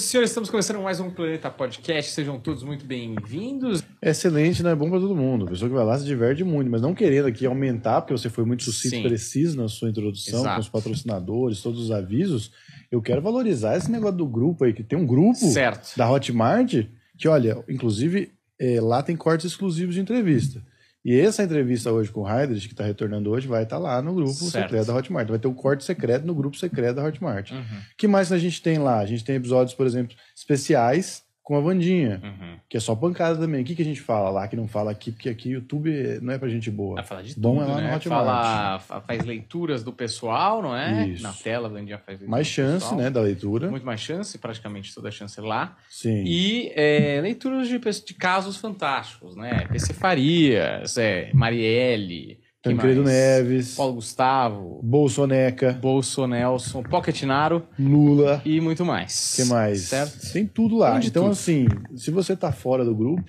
senhoras e senhores, estamos começando mais um Planeta Podcast. Sejam todos muito bem-vindos. Excelente, não É bom para todo mundo. A pessoa que vai lá se diverte muito, mas não querendo aqui aumentar, porque você foi muito sucinto e preciso na sua introdução, Exato. com os patrocinadores, todos os avisos. Eu quero valorizar esse negócio do grupo aí, que tem um grupo certo. da Hotmart, que olha, inclusive é, lá tem cortes exclusivos de entrevista. E essa entrevista hoje com o Heidrich, que está retornando hoje, vai estar tá lá no grupo certo. secreto da Hotmart. Vai ter um corte secreto no grupo secreto da Hotmart. Uhum. que mais a gente tem lá? A gente tem episódios, por exemplo, especiais com a Vandinha, uhum. que é só pancada também. O que, que a gente fala lá que não fala aqui? Porque aqui YouTube não é pra gente boa. fala falar de Bom é tudo, é lá né? no fala, Faz leituras do pessoal, não é? Isso. Na tela, a Vandinha faz Mais chance, né, da leitura. Muito mais chance, praticamente toda a chance é lá. Sim. E é, leituras de, de, casos fantásticos, né? PC Farias, é, Marielle... Tancredo Neves. Paulo Gustavo. Bolsoneca. Bolsonelson. Naro. Lula. E muito mais. que mais? Certo? Tem tudo lá. então, tudo. assim, se você tá fora do grupo,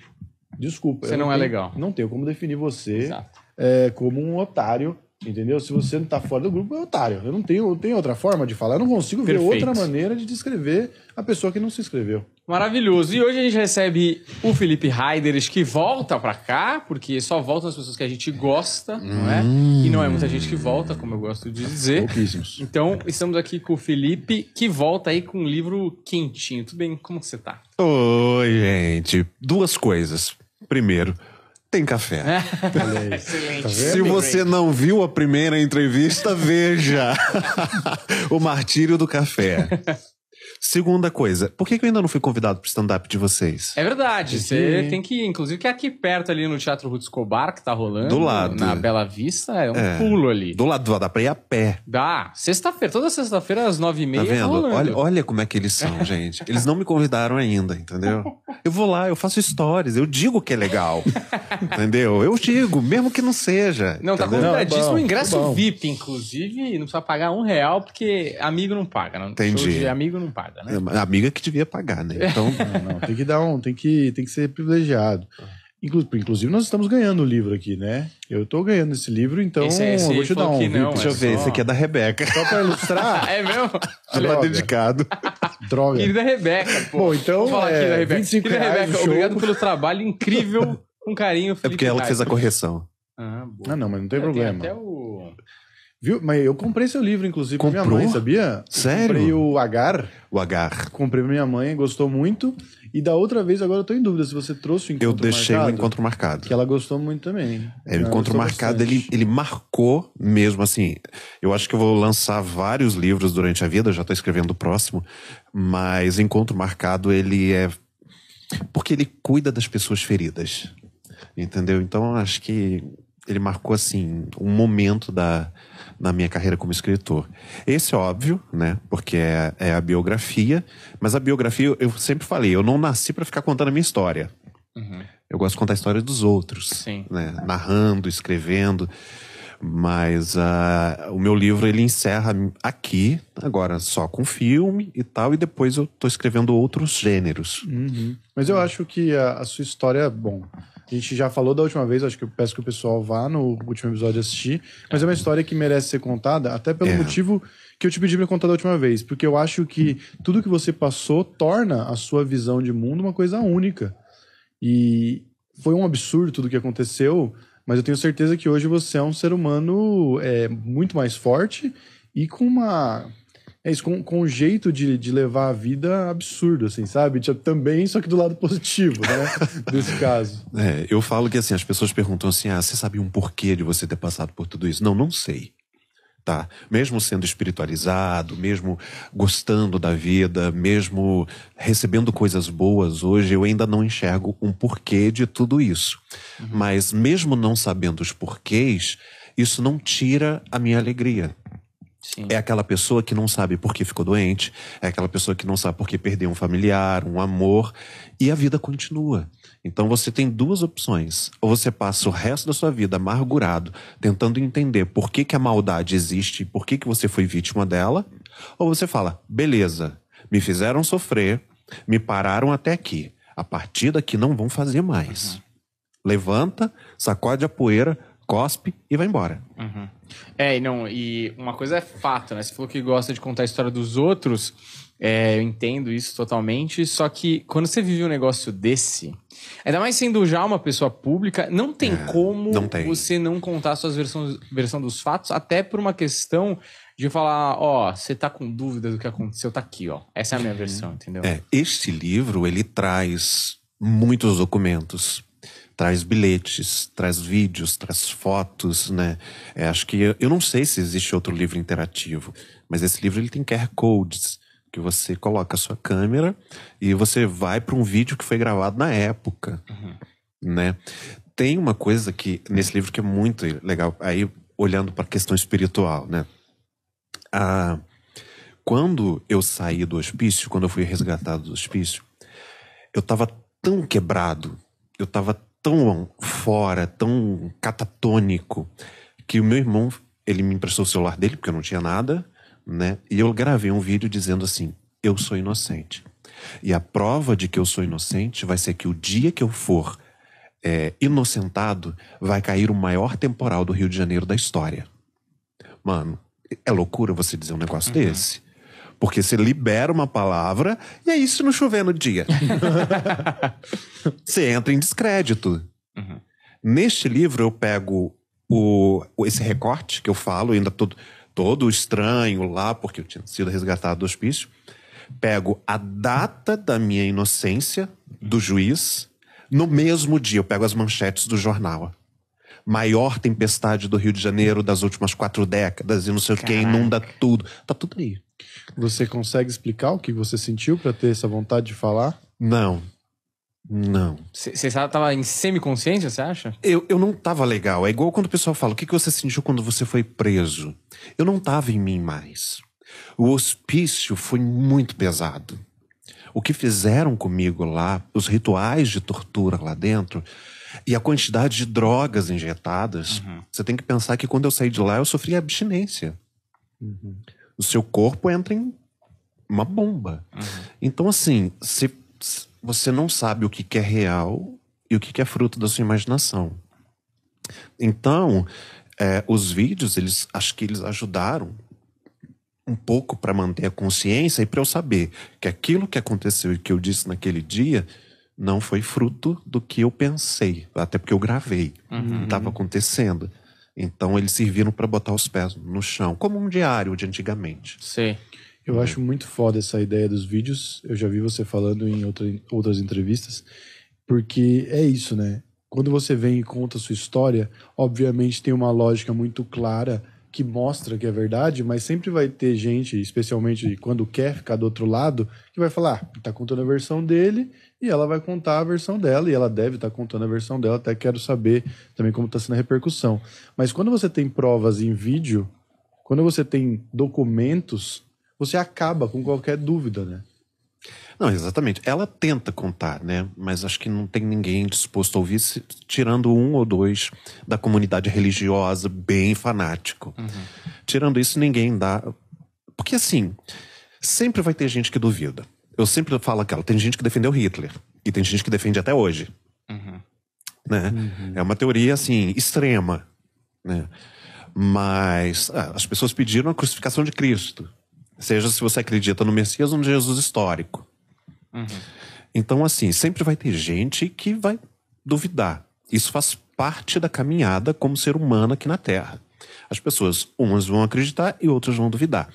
desculpa. Você não, não é tenho, legal. Não tenho como definir você é, como um otário Entendeu? Se você não tá fora do grupo, é otário. Eu não tenho, eu tenho outra forma de falar. Eu não consigo ver outra maneira de descrever a pessoa que não se inscreveu. Maravilhoso. E hoje a gente recebe o Felipe Raiders, que volta pra cá, porque só voltam as pessoas que a gente gosta, não é? Hum. E não é muita gente que volta, como eu gosto de dizer. Pouquíssimos. Então, estamos aqui com o Felipe, que volta aí com um livro quentinho. Tudo bem? Como você tá? Oi, gente. Duas coisas. Primeiro, tem café. É. Tá Se você não viu a primeira entrevista, veja o martírio do café. Segunda coisa, por que, que eu ainda não fui convidado pro stand-up de vocês? É verdade, você tem que ir. Inclusive, que é aqui perto ali no Teatro Ruth Escobar, que tá rolando. Do lado. Na Bela Vista, é um é, pulo ali. Do lado, dá pra ir a pé. Dá. Sexta-feira, toda sexta-feira às nove e tá meia. Tá vendo? Tá olha, olha como é que eles são, gente. Eles não me convidaram ainda, entendeu? Eu vou lá, eu faço stories, eu digo que é legal. entendeu? Eu digo, mesmo que não seja. Não, tá entendeu? tá convidadíssimo. é ingresso é VIP, inclusive, não precisa pagar um real, porque amigo não paga. Não. Entendi. amigo não paga paga, né? É, amiga que devia pagar, né? Então, não, não, tem que dar um, tem que, tem que ser privilegiado. Ah. Inclusive, nós estamos ganhando o livro aqui, né? Eu estou ganhando esse livro, então esse, é esse eu vou te dar um. Não, Deixa eu ver, só... esse aqui é da Rebeca. Só para ilustrar. é meu? É ela é dedicado. Droga. E da Rebeca, pô. Bom, então, Vamos falar é, aqui da Rebeca. 25 Querida reais Rebeca, obrigado pelo trabalho incrível, com carinho. Felipe é porque é ela fez a correção. Ah, boa. Ah, não, mas não tem problema. Tem até o... Viu? Mas eu comprei seu livro, inclusive, Comprou? pra minha mãe, sabia? Sério? Eu comprei o Agar. O Agar. Comprei pra minha mãe, gostou muito. E da outra vez, agora eu tô em dúvida se você trouxe o encontro marcado. Eu deixei marcado, o encontro marcado. Que ela gostou muito também. É, o encontro marcado, ele, ele marcou mesmo, assim. Eu acho que eu vou lançar vários livros durante a vida, já tô escrevendo o próximo. Mas encontro marcado, ele é. Porque ele cuida das pessoas feridas. Entendeu? Então, acho que ele marcou, assim, um momento da na minha carreira como escritor. Esse, é óbvio, né? Porque é, é a biografia, mas a biografia, eu sempre falei, eu não nasci para ficar contando a minha história. Uhum. Eu gosto de contar a história dos outros, Sim. Né? narrando, escrevendo. Mas uh, o meu livro ele encerra aqui, agora só com filme e tal, e depois eu tô escrevendo outros gêneros. Uhum. Mas eu uhum. acho que a, a, sua história, é bom, a gente já falou da última vez, acho que eu peço que o pessoal vá no último episódio assistir, mas é uma história que merece ser contada, até pelo é. motivo que eu te pedi para contar da última vez, porque eu acho que tudo que você passou torna a sua visão de mundo uma coisa única. E foi um absurdo tudo que aconteceu, mas eu tenho certeza que hoje você é um ser humano é, muito mais forte e com uma é isso, com, com um jeito de, de levar a vida absurdo, assim, sabe? também, só que do lado positivo, né? Nesse caso. É, eu falo que, assim, as pessoas perguntam assim, ah, você sabia um porquê de você ter passado por tudo isso? Não, não sei. Tá. Mesmo sendo espiritualizado, mesmo gostando da vida, mesmo recebendo coisas boas hoje, eu ainda não enxergo um porquê de tudo isso. Uhum. Mas mesmo não sabendo os porquês, isso não tira a minha alegria. Sim. É aquela pessoa que não sabe por que ficou doente, é aquela pessoa que não sabe por que perdeu um familiar, um amor, e a vida continua. Então você tem duas opções. Ou você passa o resto da sua vida amargurado, tentando entender por que, que a maldade existe, por que, que você foi vítima dela, ou você fala: beleza, me fizeram sofrer, me pararam até aqui. A partir daqui não vão fazer mais. Uhum. Levanta, sacode a poeira, cospe e vai embora. Uhum. É, e não, e uma coisa é fato, né? Você falou que gosta de contar a história dos outros, é, eu entendo isso totalmente, só que quando você vive um negócio desse, ainda mais sendo já uma pessoa pública, não tem é, como não tem. você não contar suas versões versão dos fatos, até por uma questão de falar, ó, você tá com dúvida do que aconteceu, tá aqui, ó. Essa é a minha uhum. versão, entendeu? É, este livro, ele traz muitos documentos traz bilhetes, traz vídeos, traz fotos, né? É, acho que eu, eu, não sei se existe outro livro interativo, mas esse livro ele tem QR codes que você coloca a sua câmera e você vai para um vídeo que foi gravado na época, uhum. né? Tem uma coisa que nesse livro que é muito legal, aí olhando para a questão espiritual, né? Ah, quando eu saí do hospício, quando eu fui resgatado do hospício, eu estava tão quebrado, eu estava tão fora, tão catatônico, que o meu irmão, ele me emprestou o celular dele, porque eu não tinha nada, né? E eu gravei um vídeo dizendo assim: eu sou inocente. E a prova de que eu sou inocente vai ser que o dia que eu for é, inocentado, vai cair o maior temporal do Rio de Janeiro da história. Mano, é loucura você dizer um negócio uhum. desse. Porque você libera uma palavra e é isso não chover no dia. você entra em descrédito. Uhum. Neste livro eu pego o, esse recorte que eu falo, ainda todo, todo estranho lá, porque eu tinha sido resgatado do hospício. Pego a data da minha inocência do juiz no mesmo dia. Eu pego as manchetes do jornal maior tempestade do Rio de Janeiro das últimas quatro décadas e não sei o que, inunda tudo. Tá tudo aí. Você consegue explicar o que você sentiu para ter essa vontade de falar? Não. Não. Você estava em semiconsciência, você acha? Eu, eu não estava legal. É igual quando o pessoal fala: o que, que você sentiu quando você foi preso? Eu não estava em mim mais. O hospício foi muito pesado. O que fizeram comigo lá, os rituais de tortura lá dentro, e a quantidade de drogas injetadas. Uhum. Você tem que pensar que quando eu saí de lá, eu sofri abstinência. Uhum. O seu corpo entra em uma bomba. Uhum. Então, assim, se, você não sabe o que, que é real e o que, que é fruto da sua imaginação. Então, é, os vídeos, eles acho que eles ajudaram um pouco para manter a consciência e para eu saber que aquilo que aconteceu e que eu disse naquele dia não foi fruto do que eu pensei, até porque eu gravei, uhum. estava acontecendo. Então eles serviram para botar os pés no chão, como um diário de antigamente. Sim. Eu acho muito foda essa ideia dos vídeos. Eu já vi você falando em outra, outras entrevistas, porque é isso, né? Quando você vem e conta a sua história, obviamente tem uma lógica muito clara que mostra que é verdade, mas sempre vai ter gente, especialmente quando quer ficar do outro lado, que vai falar: ah, tá contando a versão dele e ela vai contar a versão dela, e ela deve estar tá contando a versão dela, até quero saber também como está sendo a repercussão. Mas quando você tem provas em vídeo, quando você tem documentos, você acaba com qualquer dúvida, né? Não, exatamente. Ela tenta contar, né? Mas acho que não tem ninguém disposto a ouvir, se, tirando um ou dois da comunidade religiosa, bem fanático. Uhum. Tirando isso, ninguém dá. Porque assim, sempre vai ter gente que duvida. Eu sempre falo aquela, tem gente que defendeu Hitler. E tem gente que defende até hoje. Uhum. Né? Uhum. É uma teoria, assim, extrema. Né? Mas ah, as pessoas pediram a crucificação de Cristo. Seja se você acredita no Messias ou no Jesus histórico. Uhum. Então, assim, sempre vai ter gente que vai duvidar. Isso faz parte da caminhada como ser humano aqui na Terra. As pessoas, umas vão acreditar e outras vão duvidar.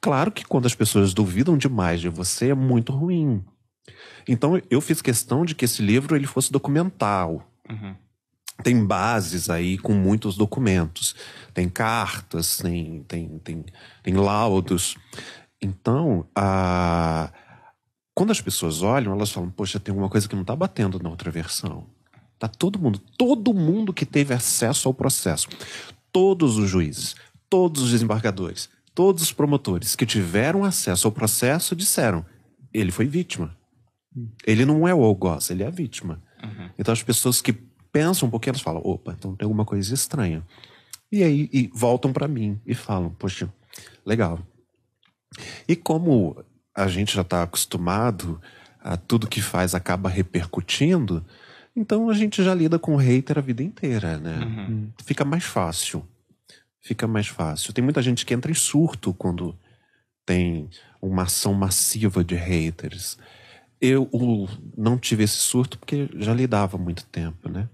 Claro que quando as pessoas duvidam demais de você é muito ruim. Então eu fiz questão de que esse livro ele fosse documental. Uhum. Tem bases aí com muitos documentos, tem cartas, tem, tem, tem, tem laudos. Então, a... quando as pessoas olham, elas falam: Poxa, tem alguma coisa que não está batendo na outra versão. Tá todo mundo, todo mundo que teve acesso ao processo, todos os juízes, todos os desembargadores, Todos os promotores que tiveram acesso ao processo disseram: ele foi vítima. Ele não é o algoz, ele é a vítima. Uhum. Então as pessoas que pensam um pouquinho, elas falam: opa, então tem alguma coisa estranha. E aí e voltam para mim e falam: poxa, legal. E como a gente já está acostumado a tudo que faz acaba repercutindo, então a gente já lida com o hater a vida inteira, né? Uhum. Fica mais fácil fica mais fácil. Tem muita gente que entra em surto quando tem uma ação massiva de haters. Eu o, não tive esse surto porque já lidava muito tempo, né?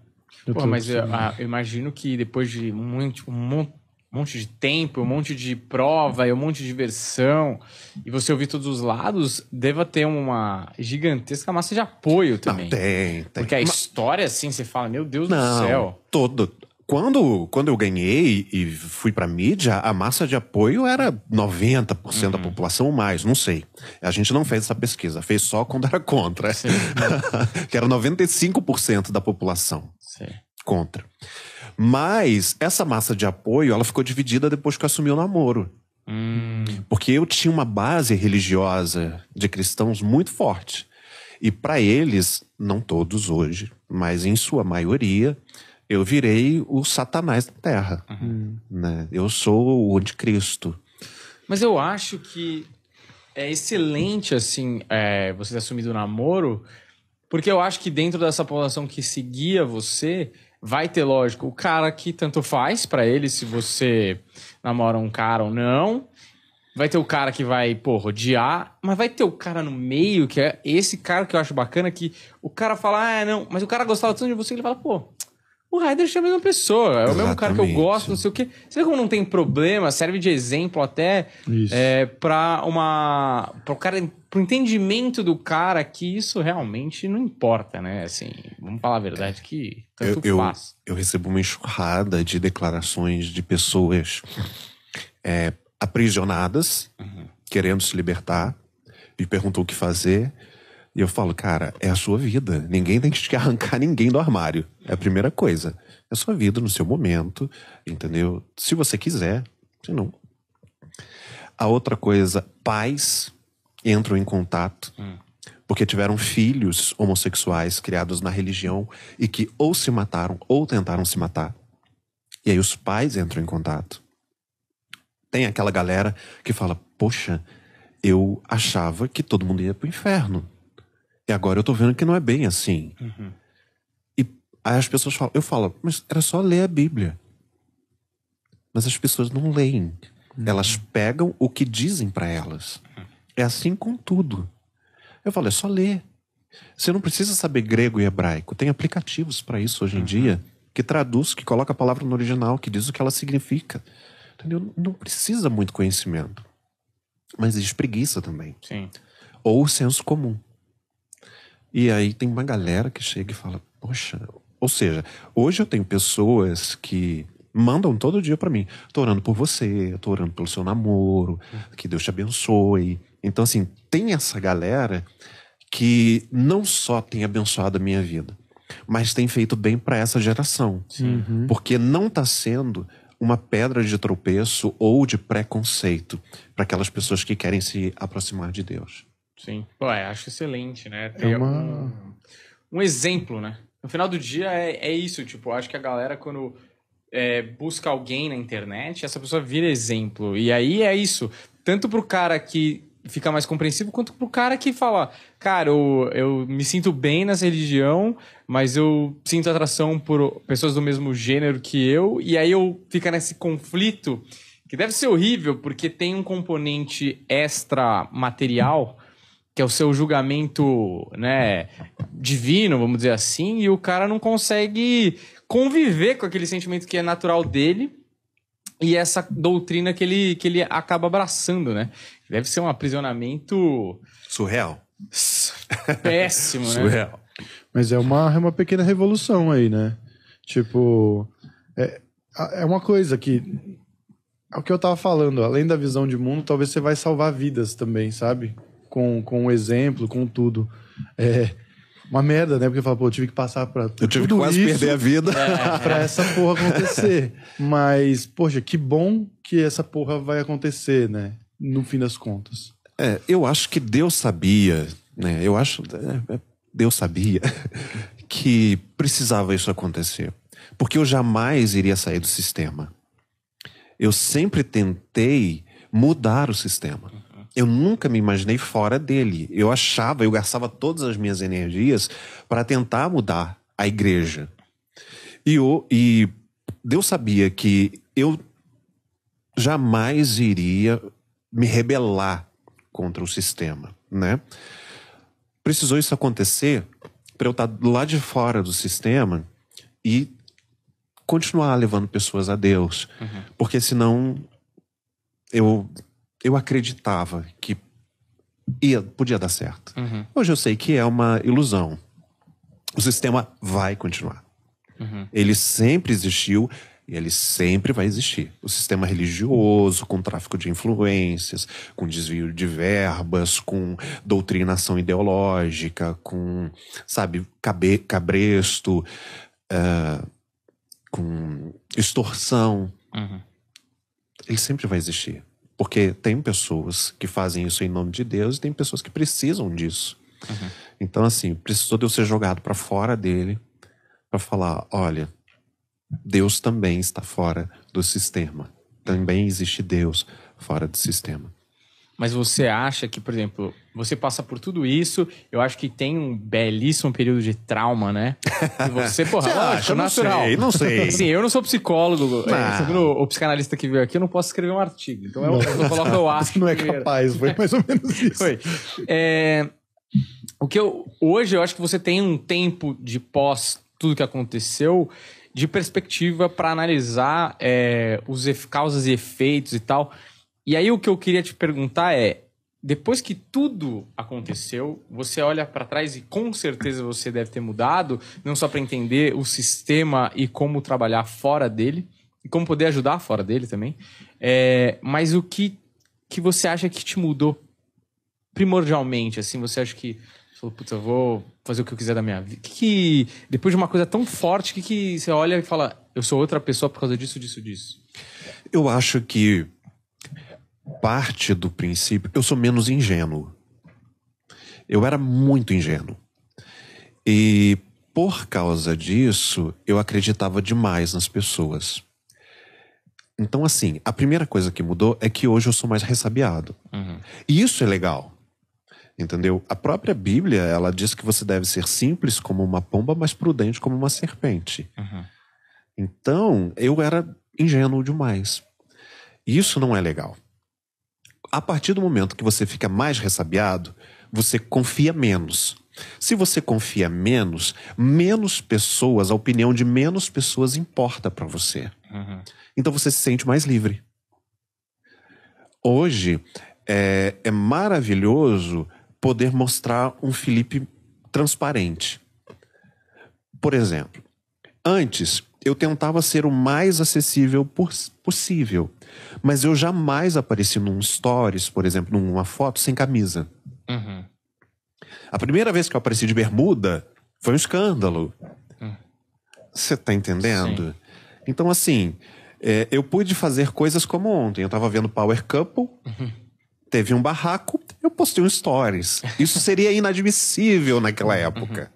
Eu Pô, mas eu, a, ah, eu, imagino que depois de muito, um monte, tipo, um monte de tempo, um monte de prova e um monte de diversão, e você ouvir todos os lados, deva ter uma gigantesca massa de apoio também. Não, tem, tem. Porque a mas... história, assim, você fala, meu Deus não, do céu. Todo, quando, quando eu ganhei e fui para mídia, a massa de apoio era 90% uhum. da população ou mais, não sei. A gente não fez essa pesquisa, fez só quando era contra. que era 95% da população Sim. contra. Mas essa massa de apoio, ela ficou dividida depois que eu assumi o namoro. Hum. Porque eu tinha uma base religiosa de cristãos muito forte. E para eles, não todos hoje, mas em sua maioria, eu virei o Satanás da Terra. Uhum. Né? Eu sou o anticristo. Mas eu acho que é excelente, assim, é, você ter assumido o namoro, porque eu acho que dentro dessa população que seguia você, vai ter, lógico, o cara que tanto faz para ele se você namora um cara ou não. Vai ter o cara que vai, pô, rodear, mas vai ter o cara no meio, que é esse cara que eu acho bacana, que o cara fala, ah, não, mas o cara gostava tanto de você, que ele fala, pô, o Ryder é a mesma pessoa. É o Exatamente. mesmo cara que eu gosto, não sei o quê. Você vê como não tem problema, serve de exemplo até é, para uma. para o cara. pro entendimento do cara que isso realmente não importa, né? Assim, vamos falar a verdade que tanto eu, faz. Eu, eu recebo uma enxurrada de declarações de pessoas é, aprisionadas, uhum. querendo se libertar, me perguntou o que fazer. E eu falo, cara, é a sua vida. Ninguém tem que arrancar ninguém do armário. É a primeira coisa. É a sua vida no seu momento, entendeu? Se você quiser, se não. A outra coisa, pais entram em contato. Hum porque tiveram filhos homossexuais criados na religião e que ou se mataram ou tentaram se matar. E aí os pais entram em contato. Tem aquela galera que fala: Poxa, eu achava que todo mundo ia pro inferno. E agora eu tô vendo que não é bem assim. Uhum. E aí as pessoas falam, eu falo, mas era só ler a Bíblia. Mas as pessoas não leem. Uhum. Elas pegam o que dizem para elas. É assim com tudo. Eu falo, é só ler. Você não precisa saber grego e hebraico. Tem aplicativos para isso hoje em uhum. dia que traduz, que coloca a palavra no original, que diz o que ela significa. Entendeu? Não precisa muito conhecimento. Mas existe preguiça também. Sim. Ou o senso comum. E aí tem uma galera que chega e fala: Poxa, ou seja, hoje eu tenho pessoas que mandam todo dia para mim: Tô orando por você, tô orando pelo seu namoro, que Deus te abençoe. Então, assim, tem essa galera que não só tem abençoado a minha vida, mas tem feito bem para essa geração. Uhum. Porque não está sendo uma pedra de tropeço ou de preconceito para aquelas pessoas que querem se aproximar de Deus. Sim. Pô, é, acho excelente, né? Tem é uma... um, um exemplo, né? No final do dia é, é isso, tipo, acho que a galera quando é, busca alguém na internet, essa pessoa vira exemplo. E aí é isso. Tanto pro cara que fica mais compreensivo, quanto pro cara que fala, cara, eu, eu me sinto bem nessa religião, mas eu sinto atração por pessoas do mesmo gênero que eu, e aí eu fica nesse conflito que deve ser horrível, porque tem um componente extra material que é o seu julgamento, né, divino, vamos dizer assim, e o cara não consegue conviver com aquele sentimento que é natural dele e essa doutrina que ele, que ele acaba abraçando, né? Deve ser um aprisionamento surreal. Péssimo, né? Surreal. Mas é uma, é uma pequena revolução aí, né? Tipo, é, é uma coisa que é o que eu tava falando, além da visão de mundo, talvez você vai salvar vidas também, sabe? com, com um exemplo, com tudo. É uma merda, né? Porque pô, eu tive que passar pra. Eu tive que quase perder a vida. É. pra essa porra acontecer. Mas, poxa, que bom que essa porra vai acontecer, né? No fim das contas. É, eu acho que Deus sabia, né? Eu acho. É, é Deus sabia que precisava isso acontecer. Porque eu jamais iria sair do sistema. Eu sempre tentei mudar o sistema eu nunca me imaginei fora dele. Eu achava, eu gastava todas as minhas energias para tentar mudar a igreja. E, eu, e Deus sabia que eu jamais iria me rebelar contra o sistema, né? Precisou isso acontecer para eu estar tá lá de fora do sistema e continuar levando pessoas a Deus, uhum. porque senão eu eu acreditava que ia, podia dar certo. Uhum. Hoje eu sei que é uma ilusão. O sistema vai continuar. Uhum. Ele sempre existiu e ele sempre vai existir. O sistema religioso, com tráfico de influências, com desvio de verbas, com doutrinação ideológica, com, sabe, cabe, cabresto, uh, com extorsão. Uhum. Ele sempre vai existir. Porque tem pessoas que fazem isso em nome de Deus e tem pessoas que precisam disso. Uhum. Então, assim, precisou de eu ser jogado para fora dele para falar: olha, Deus também está fora do sistema. Também existe Deus fora do sistema. Mas você acha que, por exemplo, você passa por tudo isso, eu acho que tem um belíssimo período de trauma, né? E você, porra, você acha? natural. Não sei, não sei. Sim, eu não sou psicólogo. Ah. É, o, o psicanalista que veio aqui, eu não posso escrever um artigo. Então eu, eu coloco eu acho. Não é capaz, foi mais ou menos isso. Foi. É, o que eu, hoje eu acho que você tem um tempo de pós tudo que aconteceu de perspectiva para analisar é, os causas e efeitos e tal. E aí o que eu queria te perguntar é, depois que tudo aconteceu, você olha para trás e com certeza você deve ter mudado, não só para entender o sistema e como trabalhar fora dele, e como poder ajudar fora dele também, é, mas o que, que você acha que te mudou primordialmente? Assim, você acha que você falou, puta, eu vou fazer o que eu quiser da minha vida? Que, que depois de uma coisa tão forte, que, que você olha e fala, eu sou outra pessoa por causa disso, disso, disso? Eu acho que parte do princípio. Eu sou menos ingênuo. Eu era muito ingênuo. E por causa disso, eu acreditava demais nas pessoas. Então, assim, a primeira coisa que mudou é que hoje eu sou mais ressabiado. Uhum. E isso é legal. Entendeu? A própria Bíblia, ela diz que você deve ser simples como uma pomba, mas prudente como uma serpente. Uhum. Então, eu era ingênuo demais. Isso não é legal a partir do momento que você fica mais ressabiado, você confia menos. Se você confia menos, menos pessoas, a opinião de menos pessoas importa para você. Uhum. Então você se sente mais livre. Hoje é, é maravilhoso poder mostrar um Felipe transparente. Por exemplo, antes eu tentava ser o mais acessível possível. Mas eu jamais apareci num stories, por exemplo, numa foto sem camisa. Uhum. A primeira vez que eu apareci de bermuda foi um escândalo. Hum. Você uhum. tá entendendo? Sim. Então, assim, é, eu pude fazer coisas como ontem. Eu tava vendo Power Couple, uhum. teve um barraco, eu postei um stories. Isso seria inadmissível naquela uhum. época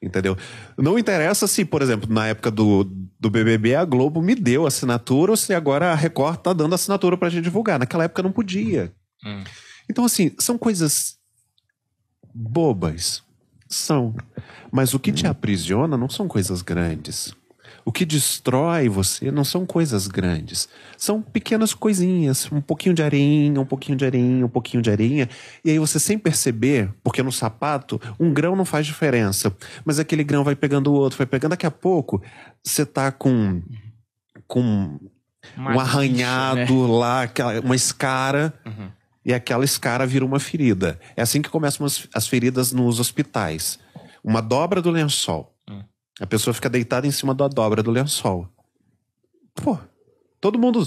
entendeu? Não interessa se, por exemplo, na época do, do BBB a Globo me deu assinatura ou se agora a Record tá dando assinatura pra gente divulgar. Naquela época não podia. Hum. Então, assim, são coisas bobas. São. Mas o que te hum. aprisiona não são coisas grandes. O que destrói você não são coisas grandes, são pequenas coisinhas, um pouquinho de areinha, um pouquinho de areinha, um pouquinho de areinha, e aí você sem perceber, porque no sapato um grão não faz diferença, mas aquele grão vai pegando o outro, vai pegando, daqui a pouco você tá com com uma um arranhado né? lá, aquela, uma escara. Uhum. E aquela escara vira uma ferida. É assim que começam as, as feridas nos hospitais. Uma dobra do lençol. A pessoa fica deitada em cima da dobra do lençol. Pô, todo mundo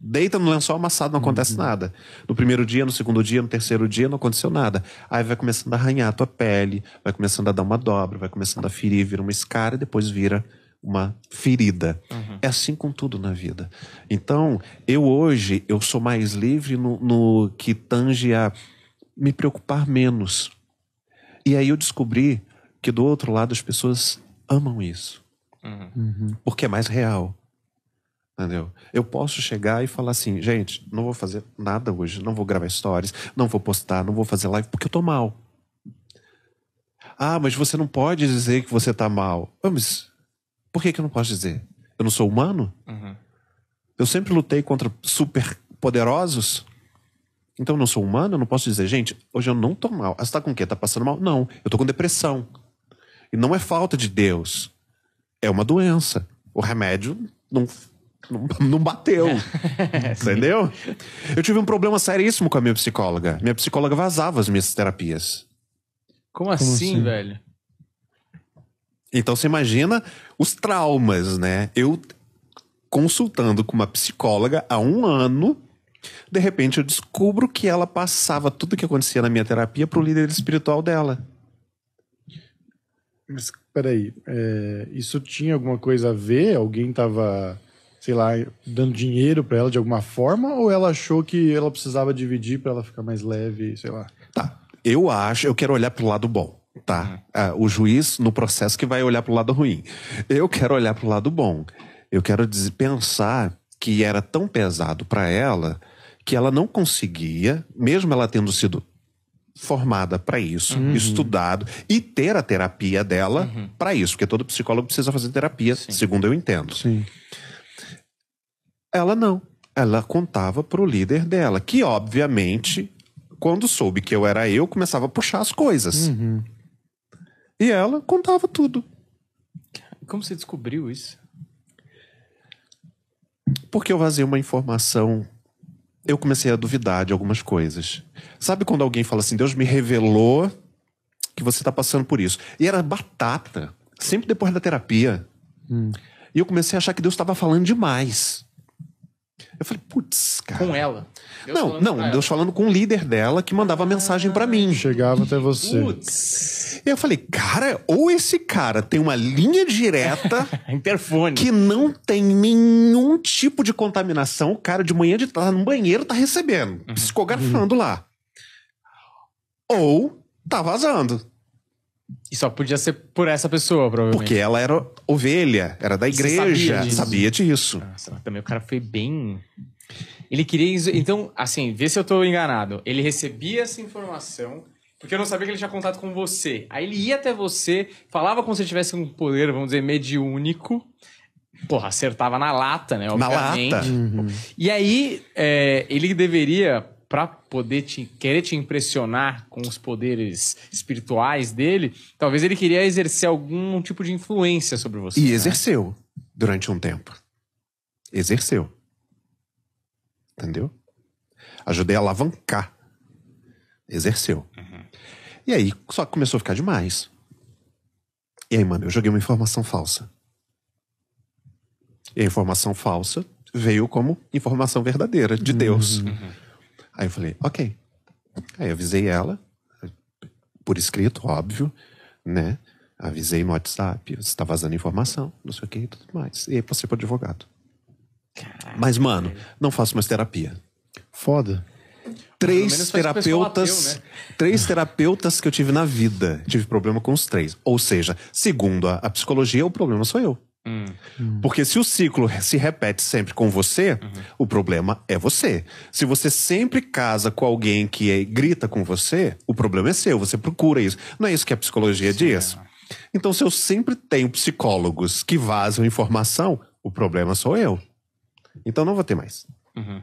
deita no lençol amassado, não acontece uhum. nada. No primeiro dia, no segundo dia, no terceiro dia, não aconteceu nada. Aí vai começando a arranhar a tua pele, vai começando a dar uma dobra, vai começando a ferir, vira uma escara e depois vira uma ferida. Uhum. É assim com tudo na vida. Então, eu hoje, eu sou mais livre no, no que tange a me preocupar menos. E aí eu descobri que do outro lado as pessoas amam isso. Uhum. uhum. Porque é mais real. Entendeu? Eu posso chegar e falar assim, gente, não vou fazer nada hoje, não vou gravar stories, não vou postar, não vou fazer live porque eu tô mal. Ah, mas você não pode dizer que você tá mal. Ah, mas por que, que eu não posso dizer? Eu não sou humano? Uhum. Eu sempre lutei contra super poderosos. Então eu não sou humano, eu não posso dizer, gente, hoje eu não tô mal. Ah, você tá com o quê? Tá passando mal? Não, eu tô com depressão. E não é falta de Deus. É uma doença. O remédio não, não, não bateu. entendeu? Eu tive um problema seríssimo com a minha psicóloga. Minha psicóloga vazava as minhas terapias. Como, Como assim, assim, velho? Então você imagina os traumas, né? Eu consultando com uma psicóloga há um ano, de repente eu descubro que ela passava tudo que acontecia na minha terapia pro líder espiritual dela. Mas peraí, é, isso tinha alguma coisa a ver? Alguém tava, sei lá, dando dinheiro para ela de alguma forma? Ou ela achou que ela precisava dividir para ela ficar mais leve, sei lá? Tá, eu acho, eu quero olhar pro lado bom. Tá, uhum. ah, o juiz no processo que vai olhar pro lado ruim. Eu quero olhar pro lado bom. Eu quero pensar que era tão pesado para ela que ela não conseguia, mesmo ela tendo sido formada para isso, uhum. estudado e ter a terapia dela uhum. para isso, porque todo psicólogo precisa fazer terapia, Sim. segundo eu entendo. Sim. Ela não. Ela contava pro líder dela, que obviamente, quando soube que eu era eu, começava a puxar as coisas. Uhum. E ela contava tudo. Como você descobriu isso? Porque eu vazei uma informação eu comecei a duvidar de algumas coisas. Sabe quando alguém fala assim, Deus me revelou que você está passando por isso? E era batata, sempre depois da terapia. Hum. E eu comecei a achar que Deus estava falando demais. Eu falei, putz, cara. Com ela? não, não, Deus ela. falando com o líder dela que mandava ah, mensagem para mim. Chegava até você. Putz. Eu falei, cara, ou esse cara tem uma linha direta. Interfone. Que não tem nenhum tipo de contaminação. O cara de manhã de tarde tá no banheiro tá recebendo, uhum. psicografando uhum. lá. Ou tá vazando. E só podia ser por essa pessoa, provavelmente. Porque ela era ovelha, era da igreja, sabia disso. Sabia disso. Nossa, também o cara foi bem ele queria. Então, assim, vê se eu estou enganado. Ele recebia essa informação. Porque eu não sabia que ele tinha contato com você. Aí ele ia até você, falava como se tivesse um poder, vamos dizer, mediúnico. Porra, acertava na lata, né? Obviamente. Na lata. Uhum. E aí, é, ele deveria, para poder te, querer te impressionar com os poderes espirituais dele, talvez ele queria exercer algum tipo de influência sobre você. E né? exerceu durante um tempo. Exerceu. Entendeu? Ajudei a alavancar. Exerceu. Uhum. E aí, só que começou a ficar demais. E aí, mano, eu joguei uma informação falsa. E a informação falsa veio como informação verdadeira de Deus. Uhum. uhum. Aí eu falei, ok. Aí avisei ela, por escrito, óbvio, né? Avisei no WhatsApp, você está vazando informação, não sei o que e tudo mais. E aí passei para advogado. Caraca. Mas, mano, não faço mais terapia. Foda. Três terapeutas. né? Três terapeutas que eu tive na vida. Tive problema com os três. Ou seja, segundo a, a psicologia, o problema sou eu. Hum. hum. Porque se o ciclo se repete sempre com você, uhum. o problema é você. Se você sempre casa com alguém que é, grita com você, o problema é seu, você procura isso. Não é isso que a psicologia Sim, diz? É. Então, se eu sempre tenho psicólogos que vazam informação, o problema sou eu. Então não vou ter mais. Uhum.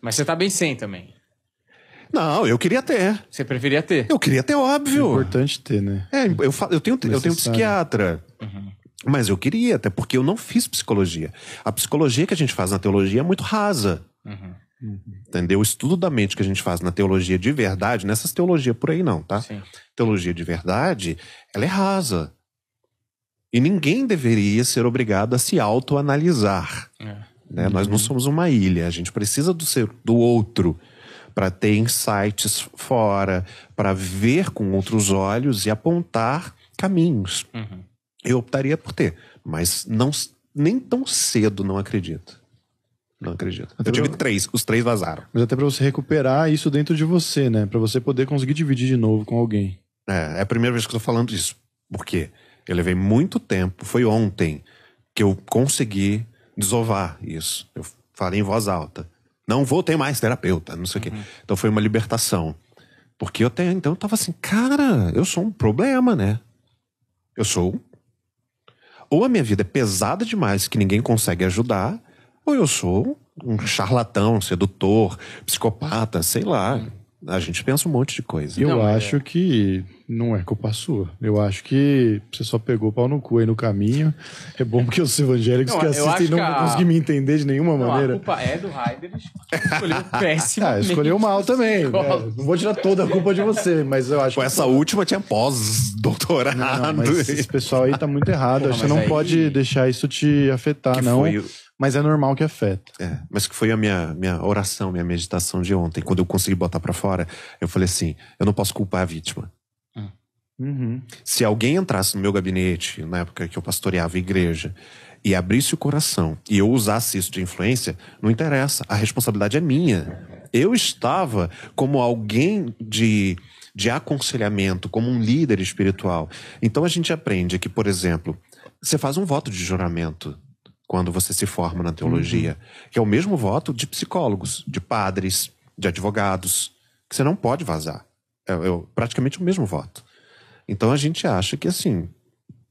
Mas você tá bem sem também. Não, eu queria ter. Você preferia ter? Eu queria ter, óbvio. É importante ter, né? É, eu, eu, tenho, eu tenho psiquiatra. Uhum. Mas eu queria, até porque eu não fiz psicologia. A psicologia que a gente faz na teologia é muito rasa. Uhum. Entendeu? O estudo da mente que a gente faz na teologia de verdade, nessas teologias por aí não, tá? Sim. Teologia de verdade, ela é rasa. E ninguém deveria ser obrigado a se autoanalisar. É. Né? Uhum. Nós não uhum. somos uma ilha, a gente precisa do ser do outro para ter insights fora, para ver com outros olhos e apontar caminhos. Uhum. Eu optaria por ter, mas não nem tão cedo não acredito. Não acredito. Até eu tive três, os três vazaram. Mas até para você recuperar isso dentro de você, né? Para você poder conseguir dividir de novo com alguém. É, é a primeira vez que eu tô falando disso. Porque eu levei muito tempo, foi ontem que eu consegui desovar isso. Eu falei em voz alta. Não vou ter mais terapeuta, não sei o uhum. quê. Então foi uma libertação. Porque eu até então eu tava assim, cara, eu sou um problema, né? Eu sou. Ou a minha vida é pesada demais que ninguém consegue ajudar, ou eu sou um charlatão, sedutor, psicopata, sei lá. A gente pensa um monte de coisa. Eu não, é. acho é... que não é culpa sua. Eu acho que você só pegou pau no cu aí no caminho. É bom porque os evangélicos não, que assistem não vão a... conseguir me entender de nenhuma não, maneira. A culpa é do Heider, escolheu péssimo. Ah, escolheu mal também. Né? Não vou tirar toda a culpa de você, mas eu acho. Com essa última tinha pós-doutorado. esse pessoal aí tá muito errado. Porra, você não aí... pode deixar isso te afetar, que não. Foi... Mas é normal que afeta. É, mas que foi a minha, minha oração, minha meditação de ontem. Quando eu consegui botar para fora, eu falei assim: eu não posso culpar a vítima. Uhum. Se alguém entrasse no meu gabinete, na época que eu pastoreava a igreja, e abrisse o coração e eu usasse isso de influência, não interessa. A responsabilidade é minha. Eu estava como alguém de, de aconselhamento, como um líder espiritual. Então a gente aprende que, por exemplo, você faz um voto de juramento quando você se forma na teologia, uhum. que é o mesmo voto de psicólogos, de padres, de advogados, que você não pode vazar. É, é praticamente o mesmo voto. Então a gente acha que assim.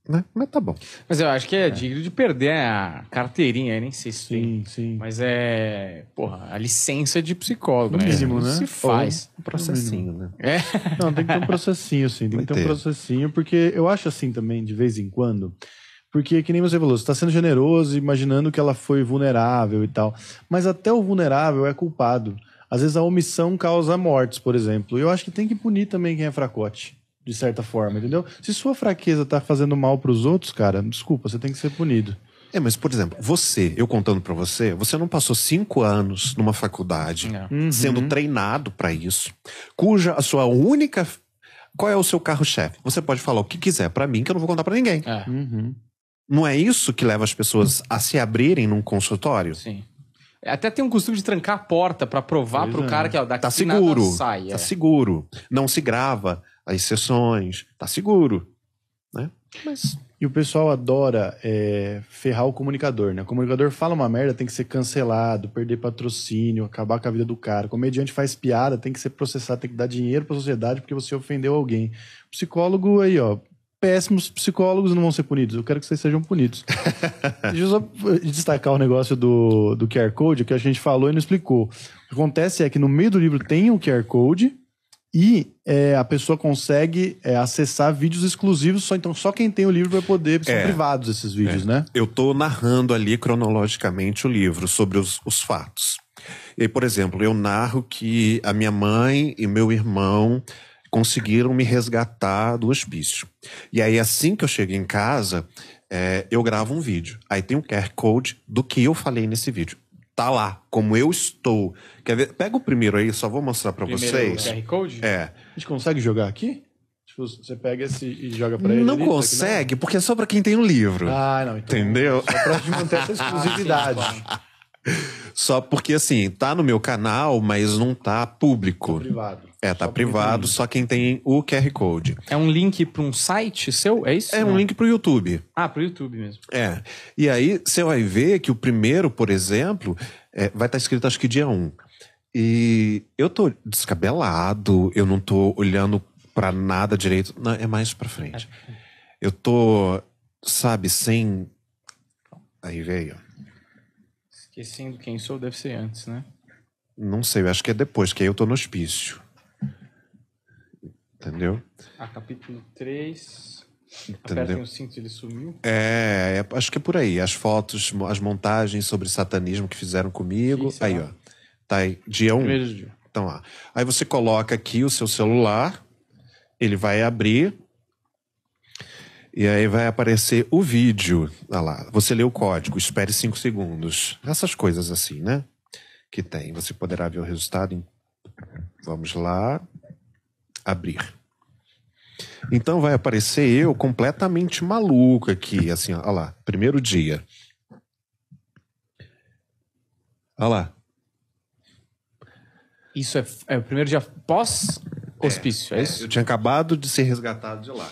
Né? Mas tá bom. Mas eu acho que é, é. digno de perder a carteirinha, nem sei se sim, Sim. Mas é. Porra, a licença de psicólogo. Né? No mínimo, né? Se faz. Ou um processinho, né? É. Não, tem que ter um processinho, sim. Tem Vai que ter, ter um processinho, porque eu acho assim também, de vez em quando. Porque, que nem você falou, você está sendo generoso, imaginando que ela foi vulnerável e tal. Mas até o vulnerável é culpado. Às vezes a omissão causa mortes, por exemplo. Eu acho que tem que punir também quem é fracote de certa forma, entendeu? Se sua fraqueza tá fazendo mal para os outros, cara, desculpa, você tem que ser punido. É, mas por exemplo, você, eu contando para você, você não passou cinco anos numa faculdade é. uhum. sendo treinado para isso, cuja a sua única. Qual é o seu carro-chefe? Você pode falar o que quiser para mim, que eu não vou contar para ninguém. É. Uhum. Não é isso que leva as pessoas a se abrirem num consultório? Sim. Até tem um costume de trancar a porta para provar pois pro é. cara que ó, daqui tá seguro, sai, Tá é. seguro. Não se grava as sessões, tá seguro. Né? Mas... E o pessoal adora é, ferrar o comunicador, né? O comunicador fala uma merda, tem que ser cancelado, perder patrocínio, acabar com a vida do cara. O comediante faz piada, tem que ser processado, tem que dar dinheiro pra sociedade porque você ofendeu alguém. Psicólogo aí, ó, péssimos psicólogos não vão ser punidos. Eu quero que vocês sejam punidos. Deixa eu só destacar o negócio do, do QR Code, que a gente falou e não explicou. O que acontece é que no meio do livro tem o um QR Code, e é, a pessoa consegue é, acessar vídeos exclusivos, só então só quem tem o livro vai poder, são é, privados esses vídeos, é. né? Eu estou narrando ali cronologicamente o livro sobre os, os fatos. E, por exemplo, eu narro que a minha mãe e meu irmão conseguiram me resgatar do hospício. E aí, assim que eu chego em casa, é, eu gravo um vídeo. Aí tem um QR Code do que eu falei nesse vídeo tá lá, como eu estou. Quer ver? Pega o primeiro aí, só vou mostrar para é vocês. QR Code? É. A gente consegue jogar aqui? Tipo, você pega esse e joga pra ele. Não ali, tá né? consegue, tá porque é só pra quem tem o um livro. Ah, não. Então, entendeu? Só pra manter essa exclusividade. só porque, assim, tá no meu canal, mas não tá público. Tá privado. É, tá só privado, só quem tem o QR Code. É um link para um site seu? É isso? É um link para o YouTube. Ah, para o YouTube mesmo. É. E aí você vai ver que o primeiro, por exemplo, é, vai estar tá escrito acho que dia 1. E eu tô descabelado, eu não tô olhando para nada direito. Não, é mais para frente. Eu tô, sabe, sem. Aí veio. Esquecendo quem sou, deve ser antes, né? Não sei, eu acho que é depois, que aí eu tô no hospício. Entendeu? A ah, capítulo 3. Entendeu? Apertem o cinto, ele sumiu. É, é, é, acho que é por aí. As fotos, as montagens sobre satanismo que fizeram comigo. Sim, aí, ó. Tá aí. Dia 1. Um. Então, ó. Aí você coloca aqui o seu celular, ele vai abrir. E aí vai aparecer o vídeo. Olha lá. Você lê o código, espere 5 segundos. Essas coisas assim, né? Que tem. Você poderá ver o resultado em... Vamos lá abrir. Então vai aparecer eu completamente maluco aqui, assim, olha lá, primeiro dia. Olha lá. Isso é, é o primeiro dia pós hospício, é, é isso? É, eu tinha acabado de ser resgatado de lá.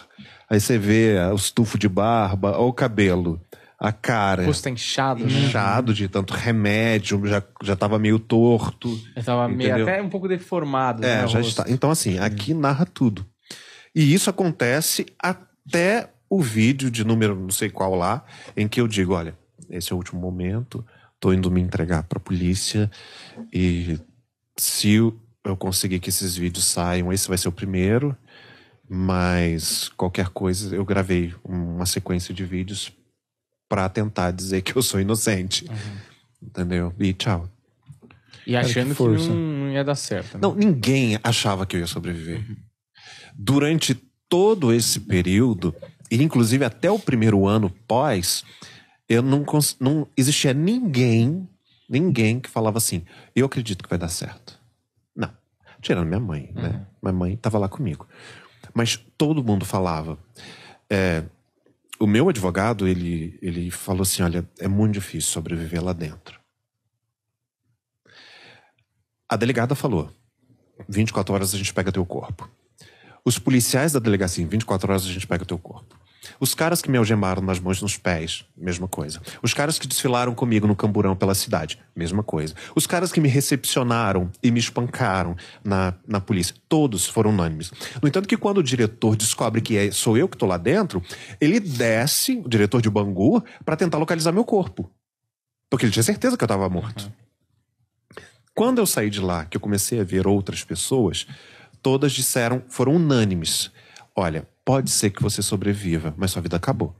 Aí você vê ah, o estufo de barba, ou o cabelo a cara. O rosto tá inchado, né? Inchado de tanto remédio, já, já tava meio torto. Já tava entendeu? meio até um pouco deformado. É, né, já está. Então, assim, aqui narra tudo. E isso acontece até o vídeo de número não sei qual lá, em que eu digo: olha, esse é o último momento, tô indo me entregar pra polícia e se eu conseguir que esses vídeos saiam, esse vai ser o primeiro. Mas qualquer coisa, eu gravei uma sequência de vídeos para tentar dizer que eu sou inocente. Uhum. Entendeu? E tchau. E achando que, que, não ia dar certo. Né? Não, ninguém achava que eu ia sobreviver. Uhum. Durante todo esse período, e inclusive até o primeiro ano pós, eu não, não existia ninguém, ninguém que falava assim: eu acredito que vai dar certo. Não. Tirando minha mãe, né? Uhum. Minha mãe estava lá comigo. Mas todo mundo falava. É, o meu advogado, ele, ele falou assim, olha, é muito difícil sobreviver lá dentro. A delegada falou, 24 horas a gente pega teu corpo. Os policiais da delegacia, em 24 horas a gente pega teu corpo. Os caras que me algemaram nas mãos e nos pés, mesma coisa. Os caras que desfilaram comigo no camburão pela cidade, mesma coisa. Os caras que me recepcionaram e me espancaram na, na polícia, todos foram unânimes. No entanto, que quando o diretor descobre que é, sou eu que estou lá dentro, ele desce, o diretor de Bangu, para tentar localizar meu corpo. Porque ele tinha certeza que eu estava morto. Quando eu saí de lá, que eu comecei a ver outras pessoas, todas disseram, foram unânimes. Olha, Pode ser que você sobreviva, mas sua vida acabou.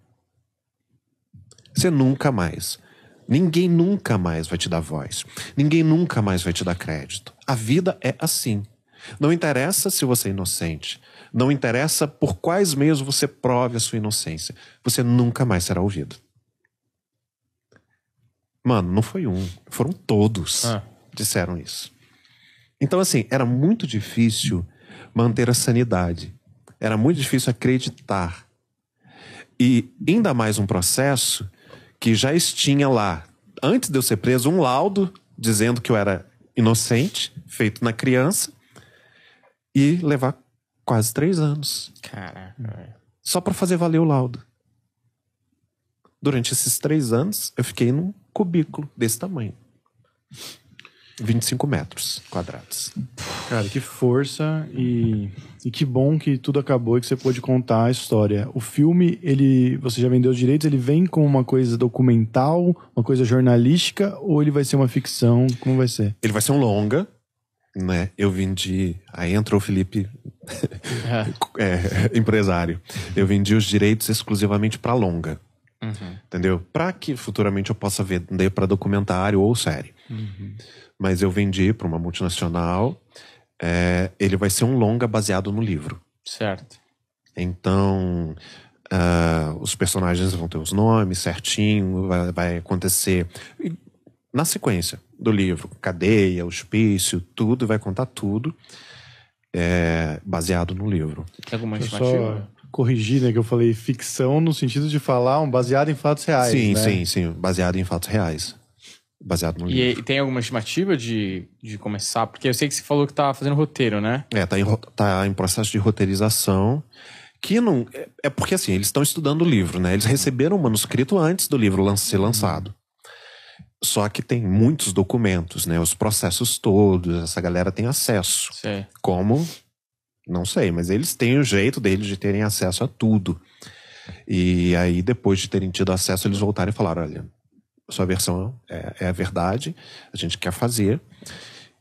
Você nunca mais. Ninguém nunca mais vai te dar voz. Ninguém nunca mais vai te dar crédito. A vida é assim. Não interessa se você é inocente. Não interessa por quais meios você prove a sua inocência. Você nunca mais será ouvido. Mano, não foi um. Foram todos ah. disseram isso. Então, assim, era muito difícil manter a sanidade era muito difícil acreditar. E ainda mais um processo que já tinha lá, antes de eu ser preso, um laudo dizendo que eu era inocente, feito na criança, e levar quase três anos. Caraca. Só para fazer valer o laudo. Durante esses três anos, eu fiquei num cubículo desse tamanho. 25 metros quadrados. Cara, que força e, e que bom que tudo acabou e que você pôde contar a história. O filme, ele, você já vendeu os direitos, ele vem com uma coisa documental, uma coisa jornalística, ou ele vai ser uma ficção? Como vai ser? Ele vai ser um longa, né? Eu vendi. Aí entrou o Felipe, é, empresário. Eu vendi os direitos exclusivamente para longa. Uhum. Entendeu? Para que futuramente eu possa vender para documentário ou série. Uhum mas eu vendi para uma multinacional. É, ele vai ser um longa baseado no livro. Certo. Então, uh, os personagens vão ter os nomes certinho, vai, vai acontecer. E, na sequência do livro, cadeia, hospício, tudo, vai contar tudo é, baseado no livro. Tem alguma estimativa? corrigir, né, que eu falei ficção no sentido de falar um baseado em fatos reais, Sim, né? sim, sim, baseado em fatos reais baseado no e, livro. E tem alguma estimativa de, de começar? Porque eu sei que você falou que tá fazendo roteiro, né? É, tá em, tá em processo de roteirização. Que não. É, é porque assim, eles estão estudando o livro, né? Eles receberam o manuscrito antes do livro lan ser lançado. Só que tem muitos documentos, né? Os processos todos, essa galera tem acesso. Como? Não sei, mas eles têm o jeito deles de terem acesso a tudo. E aí, depois de terem tido acesso, eles voltaram e falaram: olha, sua versão é, é a verdade, a gente quer fazer.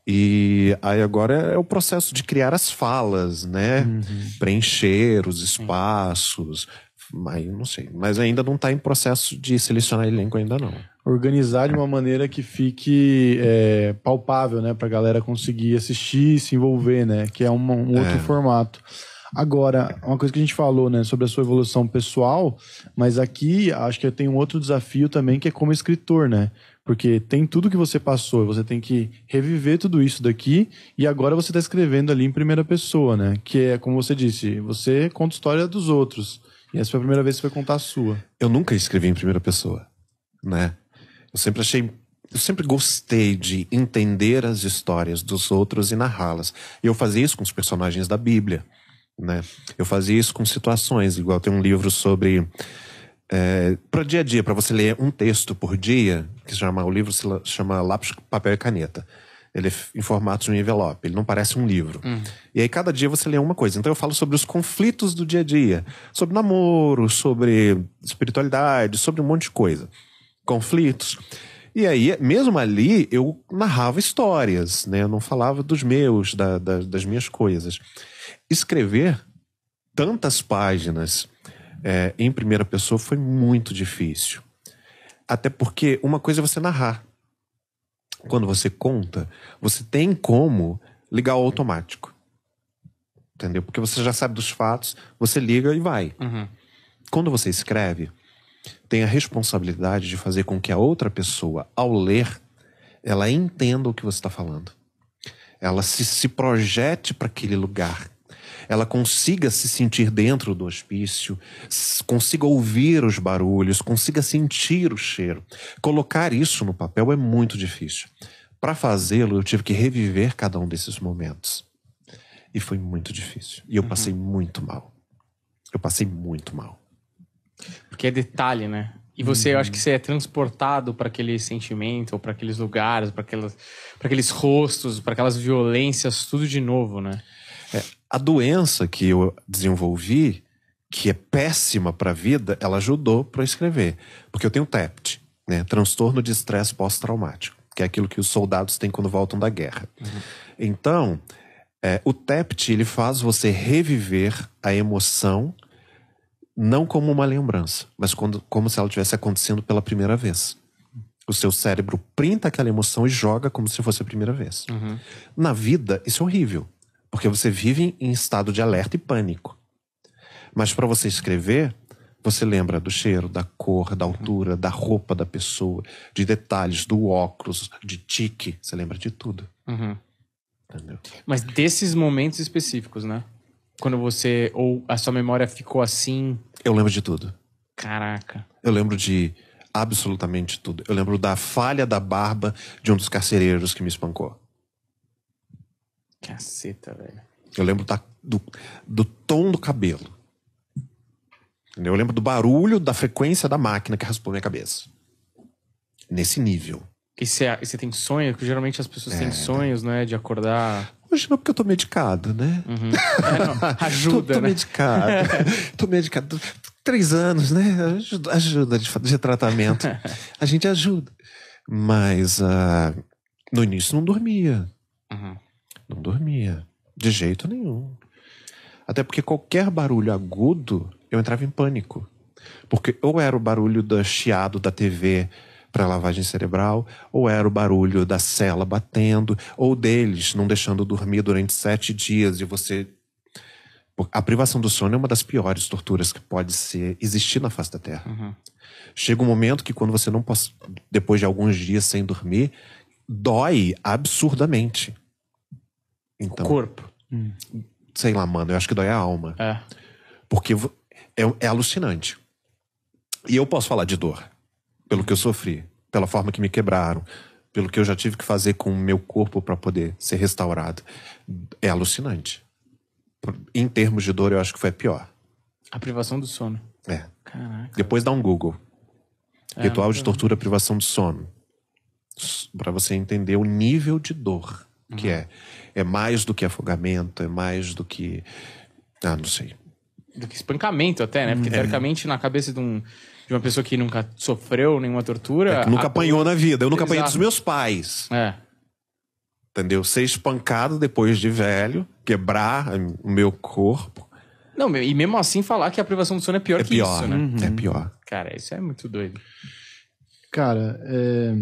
E aí agora é, é o processo de criar as falas, né? Uhum. Preencher os espaços. Mas não sei. Mas ainda não está em processo de selecionar elenco ainda não. Organizar de uma maneira que fique é, palpável, né? Para a galera conseguir assistir e se envolver, né? Que é um, um outro é. formato. Agora, uma coisa que a gente falou, né, sobre a sua evolução pessoal, mas aqui acho que tem um outro desafio também que é como escritor, né? Porque tem tudo que você passou, você tem que reviver tudo isso daqui e agora você está escrevendo ali em primeira pessoa, né? Que é, como você disse, você conta história dos outros. E essa foi a primeira vez que você foi contar a sua. Eu nunca escrevi em primeira pessoa, né? Eu sempre achei eu sempre gostei de entender as histórias dos outros e narrá-las. Eu fazia isso com os personagens da Bíblia né? Eu fazia isso com situações, igual tem um livro sobre é, para o dia a dia, para você ler um texto por dia, que se chama o livro se chama lápis, papel e caneta. Ele é em formato de um envelope, ele não parece um livro. Hum. E aí cada dia você lê uma coisa. Então eu falo sobre os conflitos do dia a dia, sobre namoro, sobre espiritualidade, sobre um monte de coisa. Conflitos. E aí, mesmo ali, eu narrava histórias, né? Eu não falava dos meus, da, da, das minhas coisas escrever tantas páginas é, em primeira pessoa foi muito difícil. Até porque uma coisa é você narrar. Quando você conta, você tem como ligar o automático. Entendeu? Porque você já sabe dos fatos, você liga e vai. Uhum. Quando você escreve, tem a responsabilidade de fazer com que a outra pessoa, ao ler, ela entenda o que você está falando. Ela se, se projete para aquele lugar ela consiga se sentir dentro do hospício, consiga ouvir os barulhos, consiga sentir o cheiro. Colocar isso no papel é muito difícil. Para fazê-lo, eu tive que reviver cada um desses momentos. E foi muito difícil. E eu uhum. passei muito mal. Eu passei muito mal. Porque é detalhe, né? E você, uhum. eu acho que uhum. você é transportado para aquele sentimento, ou para aqueles lugares, para aqueles rostos, para aquelas violências, tudo de novo, né? A doença que eu desenvolvi, que é péssima para a vida, ela ajudou para escrever. Porque eu tenho TEPT, né? transtorno de estresse pós-traumático, que é aquilo que os soldados têm quando voltam da guerra. Uhum. Então, é, o TEPT ele faz você reviver a emoção não como uma lembrança, mas quando, como se ela estivesse acontecendo pela primeira vez. O seu cérebro printa aquela emoção e joga como se fosse a primeira vez. Uhum. Na vida, isso é horrível porque você vive em estado de alerta e pânico. Mas para você escrever, você lembra do cheiro, da cor, da altura, da roupa da pessoa, de detalhes, do óculos, de tique. Você lembra de tudo. Uhum. Entendeu? Mas desses momentos específicos, né? Quando você. Ou a sua memória ficou assim. Eu lembro de tudo. Caraca. Eu lembro de absolutamente tudo. Eu lembro da falha da barba de um dos carcereiros que me espancou. Caceta, velho. Eu lembro da, do, do tom do cabelo. Eu lembro do barulho, da frequência da máquina que raspou minha cabeça. Nesse nível. E você tem sonho? Porque geralmente as pessoas é. têm né? sonhos, né? De acordar. Hoje não, porque eu tô medicado, né? Uhum. É, não, ajuda. tô, tô né? medicado. tô medicado. Três anos, né? Ajuda, ajuda de, de, tratamento. A gente ajuda. Mas uh, no início não dormia. Uhum. Não dormia. De jeito nenhum. Até porque qualquer barulho agudo, eu entrava em pânico. Porque ou era o barulho do chiado da TV para lavagem cerebral, ou era o barulho da cela batendo, ou deles não deixando dormir durante sete dias e você. A privação do sono é uma das piores torturas que pode ser, existir na face da Terra. Uhum. Chega um momento que, quando você não pode, depois de alguns dias sem dormir, dói absurdamente. Então, o corpo. Hum. Sei lá, mano, eu acho que dói a alma. É. Porque é, é alucinante. E eu posso falar de dor, pelo que eu sofri, pela forma que me quebraram, pelo que eu já tive que fazer com o meu corpo para poder ser restaurado. É alucinante. Em termos de dor, eu acho que foi a pior. A privação do sono. É. Caraca. Depois dá um Google. É, Ritual de tortura, privação do sono. Para você entender o nível de dor que é é mais do que afogamento, é mais do que ah, não sei. Do que espancamento até, né? Porque é. teoricamente na cabeça de um de uma pessoa que nunca sofreu nenhuma tortura, é nunca a... apanhou na vida. Eu nunca Exato. apanhei dos meus pais. É. Entendeu? Ser espancado depois de velho, quebrar o meu corpo, não, e mesmo assim falar que a privação do sono é pior é que pior, isso, né? Uhum. É pior. Cara, isso é muito doido. Cara, é...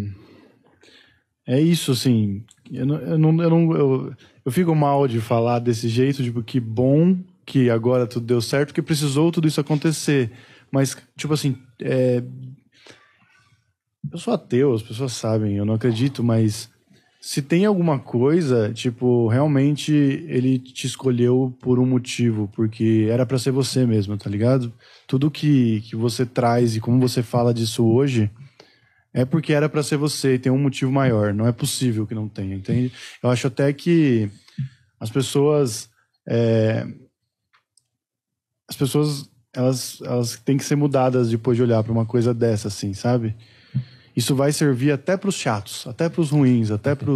é isso, assim. Eu eu, não, eu, não eu, eu, fico mal de falar desse jeito, tipo, que bom que agora tudo deu certo, que precisou tudo isso acontecer. Mas, tipo assim, é... eu sou ateu, as pessoas sabem, eu não acredito, mas se tem alguma coisa, tipo, realmente ele te escolheu por um motivo, porque era para ser você mesmo, tá ligado? Tudo que, que você traz e como você fala disso hoje é porque era para ser você e tem um motivo maior. Não é possível que não tenha, entende? Eu acho até que as pessoas. É, as pessoas elas, elas têm que ser mudadas depois de olhar para uma coisa dessa, assim, sabe? Isso vai servir até para os chatos, até para os ruins, até para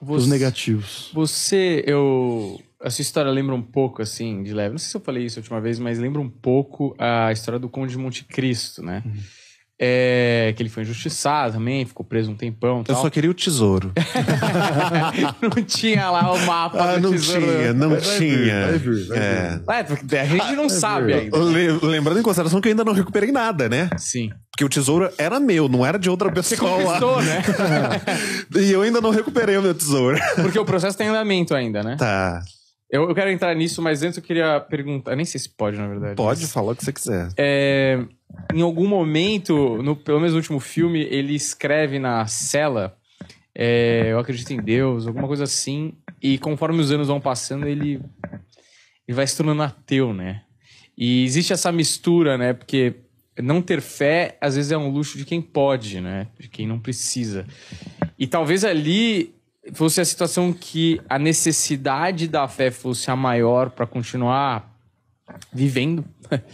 os negativos. Você, eu. A sua história lembra um pouco, assim, de leve. Não sei se eu falei isso a última vez, mas lembra um pouco a história do Conde de Monte Cristo, né? Uhum. É, que ele foi injustiçado também, ficou preso um tempão. Tal. Eu só queria o tesouro. não tinha lá o mapa ah, do não tesouro. Tinha, não tinha, não tinha. É. é. a gente não sabe ainda. Lembrando em consideração que eu ainda não recuperei nada, né? Sim. Porque o tesouro era meu, não era de outra pessoa. Você né? e eu ainda não recuperei o meu tesouro. Porque o processo tem andamento ainda, né? Tá. Eu, eu quero entrar nisso, mas antes eu queria perguntar. Eu nem sei se pode, na verdade. Pode, mas... falar o que você quiser. É, em algum momento, no, pelo menos no último filme, ele escreve na cela. É, eu acredito em Deus, alguma coisa assim. E conforme os anos vão passando, ele, ele vai se tornando ateu, né? E existe essa mistura, né? Porque não ter fé, às vezes, é um luxo de quem pode, né? De quem não precisa. E talvez ali fosse a situação que a necessidade da fé fosse a maior para continuar vivendo,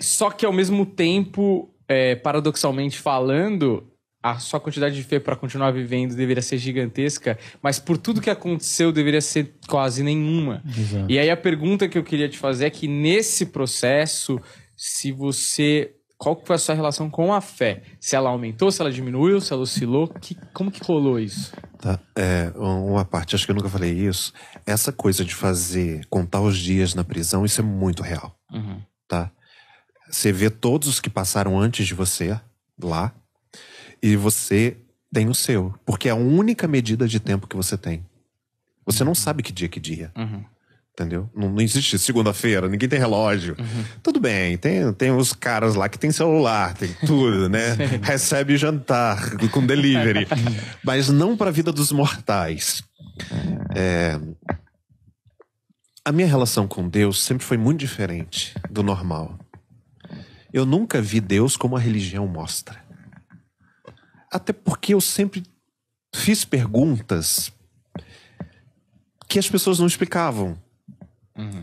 só que ao mesmo tempo, é, paradoxalmente falando, a sua quantidade de fé para continuar vivendo deveria ser gigantesca, mas por tudo que aconteceu deveria ser quase nenhuma. Exato. E aí a pergunta que eu queria te fazer é que nesse processo, se você qual foi a sua relação com a fé? Se ela aumentou, se ela diminuiu, se ela oscilou, que, como que rolou isso? Tá, é, uma parte, acho que eu nunca falei isso. Essa coisa de fazer, contar os dias na prisão, isso é muito real, uhum. tá? Você vê todos os que passaram antes de você lá e você tem o seu, porque é a única medida de tempo que você tem. Você não uhum. sabe que dia é que dia. Uhum entendeu? Não, não existe segunda-feira, ninguém tem relógio. Uhum. Tudo bem, tem, tem os caras lá que tem celular, tem tudo, né? Recebe jantar com delivery, mas não para a vida dos mortais. É... A minha relação com Deus sempre foi muito diferente do normal. Eu nunca vi Deus como a religião mostra. Até porque eu sempre fiz perguntas que as pessoas não explicavam Uhum.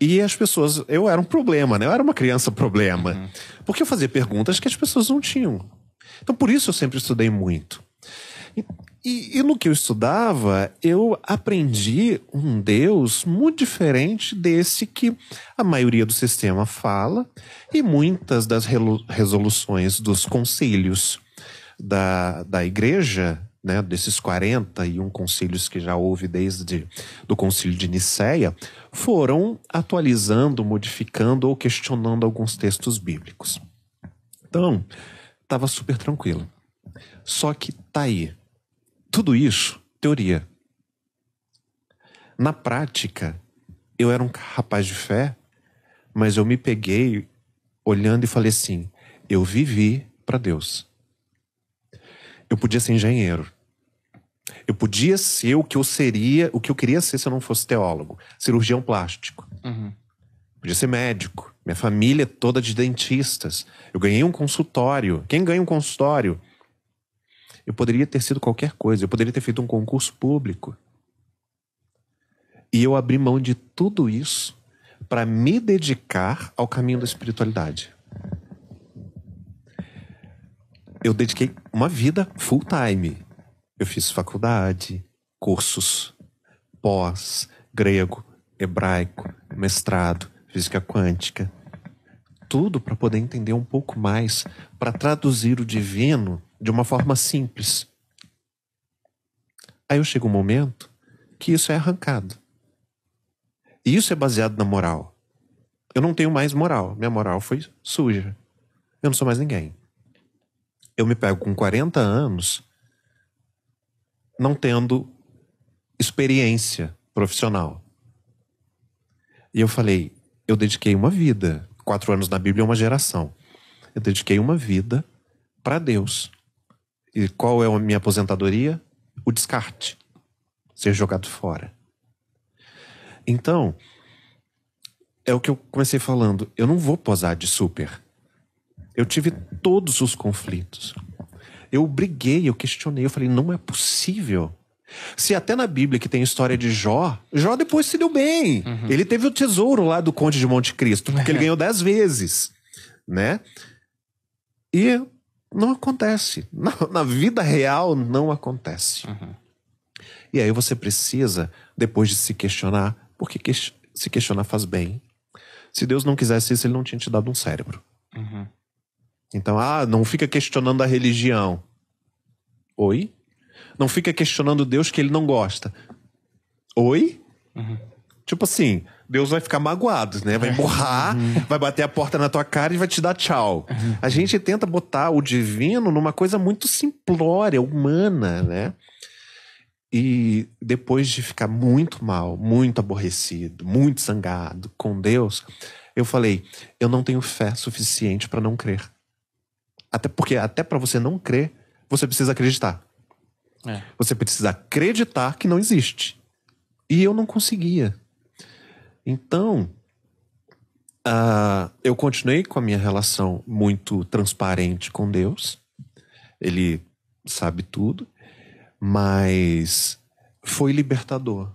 E as pessoas, eu era um problema, né? Eu era uma criança problema. Uhum. Porque eu fazia perguntas que as pessoas não tinham. Então por isso eu sempre estudei muito. E, e, e no que eu estudava, eu aprendi um Deus muito diferente desse que a maioria do sistema fala e muitas das resoluções dos conselhos da, da igreja né, desses 41 concílios que já houve desde do concílio de Nicéia, foram atualizando, modificando ou questionando alguns textos bíblicos. Então, estava super tranquilo. Só que tá aí. Tudo isso, teoria. Na prática, eu era um rapaz de fé, mas eu me peguei olhando e falei assim: eu vivi para Deus. Eu podia ser engenheiro, eu podia ser o que eu seria, o que eu queria ser se eu não fosse teólogo, cirurgião plástico. Uhum. Podia ser médico. Minha família é toda de dentistas. Eu ganhei um consultório. Quem ganha um consultório? Eu poderia ter sido qualquer coisa. Eu poderia ter feito um concurso público. E eu abri mão de tudo isso para me dedicar ao caminho da espiritualidade. Eu dediquei uma vida full time eu fiz faculdade, cursos, pós, grego, hebraico, mestrado, física quântica. Tudo para poder entender um pouco mais, para traduzir o divino de uma forma simples. Aí eu chego um momento que isso é arrancado. E isso é baseado na moral. Eu não tenho mais moral. Minha moral foi suja. Eu não sou mais ninguém. Eu me pego com 40 anos não tendo experiência profissional. E eu falei, eu dediquei uma vida, quatro anos na Bíblia é uma geração. Eu dediquei uma vida para Deus. E qual é a minha aposentadoria? O descarte, ser jogado fora. Então, é o que eu comecei falando, eu não vou posar de super. Eu tive todos os conflitos, eu briguei, eu questionei, eu falei, não é possível. Se até na Bíblia que tem história de Jó, Jó depois se deu bem. Uhum. Ele teve o tesouro lá do Conde de Monte Cristo, porque ele é. ganhou dez vezes, né? E não acontece. Na, na vida real, não acontece. Uhum. E aí você precisa, depois de se questionar, porque que, se questionar faz bem. Se Deus não quisesse isso, ele não tinha te dado um cérebro. Uhum. Então, ah, não fica questionando a religião. Oi? Não fica questionando Deus que ele não gosta. Oi? Uhum. Tipo assim, Deus vai ficar magoado, né? Vai é. borrar, uhum. vai bater a porta na tua cara e vai te dar tchau. Uhum. A gente tenta botar o divino numa coisa muito simplória, humana, né? E depois de ficar muito mal, muito aborrecido, muito zangado com Deus, eu falei: eu não tenho fé suficiente para não crer. Até porque, até para você não crer, você precisa acreditar. É. Você precisa acreditar que não existe. E eu não conseguia. Então, uh, eu continuei com a minha relação muito transparente com Deus. Ele sabe tudo, mas foi libertador.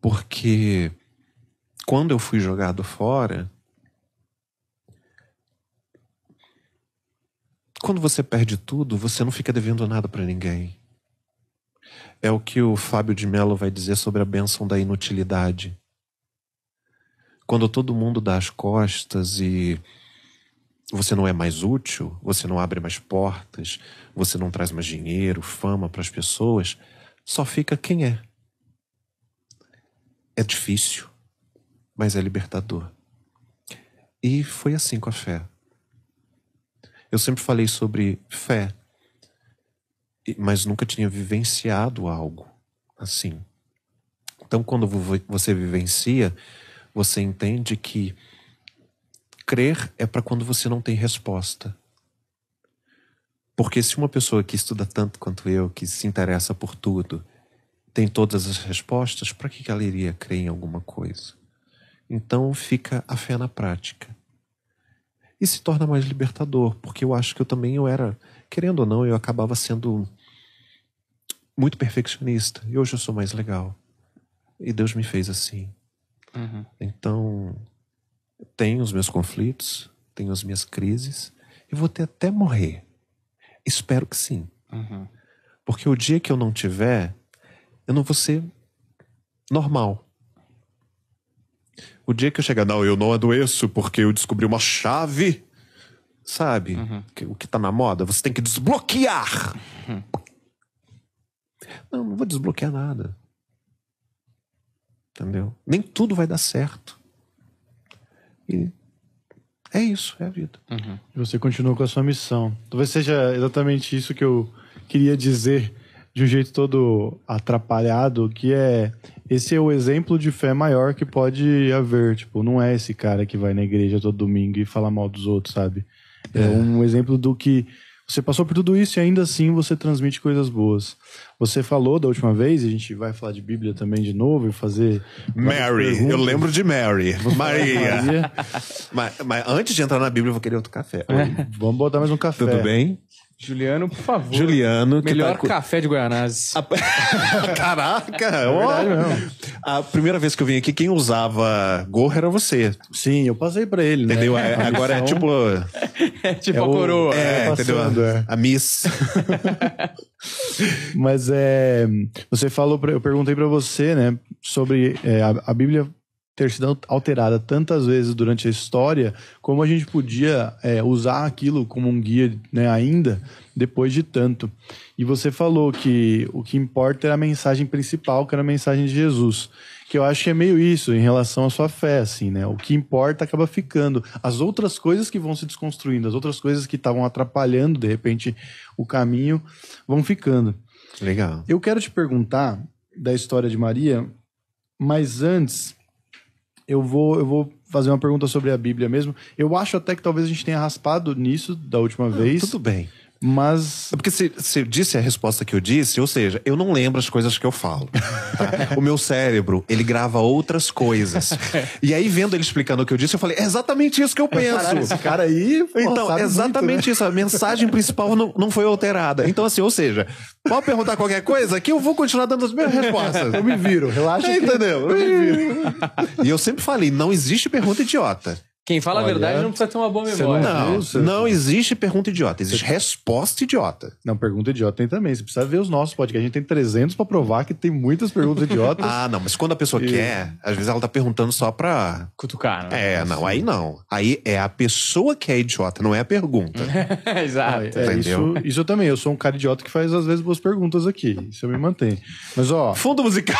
Porque quando eu fui jogado fora, quando você perde tudo, você não fica devendo nada para ninguém. É o que o Fábio de Mello vai dizer sobre a bênção da inutilidade. Quando todo mundo dá as costas e você não é mais útil, você não abre mais portas, você não traz mais dinheiro, fama para as pessoas, só fica quem é. É difícil, mas é libertador. E foi assim com a fé. Eu sempre falei sobre fé, mas nunca tinha vivenciado algo assim. Então, quando você vivencia, você entende que crer é para quando você não tem resposta. Porque se uma pessoa que estuda tanto quanto eu, que se interessa por tudo, tem todas as respostas, para que ela iria crer em alguma coisa? Então fica a fé na prática e se torna mais libertador, porque eu acho que eu também eu era, querendo ou não, eu acabava sendo muito perfeccionista e hoje eu sou mais legal. E Deus me fez assim. Uhum. Então, tenho os meus conflitos, tenho as minhas crises e vou ter até morrer. Espero que sim. Uhum. Porque o dia que eu não tiver, eu não vou ser normal. O dia que eu chegar, não, eu não adoeço porque eu descobri uma chave, sabe? Uhum. Que, o que tá na moda, você tem que desbloquear. Uhum. Não, não vou desbloquear nada. Entendeu? Nem tudo vai dar certo. E é isso, é a vida. Uhum. E você continua com a sua missão. Talvez seja exatamente isso que eu queria dizer de um jeito todo atrapalhado, que é esse é o exemplo de fé maior que pode haver. Tipo, não é esse cara que vai na igreja todo domingo e fala mal dos outros, sabe? É, é um exemplo do que você passou por tudo isso e ainda assim você transmite coisas boas. Você falou da última vez, a gente vai falar de Bíblia também de novo e fazer. Mary, eu lembro de Mary. Maria. mas, mas, antes de entrar na Bíblia, eu vou querer outro café. É. Vamos botar mais um café. Tudo bem? Juliano, por favor. Juliano, que melhor tá... café de Guianazes. A... Caraca, é, é verdade, a primeira vez que eu vim aqui, quem usava gorra era você. Sim, eu passei para ele, né? entendeu? Né? É, agora é tipo é tipo é a coroa. É, é entendeu? A, é. a miss. Mas é, você falou, pra, eu perguntei para você, né, sobre é, a, a Bíblia ter sido alterada tantas vezes durante a história, como a gente podia é, usar aquilo como um guia né, ainda depois de tanto. E você falou que o que importa era é a mensagem principal, que era a mensagem de Jesus. Que eu acho que é meio isso em relação à sua fé, assim, né? O que importa acaba ficando. As outras coisas que vão se desconstruindo, as outras coisas que estavam atrapalhando, de repente, o caminho, vão ficando. Legal. Eu quero te perguntar da história de Maria, mas antes eu vou, eu vou fazer uma pergunta sobre a Bíblia mesmo. Eu acho até que talvez a gente tenha raspado nisso da última ah, vez. Tudo bem. Mas. É porque se, se disse a resposta que eu disse, ou seja, eu não lembro as coisas que eu falo. Tá? o meu cérebro, ele grava outras coisas. e aí, vendo ele explicando o que eu disse, eu falei, é exatamente isso que eu penso. Caralho, esse cara aí. Pô, então, exatamente muito, né? isso. A mensagem principal não, não foi alterada. Então, assim, ou seja, pode perguntar qualquer coisa que eu vou continuar dando as mesmas respostas. Eu me viro, relaxa. entendeu? Eu me viro. e eu sempre falei, não existe pergunta idiota. Quem fala Olha, a verdade não precisa ter uma boa memória. Não, não, né? não existe pergunta idiota, existe você... resposta idiota. Não, pergunta idiota tem também. Você precisa ver os nossos podcasts. A gente tem 300 para provar que tem muitas perguntas idiotas. ah, não, mas quando a pessoa e... quer, às vezes ela tá perguntando só pra. Cutucar, né? É, não, aí não. Aí é a pessoa que é idiota, não é a pergunta. Exato. Ah, é, isso, isso eu também. Eu sou um cara idiota que faz às vezes boas perguntas aqui. Isso eu me mantenho. Mas, ó. Fundo musical!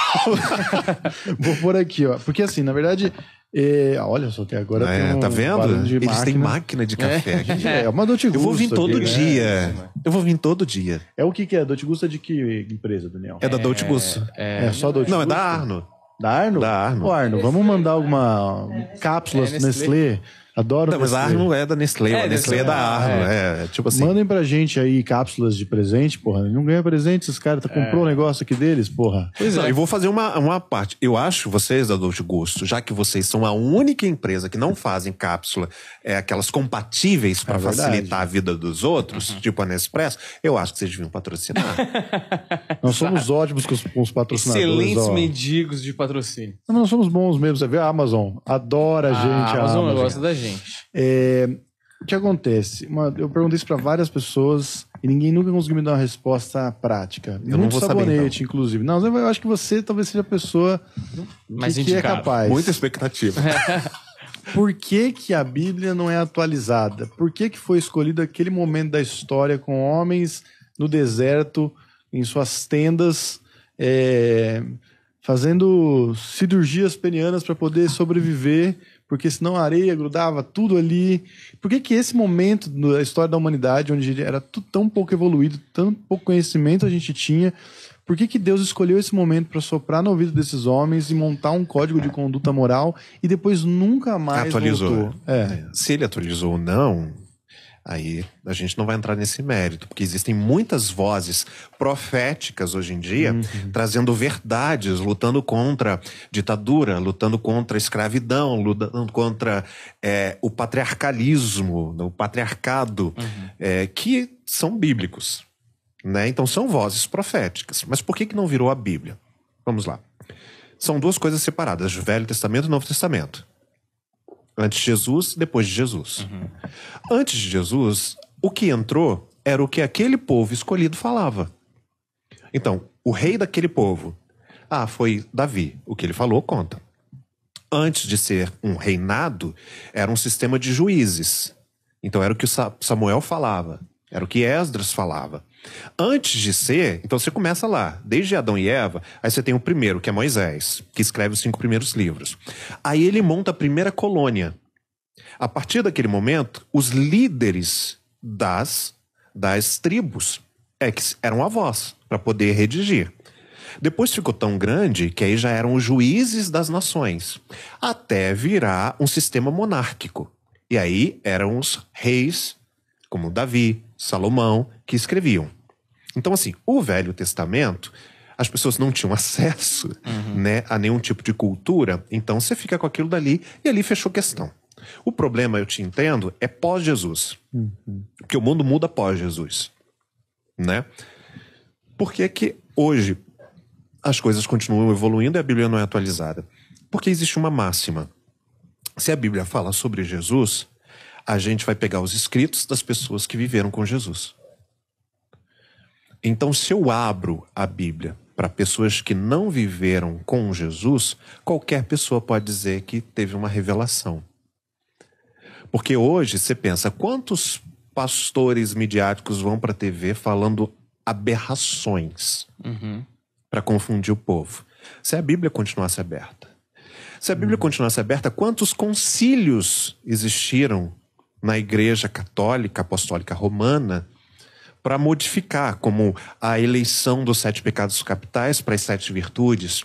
Vou por aqui, ó. Porque assim, na verdade, e, é, olha só que agora é, tem um Tá vendo? Eles máquina. têm máquina de café. É, é, é uma Dolce Gusto. Eu vou vir todo aqui, né? dia. Né? Eu vou vir todo dia. É o que, que é? Dolce Gusto é de que empresa, Daniel? É, é da Dolce Gusto. É, é só é. Dolce Não, é da Arno. Da Arno? Da Arno. Ô, Arno, vamos mandar alguma cápsula é, Nestlé. Nestlé Adoro. Não, mas a Arno é da Nestlé, é, a Nestlé é da Arno. É. é. é. tipo assim. Mandem pra gente aí cápsulas de presente, porra. Não ganha presente esses caras, tá, comprou é. um negócio aqui deles, porra. Pois é. e vou fazer uma, uma parte. Eu acho vocês, da Dolce Gosto, já que vocês são a única empresa que não fazem cápsula, é aquelas compatíveis para é facilitar a vida dos outros, uhum. tipo a Nespresso, eu acho que vocês deviam patrocinar. Nós somos ótimos com os, com os patrocinadores. Excelentes ó. mendigos de patrocínio. Nós somos bons mesmo. Você vê a Amazon. Adora a ah, gente. Amazon, a Amazon gosta da gente. É, o que acontece? Uma, eu perguntei isso para várias pessoas e ninguém nunca conseguiu me dar uma resposta prática. Eu Muito não vou sabonete, saber, então. inclusive. Não, eu acho que você talvez seja a pessoa Mais que, que é capaz. Muita expectativa. É. Por que, que a Bíblia não é atualizada? Por que, que foi escolhido aquele momento da história com homens no deserto, em suas tendas, é, fazendo cirurgias penianas para poder sobreviver porque senão a areia grudava tudo ali. Por que, que esse momento da história da humanidade, onde era tudo tão pouco evoluído, tão pouco conhecimento a gente tinha, por que, que Deus escolheu esse momento para soprar no ouvido desses homens e montar um código de conduta moral e depois nunca mais atualizou? Voltou? Né? É. Se ele atualizou ou não, Aí a gente não vai entrar nesse mérito, porque existem muitas vozes proféticas hoje em dia, uhum. trazendo verdades, lutando contra ditadura, lutando contra escravidão, lutando contra é, o patriarcalismo, né, o patriarcado, uhum. é, que são bíblicos. Né? Então são vozes proféticas. Mas por que, que não virou a Bíblia? Vamos lá. São duas coisas separadas, Velho Testamento e Novo Testamento. Antes de Jesus, depois de Jesus. Uhum. Antes de Jesus, o que entrou era o que aquele povo escolhido falava. Então, o rei daquele povo. Ah, foi Davi. O que ele falou conta. Antes de ser um reinado, era um sistema de juízes. Então, era o que Samuel falava. Era o que Esdras falava. Antes de ser, então você começa lá, desde Adão e Eva, aí você tem o primeiro, que é Moisés, que escreve os cinco primeiros livros. Aí ele monta a primeira colônia. A partir daquele momento, os líderes das, das tribos é que eram avós para poder redigir. Depois ficou tão grande que aí já eram os juízes das nações, até virar um sistema monárquico. E aí eram os reis, como Davi, Salomão, que escreviam. Então, assim, o Velho Testamento, as pessoas não tinham acesso uhum. né, a nenhum tipo de cultura, então você fica com aquilo dali e ali fechou questão. O problema, eu te entendo, é pós-Jesus. Uhum. Porque o mundo muda pós-Jesus. Né? Por que, que hoje as coisas continuam evoluindo e a Bíblia não é atualizada? Porque existe uma máxima. Se a Bíblia fala sobre Jesus, a gente vai pegar os escritos das pessoas que viveram com Jesus. Então, se eu abro a Bíblia para pessoas que não viveram com Jesus, qualquer pessoa pode dizer que teve uma revelação. Porque hoje você pensa, quantos pastores midiáticos vão para a TV falando aberrações uhum. para confundir o povo? Se a Bíblia continuasse aberta. Se a Bíblia uhum. continuasse aberta, quantos concílios existiram na Igreja Católica Apostólica Romana para modificar, como a eleição dos sete pecados capitais para as sete virtudes.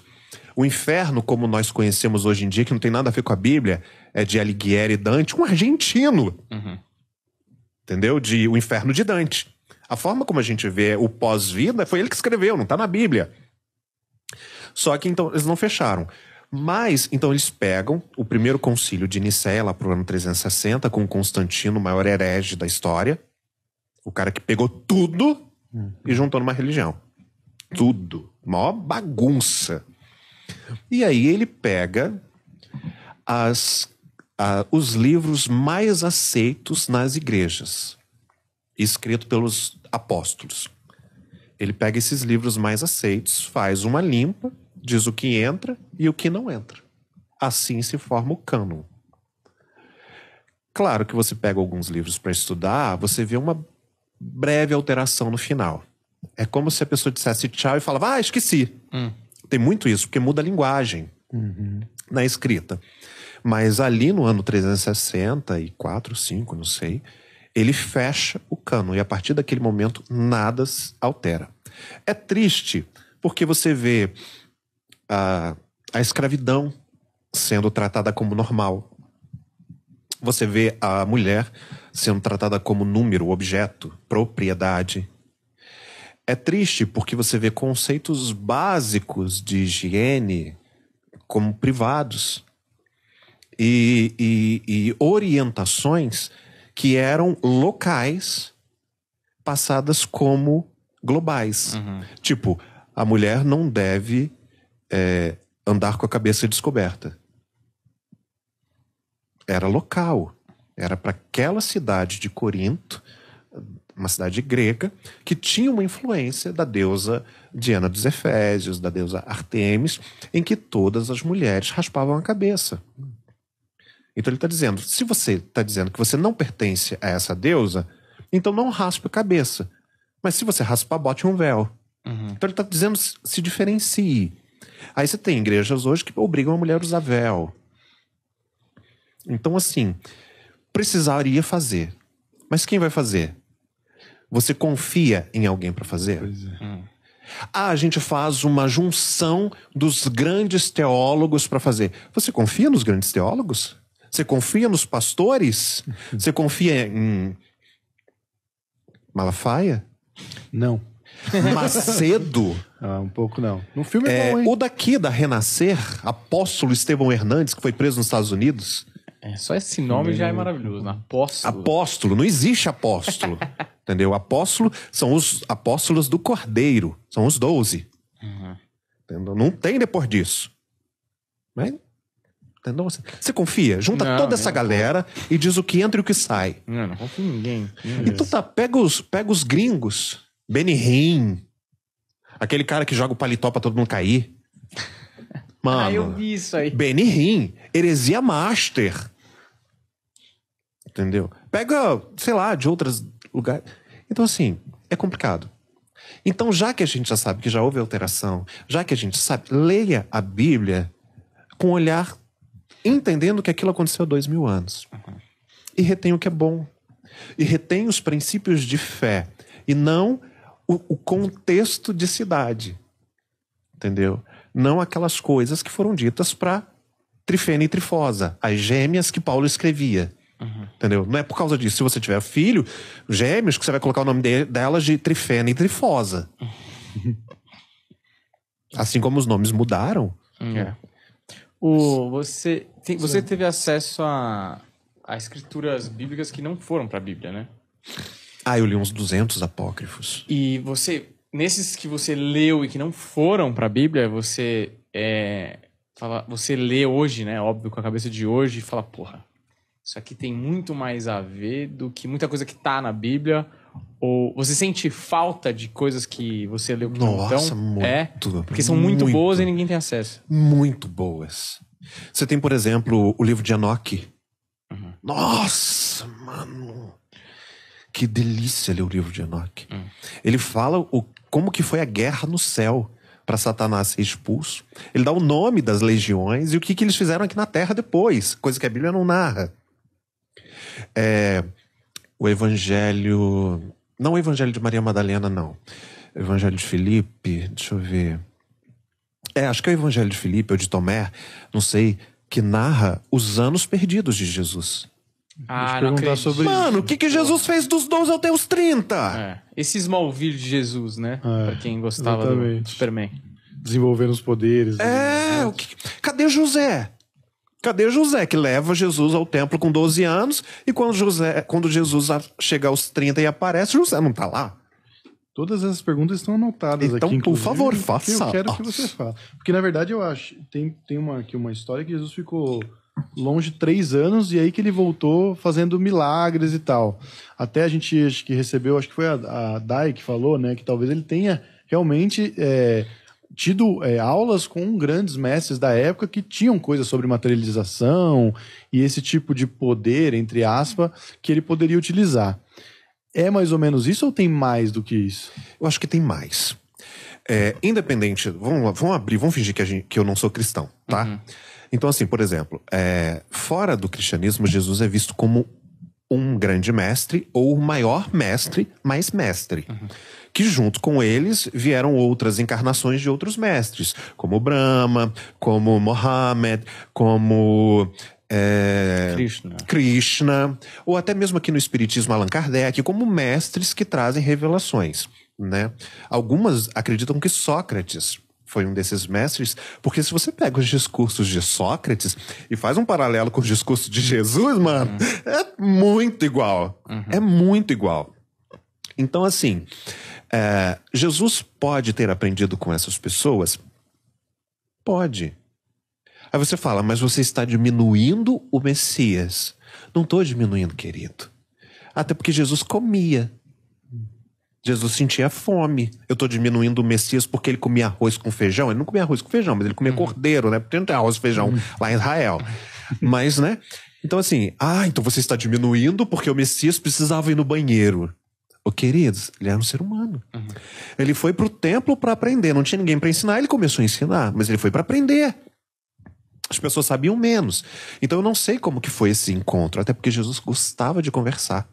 O inferno, como nós conhecemos hoje em dia, que não tem nada a ver com a Bíblia, é de Alighieri Dante, um argentino. Uhum. Entendeu? De O Inferno de Dante. A forma como a gente vê o pós-vida foi ele que escreveu, não está na Bíblia. Só que então eles não fecharam. Mas, então eles pegam o primeiro concílio de Nicéia, lá pro ano 360, com Constantino, o maior herege da história. O cara que pegou tudo e uhum. juntou numa religião. Tudo. Maior bagunça. E aí ele pega as, a, os livros mais aceitos nas igrejas, escrito pelos apóstolos. Ele pega esses livros mais aceitos, faz uma limpa diz o que entra e o que não entra. Assim se forma o cânon. Claro que você pega alguns livros para estudar, você vê uma breve alteração no final. É como se a pessoa dissesse tchau e falava, ah, esqueci. Hum. Tem muito isso, porque muda a linguagem uhum. na escrita. Mas ali no ano 364, 5, não sei, ele fecha o cano e a partir daquele momento nada altera. É triste porque você vê a, a escravidão sendo tratada como normal. Você vê a mulher sendo tratada como número, objeto, propriedade. É triste porque você vê conceitos básicos de higiene como privados e, e, e orientações que eram locais passadas como globais. Uhum. Tipo, a mulher não deve é, andar com a cabeça descoberta. Era local, era para aquela cidade de Corinto, uma cidade grega, que tinha uma influência da deusa Diana dos Efésios, da deusa Artemis, em que todas as mulheres raspavam a cabeça. Então ele está dizendo: se você está dizendo que você não pertence a essa deusa, então não raspe a cabeça. Mas se você raspar, bote um véu. Uhum. Então ele está dizendo: se diferencie. Aí você tem igrejas hoje que obrigam a mulher a usar véu. Então, assim, precisaria fazer. Mas quem vai fazer? Você confia em alguém para fazer? Pois é. Hum. Ah, a gente faz uma junção dos grandes teólogos para fazer. Você confia nos grandes teólogos? Você confia nos pastores? Você confia em Malafaia? Não. Macedo. ah, um pouco não. No filme é, é bom, hein? O daqui, da Renascer, Apóstolo Estevão Hernandes, que foi preso nos Estados Unidos. É, só esse nome hum. já é hum. maravilhoso, né? Apóstolo. Apóstolo, não existe apóstolo. entendeu? Apóstolo são os apóstolos do Cordeiro, são os doze. Uhum. Não tem depois disso. Mas né? Entendeu? Você confia? Junta não, toda essa galera e diz o que entra e o que sai. Não, não confia em ninguém. Meu tu então Deus. tá, pega os, pega os gringos, Benny Hinn. Aquele cara que joga o paletó pra todo mundo cair. Mano. Ah, eu vi isso aí. Benny Hinn. Heresia Master. Entendeu? Pega, sei lá, de outros lugares. Então, assim, é complicado. Então, já que a gente já sabe que já houve alteração, já que a gente sabe, leia a Bíblia com um olhar entendendo que aquilo aconteceu há dois mil anos. Uhum. E retém o que é bom. E retém os princípios de fé. E não o, o contexto de cidade. Entendeu? Não aquelas coisas que foram ditas para Trifena e Trifosa, as gêmeas que Paulo escrevia. Uhum. Entendeu? Não é por causa disso. Se você tiver filho, gêmeos, que você vai colocar o nome de, delas de Trifena e Trifosa. Uhum. assim como os nomes mudaram. Uhum. É. O, você, tem, você teve acesso a, a escrituras bíblicas que não foram para a Bíblia, né? Ah, eu li uns 200 apócrifos. E você, nesses que você leu e que não foram para a Bíblia, você é, fala, você lê hoje, né? Óbvio, com a cabeça de hoje, e fala, porra, isso aqui tem muito mais a ver do que muita coisa que tá na Bíblia. Ou você sente falta de coisas que você leu que Nossa, não é? muito. É, porque são muito, muito boas e ninguém tem acesso. Muito boas. Você tem, por exemplo, o livro de Enoch. Uhum. Nossa, mano que delícia ler o livro de Enoque. Hum. Ele fala o, como que foi a guerra no céu para Satanás ser expulso. Ele dá o nome das legiões e o que, que eles fizeram aqui na terra depois, coisa que a Bíblia não narra. É, o Evangelho. Não o Evangelho de Maria Madalena, não. O Evangelho de Filipe, deixa eu ver. É, acho que é o Evangelho de Filipe ou de Tomé, não sei, que narra os anos perdidos de Jesus. Ah, perguntar sobre Mano, o que, que Jesus fez dos 12 até os 30? É, esse Smallville de Jesus, né? É, pra quem gostava exatamente. do Superman. Desenvolvendo os poderes. É, né? o que... cadê José? Cadê José que leva Jesus ao templo com 12 anos e quando, José, quando Jesus chega aos 30 e aparece, José não tá lá? Todas essas perguntas estão anotadas então, aqui. Então, por favor, faça. Que eu quero que você faça. Porque, na verdade, eu acho. Tem, tem uma, aqui uma história que Jesus ficou longe três anos e aí que ele voltou fazendo milagres e tal. Até a gente acho que recebeu, acho que foi a, a Dai que falou, né, que talvez ele tenha realmente é, tido é, aulas com grandes mestres da época que tinham coisas sobre materialização e esse tipo de poder, entre aspas, que ele poderia utilizar. É mais ou menos isso ou tem mais do que isso? Eu acho que tem mais. É, independente, vamos, vamos abrir, vamos fingir que, gente, que eu não sou cristão, tá? Uhum. Então, assim, por exemplo, é, fora do cristianismo, Jesus é visto como um grande mestre ou o maior mestre mais mestre. Uhum. Que junto com eles vieram outras encarnações de outros mestres, como Brahma, como Mohammed, como é, Krishna. Krishna, ou até mesmo aqui no Espiritismo Allan Kardec, como mestres que trazem revelações. Né? Algumas acreditam que Sócrates foi um desses mestres, porque se você pega os discursos de Sócrates e faz um paralelo com os discursos de Jesus, mano, uhum. é muito igual. Uhum. É muito igual. Então, assim, é, Jesus pode ter aprendido com essas pessoas? Pode. Aí você fala, mas você está diminuindo o Messias. Não estou diminuindo, querido. Até porque Jesus comia. Jesus sentia fome. Eu estou diminuindo o Messias porque ele comia arroz com feijão. Ele não comia arroz com feijão, mas ele comia uhum. cordeiro, né? Porque não tem arroz com feijão uhum. lá em Israel. Mas, né? Então, assim, ah, então você está diminuindo porque o Messias precisava ir no banheiro. Ô, queridos, ele era um ser humano. Uhum. Ele foi para o templo para aprender. Não tinha ninguém para ensinar, ele começou a ensinar, mas ele foi para aprender. As pessoas sabiam menos. Então eu não sei como que foi esse encontro, até porque Jesus gostava de conversar.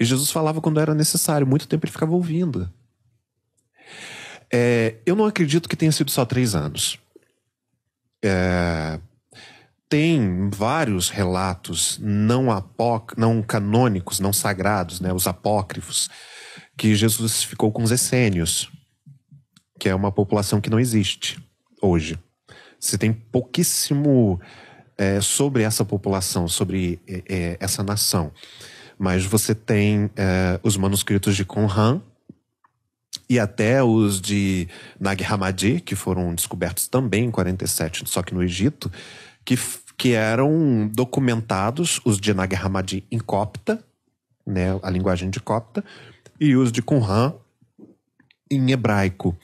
E Jesus falava quando era necessário, muito tempo ele ficava ouvindo. É, eu não acredito que tenha sido só três anos. É, tem vários relatos não, apó, não canônicos, não sagrados, né, os apócrifos, que Jesus ficou com os essênios, que é uma população que não existe hoje. Se tem pouquíssimo é, sobre essa população, sobre é, é, essa nação. Mas você tem é, os manuscritos de Qumran e até os de Nag Hammadi, que foram descobertos também em 47, só que no Egito, que, que eram documentados, os de Nag Hammadi em copta, né, a linguagem de copta, e os de Qumran em hebraico,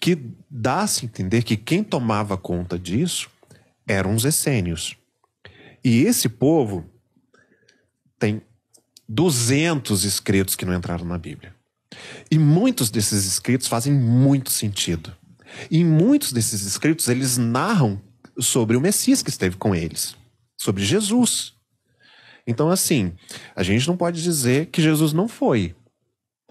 que dá-se entender que quem tomava conta disso eram os essênios. E esse povo tem 200 escritos que não entraram na Bíblia. E muitos desses escritos fazem muito sentido. E em muitos desses escritos eles narram sobre o Messias que esteve com eles, sobre Jesus. Então, assim, a gente não pode dizer que Jesus não foi.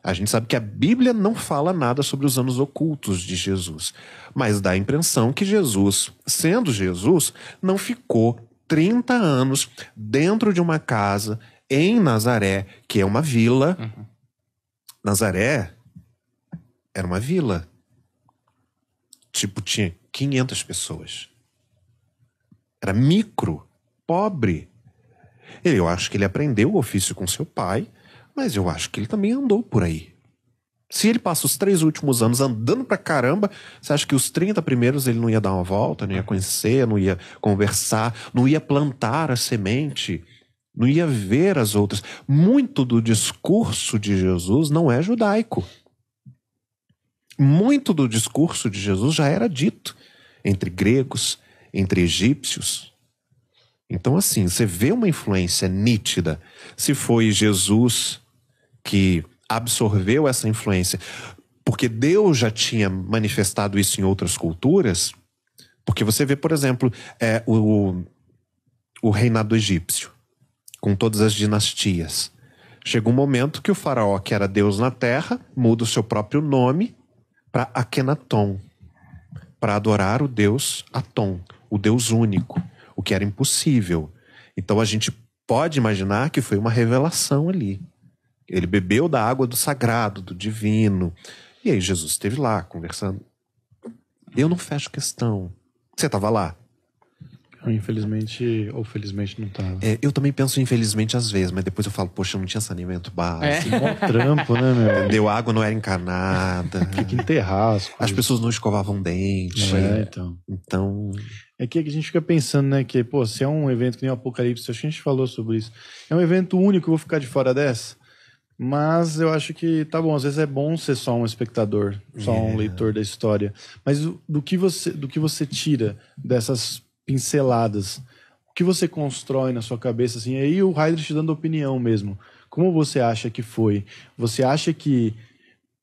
A gente sabe que a Bíblia não fala nada sobre os anos ocultos de Jesus, mas dá a impressão que Jesus, sendo Jesus, não ficou 30 anos dentro de uma casa em Nazaré, que é uma vila. Uhum. Nazaré era uma vila. Tipo, tinha 500 pessoas. Era micro, pobre. Eu acho que ele aprendeu o ofício com seu pai, mas eu acho que ele também andou por aí. Se ele passa os três últimos anos andando pra caramba, você acha que os 30 primeiros ele não ia dar uma volta, não ia conhecer, não ia conversar, não ia plantar a semente? não ia ver as outras. Muito do discurso de Jesus não é judaico. Muito do discurso de Jesus já era dito entre gregos, entre egípcios. Então, assim, você vê uma influência nítida. Se foi Jesus que absorveu essa influência, porque Deus já tinha manifestado isso em outras culturas, porque você vê, por exemplo, é, o, o reinado egípcio com todas as dinastias. Chega um momento que o faraó, que era deus na terra, muda o seu próprio nome para Akenaton, para adorar o deus Aton, o deus único, o que era impossível. Então a gente pode imaginar que foi uma revelação ali. Ele bebeu da água do sagrado, do divino. E aí Jesus esteve lá conversando. Eu não fecho questão. Você estava lá? infelizmente, ou felizmente, não tava. Tá. É, eu também penso infelizmente às vezes, mas depois eu falo, poxa, não tinha saneamento básico. É. é trampo, né, meu? Deu água, não era encanada. Tinha que enterrar. As, as, pessoas não escovavam dente. É, então. Então. É que a gente fica pensando, né, que, pô, se é um evento que nem o Apocalipse, acho que a gente falou sobre isso. É um evento único, eu vou ficar de fora dessa? Mas eu acho que tá bom, às vezes é bom ser só um espectador, só um é. leitor da história. Mas do que você, do que você tira dessas pinceladas. O que você constrói na sua cabeça, assim, aí o Heidrich te dando opinião mesmo. Como você acha que foi? Você acha que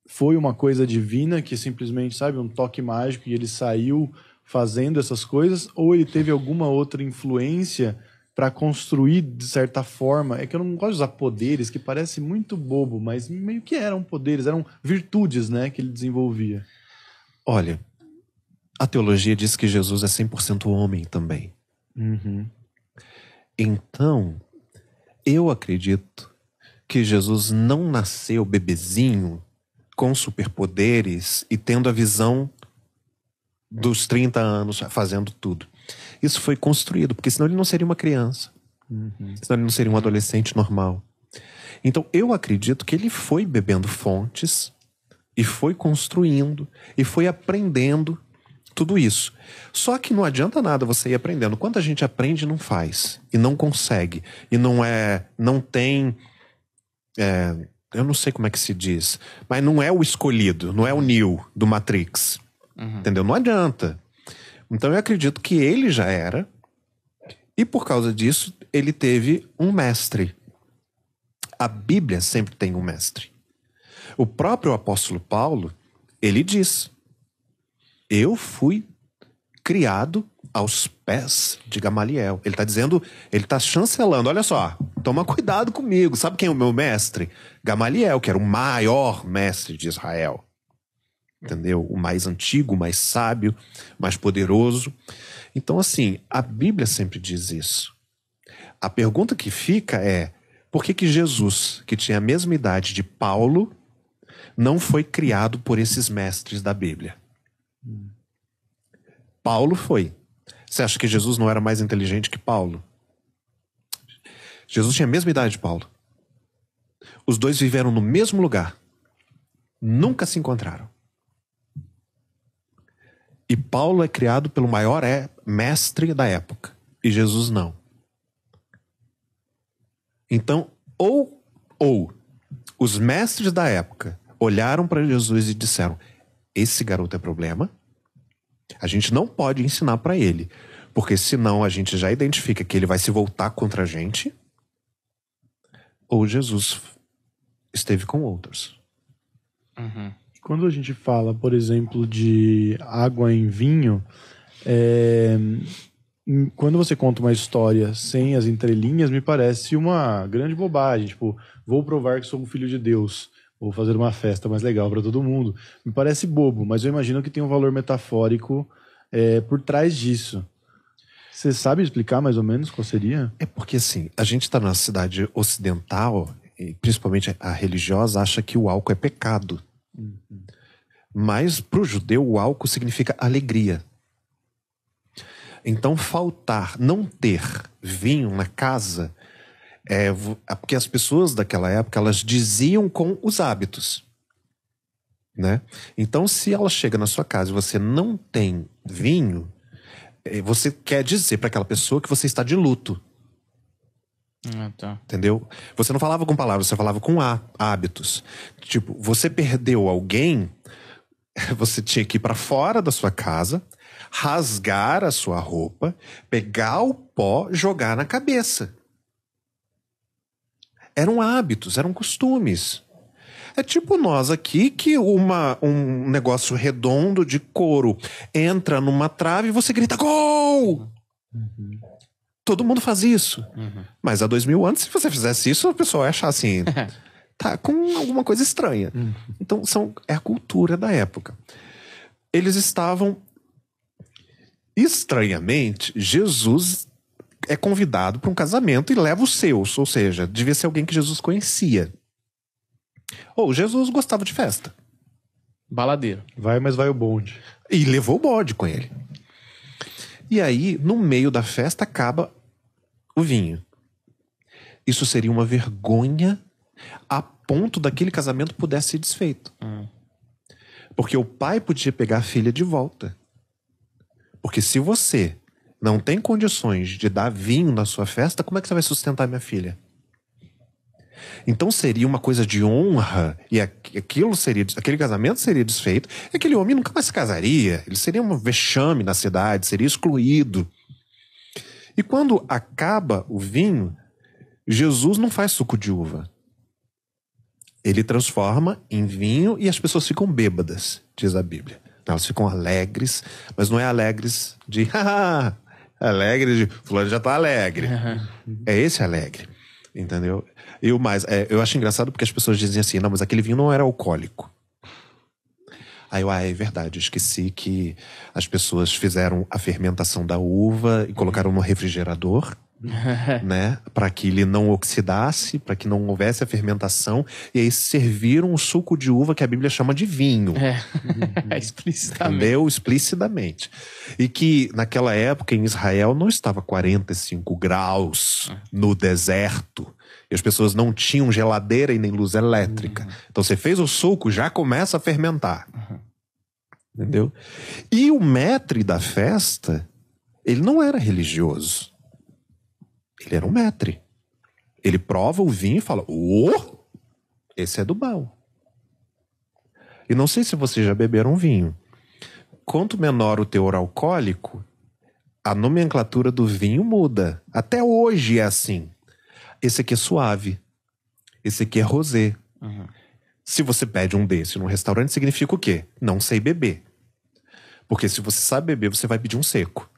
foi uma coisa divina que simplesmente, sabe, um toque mágico e ele saiu fazendo essas coisas? Ou ele teve alguma outra influência para construir de certa forma. É que eu não gosto de usar poderes, que parece muito bobo, mas meio que eram poderes, eram virtudes, né, que ele desenvolvia. Olha, a teologia diz que Jesus é 100% homem também. Uhum. Então, eu acredito que Jesus não nasceu bebezinho com superpoderes e tendo a visão dos 30 anos fazendo tudo. Isso foi construído, porque senão ele não seria uma criança. Uhum. Senão ele não seria um adolescente normal. Então, eu acredito que ele foi bebendo fontes e foi construindo e foi aprendendo tudo isso. Só que não adianta nada você ir aprendendo. a gente aprende não faz, e não consegue, e não é. não tem. É, eu não sei como é que se diz, mas não é o escolhido, não é o Neo do Matrix. Uhum. Entendeu? Não adianta. Então eu acredito que ele já era, e por causa disso, ele teve um mestre. A Bíblia sempre tem um mestre. O próprio apóstolo Paulo, ele diz: eu fui criado aos pés de Gamaliel. Ele está dizendo, ele está chancelando, olha só, toma cuidado comigo. Sabe quem é o meu mestre? Gamaliel, que era o maior mestre de Israel. Entendeu? O mais antigo, o mais sábio, mais poderoso. Então, assim, a Bíblia sempre diz isso. A pergunta que fica é: por que, que Jesus, que tinha a mesma idade de Paulo, não foi criado por esses mestres da Bíblia? Paulo foi. Você acha que Jesus não era mais inteligente que Paulo? Jesus tinha a mesma idade de Paulo. Os dois viveram no mesmo lugar. Nunca se encontraram. E Paulo é criado pelo maior é, mestre da época. E Jesus não. Então, ou, ou os mestres da época olharam para Jesus e disseram: Esse garoto é problema. A gente não pode ensinar para ele, porque senão a gente já identifica que ele vai se voltar contra a gente, ou Jesus esteve com outros. Uhum. Quando a gente fala, por exemplo, de água em vinho, é... quando você conta uma história sem as entrelinhas, me parece uma grande bobagem. Tipo, vou provar que sou um filho de Deus ou fazer uma festa mais legal para todo mundo. Me parece bobo, mas eu imagino que tem um valor metafórico é, por trás disso. Você sabe explicar mais ou menos qual seria? É porque assim, a gente está numa cidade ocidental, principalmente a religiosa, acha que o álcool é pecado. Uhum. Mas para o judeu, o álcool significa alegria. Então, faltar, não ter vinho na casa, é, é, porque as pessoas daquela época elas diziam com os hábitos. Né? Então, se ela chega na sua casa e você não tem vinho, é, você quer dizer para aquela pessoa que você está de luto. Ah, tá. Entendeu? Você não falava com palavras, você falava com há, hábitos. Tipo, você perdeu alguém, você tinha que ir para fora da sua casa, rasgar a sua roupa, pegar o pó, jogar na cabeça eram hábitos, eram costumes. É tipo nós aqui que uma, um negócio redondo de couro entra numa trave e você grita gol! Uhum. Todo mundo faz isso. Uhum. Mas há dois mil anos, se você fizesse isso, o pessoal ia achar assim. tá com alguma coisa estranha. Uhum. Então são, é a cultura da época. Eles estavam. Estranhamente, Jesus é convidado para um casamento e leva os seus, ou seja, devia ser alguém que Jesus conhecia. Ou Jesus gostava de festa. Baladeiro. Vai, mas vai o bonde. E levou o bode com ele. E aí, no meio da festa, acaba o vinho. Isso seria uma vergonha a ponto daquele casamento pudesse ser desfeito. Hum. Porque o pai podia pegar a filha de volta. Porque se você não tem condições de dar vinho na sua festa, como é que você vai sustentar minha filha? Então seria uma coisa de honra e aquilo seria, aquele casamento seria desfeito. E aquele homem nunca mais se casaria. Ele seria um vexame na cidade, seria excluído. E quando acaba o vinho, Jesus não faz suco de uva. Ele transforma em vinho e as pessoas ficam bêbadas, diz a Bíblia. Elas ficam alegres, mas não é alegres de alegre de. Fulano já tá alegre. Uhum. É esse alegre. Entendeu? E o mais, é, eu acho engraçado porque as pessoas dizem assim: não, mas aquele vinho não era alcoólico. Aí eu, ah, é verdade, esqueci que as pessoas fizeram a fermentação da uva e colocaram no refrigerador. né, para que ele não oxidasse, para que não houvesse a fermentação, e aí serviram um suco de uva que a Bíblia chama de vinho. É. Uhum. explicitamente. Entendeu? Explicitamente. E que naquela época em Israel não estava 45 graus é. no deserto. E as pessoas não tinham geladeira e nem luz elétrica. Uhum. Então você fez o suco, já começa a fermentar. Uhum. Entendeu? E o mestre da festa, ele não era religioso. Ele era um metre. Ele prova o vinho e fala: oh, esse é do mal". E não sei se vocês já beberam vinho. Quanto menor o teor alcoólico, a nomenclatura do vinho muda. Até hoje é assim. Esse aqui é suave. Esse aqui é rosé. Uhum. Se você pede um desse num restaurante, significa o quê? Não sei beber. Porque se você sabe beber, você vai pedir um seco.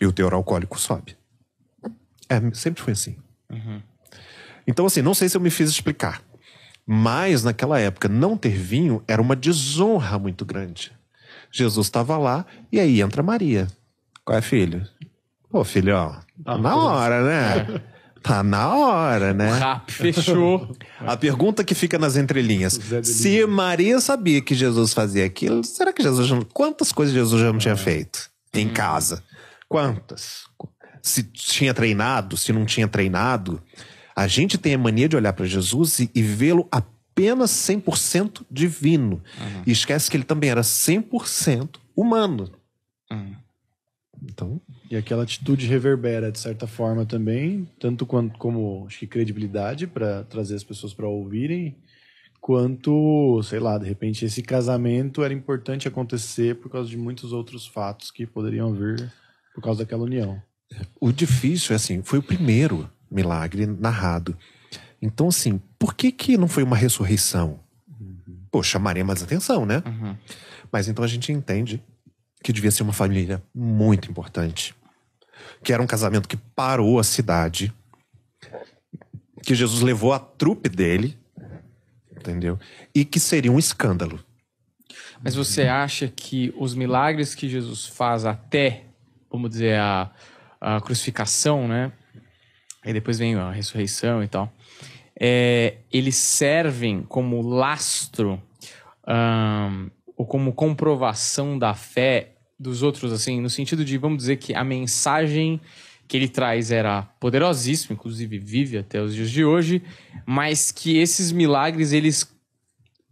E o teor alcoólico sobe. É, sempre foi assim. Uhum. Então, assim, não sei se eu me fiz explicar. Mas, naquela época, não ter vinho era uma desonra muito grande. Jesus estava lá e aí entra Maria. Qual é, filho? Pô, filho, ó, tá, tá na hora, né? Tá na hora, né? Rap, fechou. A pergunta que fica nas entrelinhas: se Maria sabia que Jesus fazia aquilo, será que Jesus já... Quantas coisas Jesus já não tinha é. feito em hum. casa? Quantas? se tinha treinado, se não tinha treinado. A gente tem a mania de olhar para Jesus e, e vê-lo apenas 100% divino. Uhum. E esquece que ele também era 100% humano. Uhum. Então. E aquela atitude reverbera, de certa forma, também, tanto quanto como acho que credibilidade para trazer as pessoas para ouvirem, quanto, sei lá, de repente esse casamento era importante acontecer por causa de muitos outros fatos que poderiam vir por causa daquela união. O difícil é assim, foi o primeiro milagre narrado. Então, assim, por que, que não foi uma ressurreição? Uhum. Pô, chamaria mais atenção, né? Uhum. Mas então a gente entende que devia ser uma família muito importante. Que era um casamento que parou a cidade. Que Jesus levou a trupe dele. Entendeu? E que seria um escândalo. Mas você acha que os milagres que Jesus faz até, vamos dizer, a a crucificação, né? E depois vem a ressurreição e tal. É, eles servem como lastro um, ou como comprovação da fé dos outros, assim, no sentido de, vamos dizer que a mensagem que ele traz era poderosíssima, inclusive vive até os dias de hoje, mas que esses milagres eles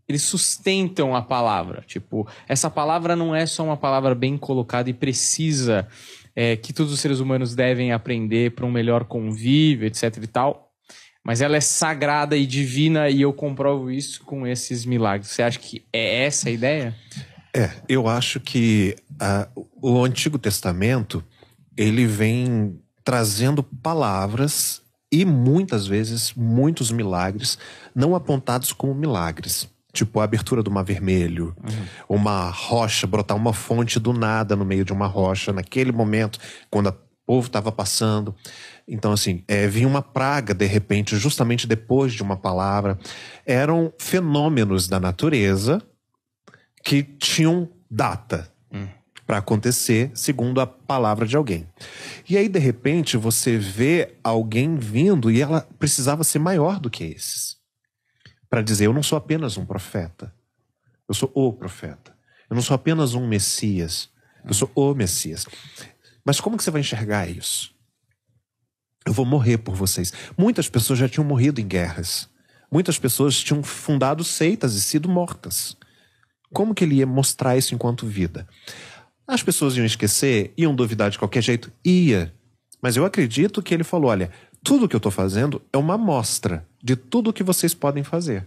eles sustentam a palavra. Tipo, essa palavra não é só uma palavra bem colocada e precisa é, que todos os seres humanos devem aprender para um melhor convívio, etc e tal. Mas ela é sagrada e divina e eu comprovo isso com esses milagres. Você acha que é essa a ideia? É, eu acho que a, ah, o Antigo Testamento ele vem trazendo palavras e muitas vezes muitos milagres não apontados como milagres. Tipo, a abertura do Mar Vermelho, uhum. uma rocha, brotar uma fonte do nada no meio de uma rocha, naquele momento, quando o povo estava passando. Então, assim, é, vinha uma praga, de repente, justamente depois de uma palavra. Eram fenômenos da natureza que tinham data uhum. para acontecer, segundo a palavra de alguém. E aí, de repente, você vê alguém vindo e ela precisava ser maior do que esses para dizer: eu não sou apenas um profeta, eu sou o profeta. Eu não sou apenas um Messias, eu sou o Messias. Mas como que você vai enxergar isso? Eu vou morrer por vocês. Muitas pessoas já tinham morrido em guerras. Muitas pessoas tinham fundado seitas e sido mortas. Como que ele ia mostrar isso enquanto vida? As pessoas iam esquecer, iam duvidar de qualquer jeito? Ia. Mas eu acredito que ele falou: olha, tudo que eu estou fazendo é uma amostra de tudo que vocês podem fazer.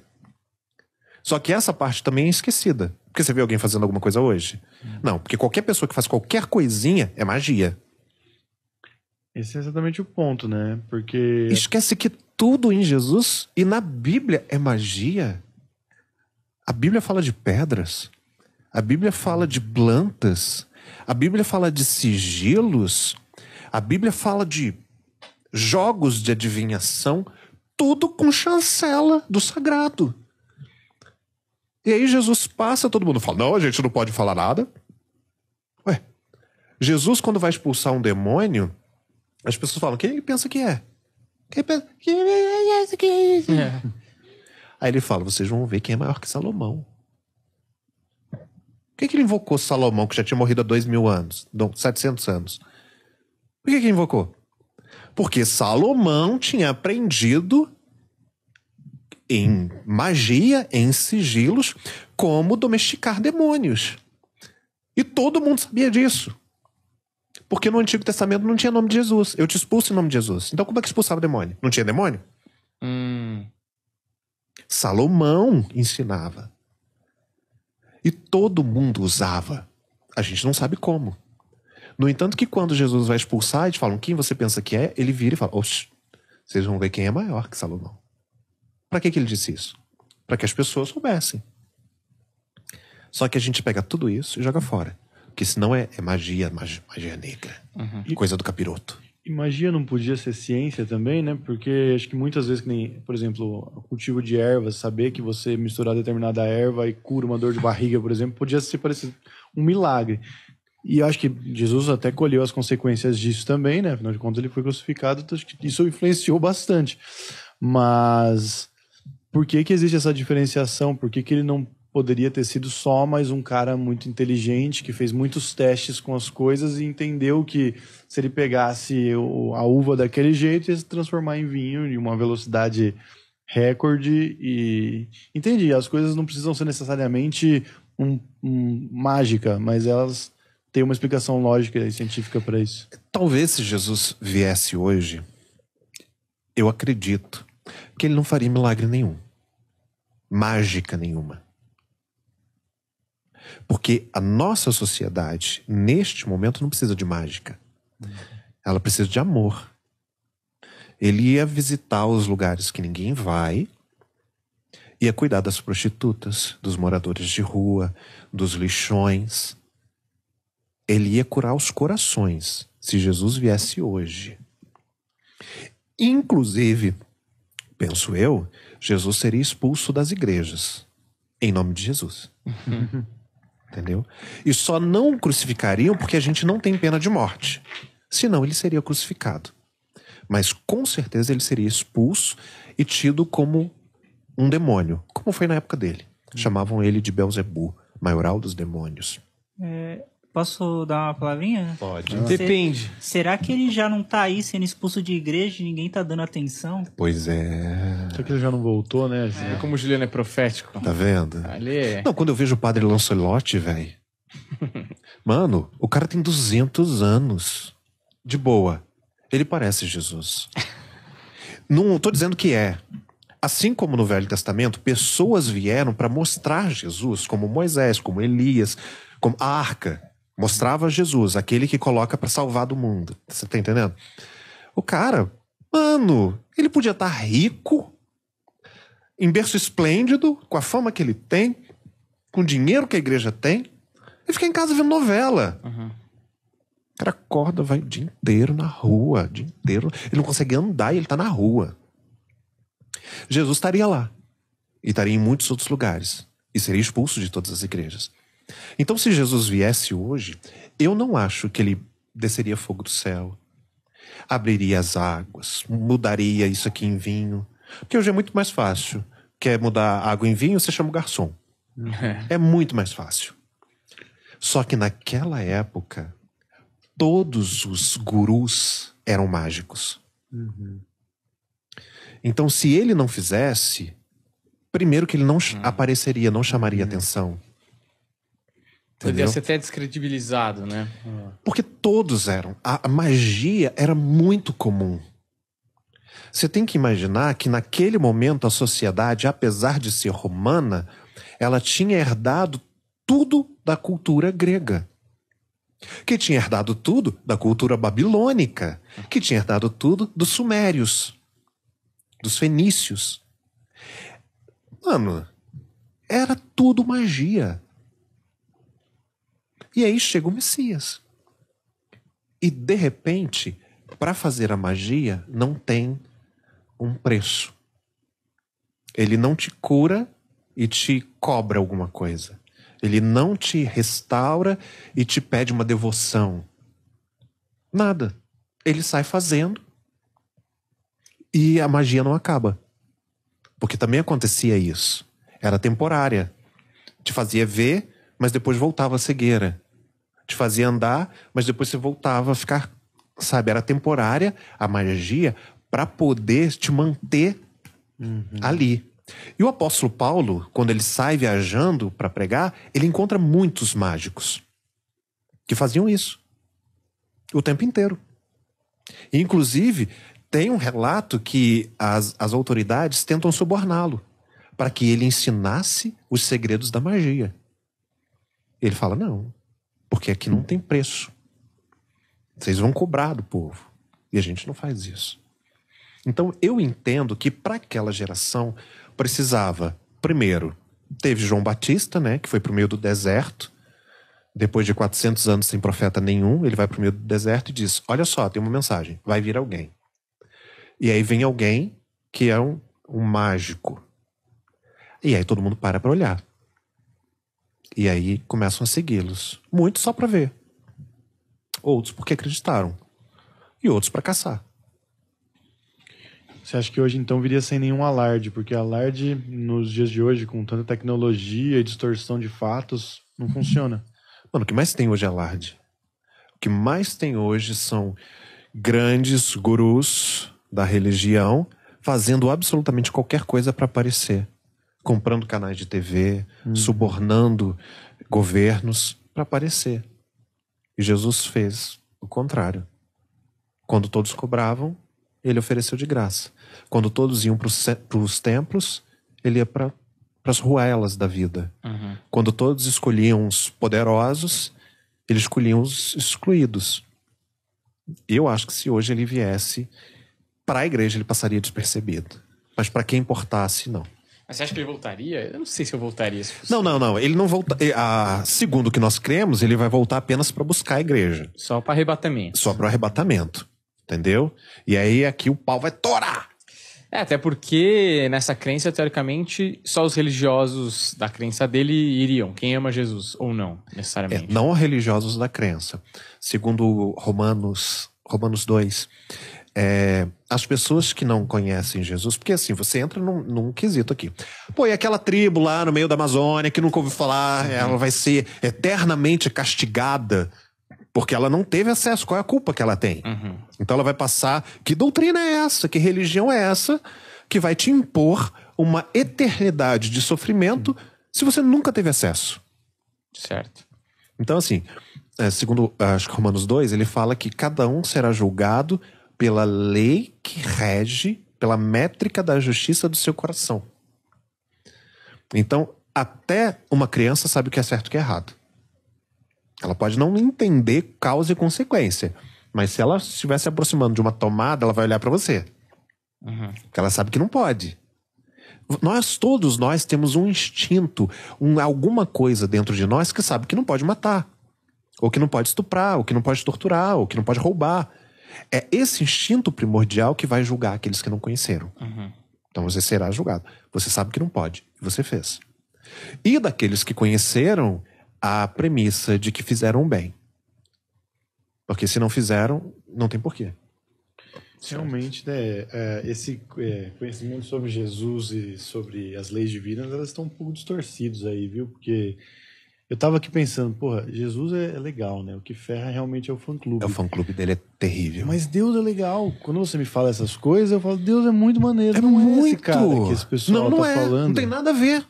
Só que essa parte também é esquecida. Porque você vê alguém fazendo alguma coisa hoje? Hum. Não, porque qualquer pessoa que faz qualquer coisinha é magia. Esse é exatamente o ponto, né? Porque. Esquece que tudo em Jesus e na Bíblia é magia. A Bíblia fala de pedras, a Bíblia fala de plantas, a Bíblia fala de sigilos, a Bíblia fala de jogos de adivinhação tudo com chancela do sagrado. E aí Jesus passa, todo mundo fala: não, a gente não pode falar nada. Ué, Jesus, quando vai expulsar um demônio, as pessoas falam: quem pensa que é? Quem pensa que é isso? É. Aí ele fala: vocês vão ver quem é maior que Salomão. Por que, é que ele invocou Salomão, que já tinha morrido há dois mil anos, 700 anos? Por que, é que invocou? Porque Salomão tinha aprendido em magia, em sigilos, como domesticar demônios. E todo mundo sabia disso. Porque no Antigo Testamento não tinha nome de Jesus. Eu te expulso em nome de Jesus. Então como é que expulsava o demônio? Não tinha demônio? Hum. Salomão ensinava. E todo mundo usava. A gente não sabe como. No entanto, que quando Jesus vai expulsar, eles falam: quem você pensa que é? Ele vira e fala: Oxi, vocês vão ver quem é maior que Salomão. Para que, que ele disse isso? Para que as pessoas soubessem. Só que a gente pega tudo isso e joga fora. Porque senão é, é magia, é magia, magia negra. Uhum. É coisa do capiroto. E magia não podia ser ciência também, né? Porque acho que muitas vezes, que nem, por exemplo, o cultivo de ervas, saber que você misturar determinada erva e cura uma dor de barriga, por exemplo, podia ser parecido um milagre. E acho que Jesus até colheu as consequências disso também, né? Afinal de contas, ele foi crucificado, então acho que isso influenciou bastante. Mas por que, que existe essa diferenciação? Por que, que ele não poderia ter sido só mais um cara muito inteligente que fez muitos testes com as coisas e entendeu que se ele pegasse a uva daquele jeito ia se transformar em vinho em uma velocidade recorde e entendi as coisas não precisam ser necessariamente um, um, mágica mas elas tem uma explicação lógica e científica para isso. Talvez se Jesus viesse hoje, eu acredito que ele não faria milagre nenhum, mágica nenhuma. Porque a nossa sociedade, neste momento, não precisa de mágica. Ela precisa de amor. Ele ia visitar os lugares que ninguém vai, ia cuidar das prostitutas, dos moradores de rua, dos lixões, ele ia curar os corações se Jesus viesse hoje. Inclusive, penso eu, Jesus seria expulso das igrejas em nome de Jesus. Entendeu? E só não o crucificariam porque a gente não tem pena de morte. Senão ele seria crucificado. Mas com certeza ele seria expulso e tido como um demônio, como foi na época dele. Chamavam ele de Belzebu, maioral dos demônios. É, Posso dar uma palavrinha? Pode. Ah. Depende. será que ele já não tá aí sendo expulso de igreja e ninguém tá dando atenção? Pois é. Só que ele já não voltou, né? É. Como o Juliano é profético. Tá vendo? Ali. É. Não, quando eu vejo o padre Lancelotti, velho. Mano, o cara tem 200 anos. De boa. Ele parece Jesus. não tô dizendo que é. Assim como no Velho Testamento, pessoas vieram para mostrar Jesus, como Moisés, como Elias, como a arca. Mostrava Jesus, aquele que coloca para salvar do mundo. Você tá entendendo? O cara, mano, ele podia estar tá rico, em berço esplêndido, com a fama que ele tem, com o dinheiro que a igreja tem, e fica em casa vendo novela. Uhum. O cara acorda, vai o dia inteiro na rua, o dia inteiro. Ele não consegue andar e ele tá na rua. Jesus estaria lá. E estaria em muitos outros lugares. E seria expulso de todas as igrejas. Então, se Jesus viesse hoje, eu não acho que ele desceria fogo do céu, abriria as águas, mudaria isso aqui em vinho. Porque hoje é muito mais fácil. Quer mudar água em vinho, você chama o garçom. É, é muito mais fácil. Só que naquela época, todos os gurus eram mágicos. Uhum. Então, se ele não fizesse, primeiro que ele não uhum. apareceria, não chamaria uhum. atenção. Entendeu? Podia ser até descredibilizado, né? Porque todos eram. A, a magia era muito comum. Você tem que imaginar que naquele momento a sociedade, apesar de ser romana, ela tinha herdado tudo da cultura grega. Que tinha herdado tudo da cultura babilônica, que tinha herdado tudo dos sumérios, dos fenícios. Mano, era tudo magia. E aí chega o Messias. E de repente, para fazer a magia, não tem um preço. Ele não te cura e te cobra alguma coisa. Ele não te restaura e te pede uma devoção. Nada. Ele sai fazendo e a magia não acaba. Porque também acontecia isso. Era temporária. Te fazia ver, mas depois voltava a cegueira te fazia andar, mas depois você voltava a ficar, sabe? Era temporária a magia para poder te manter uhum. ali. E o apóstolo Paulo, quando ele sai viajando para pregar, ele encontra muitos mágicos que faziam isso o tempo inteiro. E, inclusive, tem um relato que as, as autoridades tentam suborná-lo para que ele ensinasse os segredos da magia. Ele fala: não, porque aqui não tem preço. Vocês vão cobrar do povo. E a gente não faz isso. Então eu entendo que para aquela geração precisava, primeiro, teve João Batista, né, que foi para o meio do deserto. Depois de 400 anos sem profeta nenhum, ele vai para o meio do deserto e diz: Olha só, tem uma mensagem, vai vir alguém. E aí vem alguém que é um, um mágico. E aí todo mundo para para olhar. E aí começam a segui-los. Muitos só para ver. Outros porque acreditaram. E outros para caçar. Você acha que hoje então viria sem nenhum alarde? Porque alarde nos dias de hoje, com tanta tecnologia e distorção de fatos, não funciona. Mano, o que mais tem hoje é alarde. O que mais tem hoje são grandes gurus da religião fazendo absolutamente qualquer coisa para aparecer comprando canais de TV, hum. subornando governos para aparecer. E Jesus fez o contrário. Quando todos cobravam, ele ofereceu de graça. Quando todos iam para os templos, ele ia para as ruelas da vida. Uhum. Quando todos escolhiam os poderosos, ele escolhia os excluídos. Eu acho que se hoje ele viesse para a igreja, ele passaria despercebido. Mas para quem importasse, não. Mas você acha que ele voltaria? Eu não sei se eu voltaria. Se fosse... Não, não, não. Ele não volta. Ah, segundo o que nós cremos, ele vai voltar apenas para buscar a igreja. Só para arrebatamento. Só para arrebatamento. Entendeu? E aí aqui é o pau vai torar. É, até porque nessa crença, teoricamente, só os religiosos da crença dele iriam. Quem ama Jesus ou não, é, necessariamente. É, não religiosos da crença. Segundo Romanos, Romanos 2, é, as pessoas que não conhecem Jesus, porque assim, você entra num, num, quesito aqui. Pô, e aquela tribo lá no meio da Amazônia que nunca ouviu falar, uhum. ela vai ser eternamente castigada porque ela não teve acesso. Qual é a culpa que ela tem? Uhum. Então ela vai passar. Que doutrina é essa? Que religião é essa que vai te impor uma eternidade de sofrimento uhum. se você nunca teve acesso? Certo. Então, assim, é, segundo acho que Romanos 2, ele fala que cada um será julgado pela lei que rege, pela métrica da justiça do seu coração. Então, até uma criança sabe o que é certo e o que é errado. Ela pode não entender causa e consequência, mas se ela estiver se aproximando de uma tomada, ela vai olhar para você. Uhum. Porque ela sabe que não pode. Nós todos nós temos um instinto, um, alguma coisa dentro de nós que sabe que não pode matar, ou que não pode estuprar, ou que não pode torturar, ou que não pode roubar. É esse instinto primordial que vai julgar aqueles que não conheceram. Uhum. Então você será julgado. Você sabe que não pode. Você fez. E daqueles que conheceram a premissa de que fizeram bem. Porque se não fizeram, não tem porquê. Realmente, né? É, esse é, conhecimento sobre Jesus e sobre as leis divinas, elas estão um pouco distorcidos aí, viu? Porque eu tava aqui pensando, porra, Jesus é, é, legal, né? O que ferra realmente é o fã-clube. É o fã-clube dele é terrível. Mas Deus é legal. Quando você me fala essas coisas, eu falo, Deus é muito maneiro. É não muito. é esse cara que esse pessoal não, não tá é. falando. Não tem nada a ver.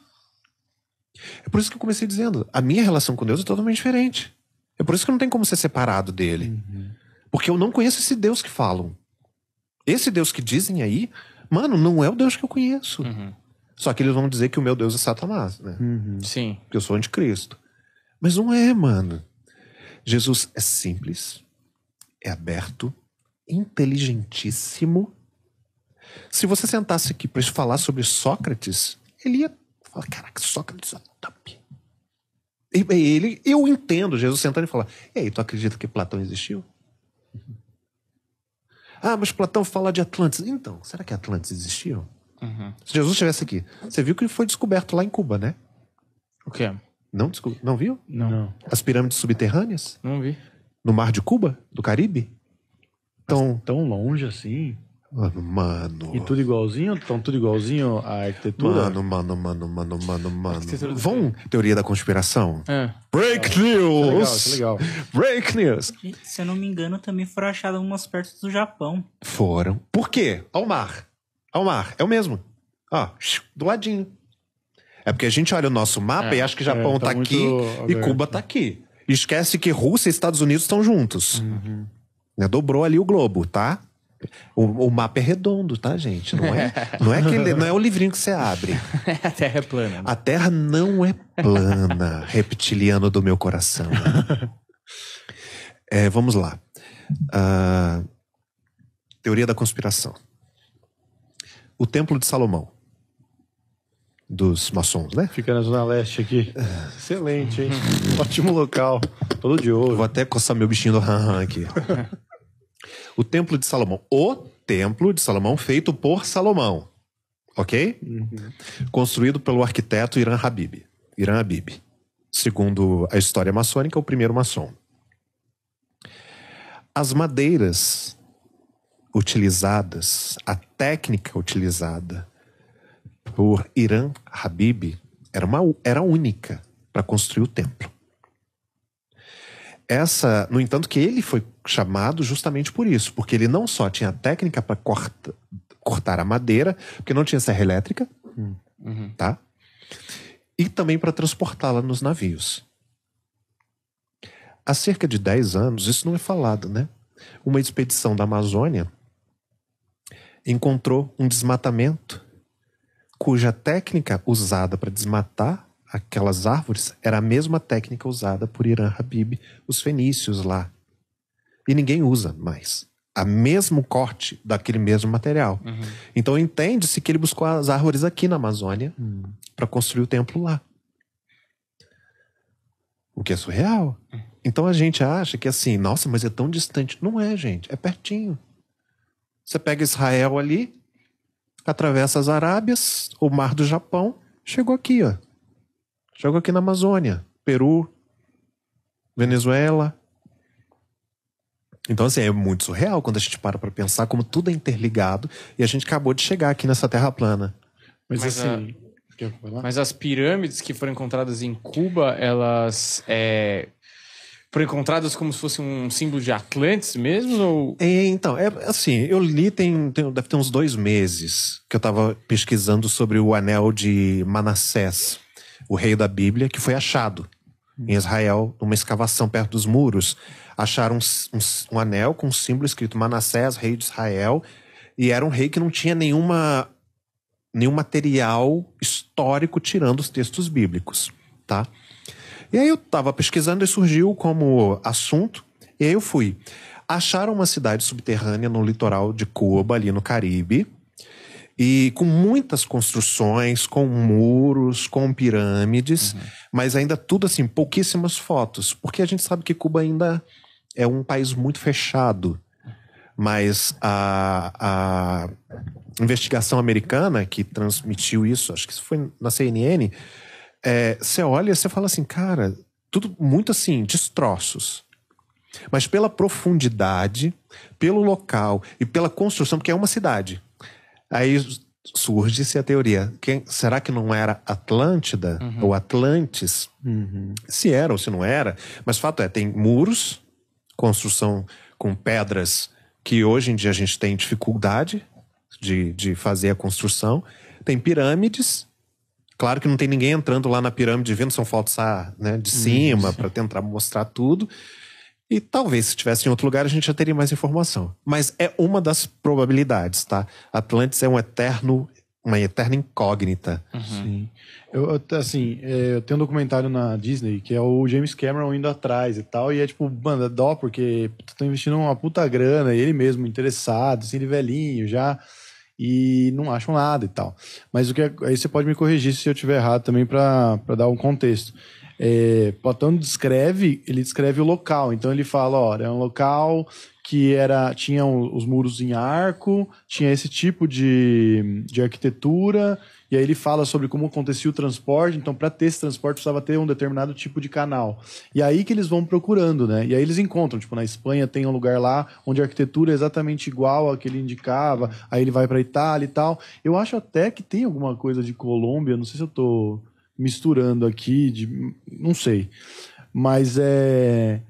É por isso que eu comecei dizendo, a minha relação com Deus é totalmente diferente. É por isso que não tem como ser separado dele. Uhum. Porque eu não conheço esse Deus que falam. Esse Deus que dizem aí, mano, não é o Deus que eu conheço. Uhum. Só que eles vão dizer que o meu Deus é Satanás, né? Uhum. Sim. Porque eu sou anticristo. Mas não é, mano. Jesus é simples, é aberto, inteligentíssimo. Se você sentasse aqui para falar sobre Sócrates, ele ia falar: caraca, Sócrates é top. E, ele, eu entendo Jesus sentando e falar: e aí, tu acredita que Platão existiu? Uhum. Ah, mas Platão fala de Atlantis. Então, será que Atlantis existiu? Uhum. Se Jesus estivesse aqui, você viu que foi descoberto lá em Cuba, né? O quê? Não, desculpa, não viu? Não. não. As pirâmides subterrâneas? Não vi. No Mar de Cuba, do Caribe? Tão... tão longe assim? Mano, mano. E tudo igualzinho? tão tudo igualzinho a arquitetura? Mano, mano, mano, mano, mano, mano. Vão, teoria da conspiração. É. Break news! Tá isso é legal, isso é legal. Break news! Se eu não me engano, também foram achadas umas perto do Japão. Foram. Por quê? Ao mar. Ao mar. É o mesmo. Ó, do ladinho. É porque a gente olha o nosso mapa é, e acha que Japão é, tá, tá aqui e Cuba tá aqui. E esquece que Rússia e Estados Unidos estão juntos. Uhum. Né? Dobrou ali o globo, tá? O, o, mapa é redondo, tá, gente? Não é, não é aquele, não é o livrinho que você abre. A Terra é plana. Né? A Terra não é plana, reptiliano do meu coração. É, vamos lá. Uh, teoria da conspiração. O Templo de Salomão dos maçons, né? Fica na Zona Leste aqui. Excelente, hein? Ótimo local. Todo de ouro. Vou até coçar meu bichinho do Han, -han aqui. o Templo de Salomão. O Templo de Salomão feito por Salomão. Ok? Uhum. Construído pelo arquiteto Irã Habib. Irã Habib. Segundo a história maçônica, o primeiro maçom. As madeiras utilizadas, a técnica utilizada por Irã Habib era, uma, era única para construir o templo. Essa, no entanto, que ele foi chamado justamente por isso, porque ele não só tinha técnica para corta, cortar a madeira, porque não tinha serra elétrica, uhum. tá? E também para transportá-la nos navios. Há cerca de 10 anos, isso não é falado, né? Uma expedição da Amazônia encontrou um desmatamento cuja técnica usada para desmatar aquelas árvores era a mesma técnica usada por Irã Habib, os fenícios lá. E ninguém usa mais. A mesmo corte daquele mesmo material. Uhum. Então entende-se que ele buscou as árvores aqui na Amazônia uhum. para construir o templo lá. O que é surreal. Uhum. Então a gente acha que assim, nossa, mas é tão distante. Não é, gente, é pertinho. Você pega Israel ali, atravessa as Arábias, o Mar do Japão, chegou aqui, ó. Chegou aqui na Amazônia, Peru, Venezuela. Então, assim, é muito surreal quando a gente para para pensar como tudo é interligado e a gente acabou de chegar aqui nessa terra plana. Mas, Mas assim. A... Mas as pirâmides que foram encontradas em Cuba, elas é, foram encontradas como se fosse um símbolo de Atlantis mesmo? Ou... É, então, é assim, eu li tem, tem, deve ter uns dois meses que eu estava pesquisando sobre o anel de Manassés, o rei da Bíblia, que foi achado em Israel, numa escavação perto dos muros. Acharam um, um, um anel com um símbolo escrito Manassés, rei de Israel, e era um rei que não tinha nenhuma, nenhum material histórico tirando os textos bíblicos, tá? E aí eu estava pesquisando e surgiu como assunto, e aí eu fui. Acharam uma cidade subterrânea no litoral de Cuba, ali no Caribe, e com muitas construções, com muros, com pirâmides, uhum. mas ainda tudo assim, pouquíssimas fotos, porque a gente sabe que Cuba ainda é um país muito fechado. Mas a, a investigação americana que transmitiu isso, acho que isso foi na CNN, é, você é, olha e você fala assim, cara, tudo muito assim, destroços. Mas pela profundidade, pelo local e pela construção, porque é uma cidade. Aí surge-se a teoria. Quem, será que não era Atlântida uhum. ou Atlantes? Uhum. Se era ou se não era. Mas fato é, tem muros, construção com pedras que hoje em dia a gente tem dificuldade de, de fazer a construção. Tem pirâmides Claro que não tem ninguém entrando lá na pirâmide vendo, são fotos né, de uhum. cima para tentar mostrar tudo. E talvez se estivesse em outro lugar a gente já teria mais informação. Mas é uma das probabilidades, tá? Atlantis é um eterno, uma eterna incógnita. Uhum. Sim. Eu, assim, é, eu tenho um documentário na Disney que é o James Cameron indo atrás e tal. E é tipo, banda dó, porque tu tá investindo uma puta grana, ele mesmo interessado, assim, ele velhinho já e não acham nada e tal. Mas o que é, aí você pode me corrigir se eu estiver errado também para dar um contexto. É, Platão descreve, ele descreve o local. Então ele fala, olha, é um local que era tinham os muros em arco, tinha esse tipo de, de arquitetura, e aí ele fala sobre como acontecia o transporte, então para ter esse transporte precisava ter um determinado tipo de canal. E aí que eles vão procurando, né? E aí eles encontram, tipo, na Espanha tem um lugar lá onde a arquitetura é exatamente igual à que ele indicava, aí ele vai para Itália e tal. Eu acho até que tem alguma coisa de Colômbia, não sei se eu tô misturando aqui, de, não sei. Mas é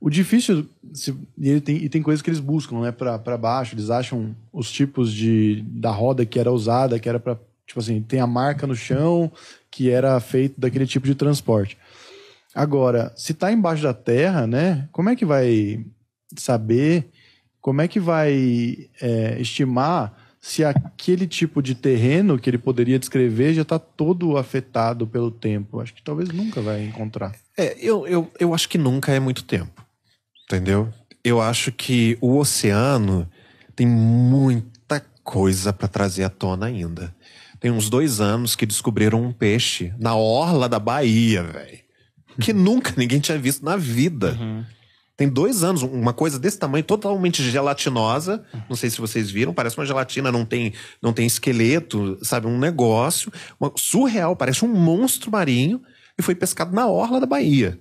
o difícil, se, e, tem, e tem coisas que eles buscam, né, para baixo, eles acham os tipos de, da roda que era usada, que era para, tipo assim, tem a marca no chão, que era feito daquele tipo de transporte. Agora, se tá embaixo da terra, né, como é que vai saber, como é que vai é, estimar se aquele tipo de terreno que ele poderia descrever já está todo afetado pelo tempo. Acho que talvez nunca vai encontrar. É, eu, eu, eu acho que nunca é muito tempo. Entendeu? Eu acho que o oceano tem muita coisa para trazer à tona ainda. Tem uns dois anos que descobriram um peixe na orla da Bahia, velho. Que uhum. nunca ninguém tinha visto na vida. Uhum. Tem dois anos, uma coisa desse tamanho, totalmente gelatinosa. Uhum. Não sei se vocês viram, parece uma gelatina, não tem, não tem esqueleto, sabe? Um negócio uma, surreal, parece um monstro marinho e foi pescado na orla da Bahia.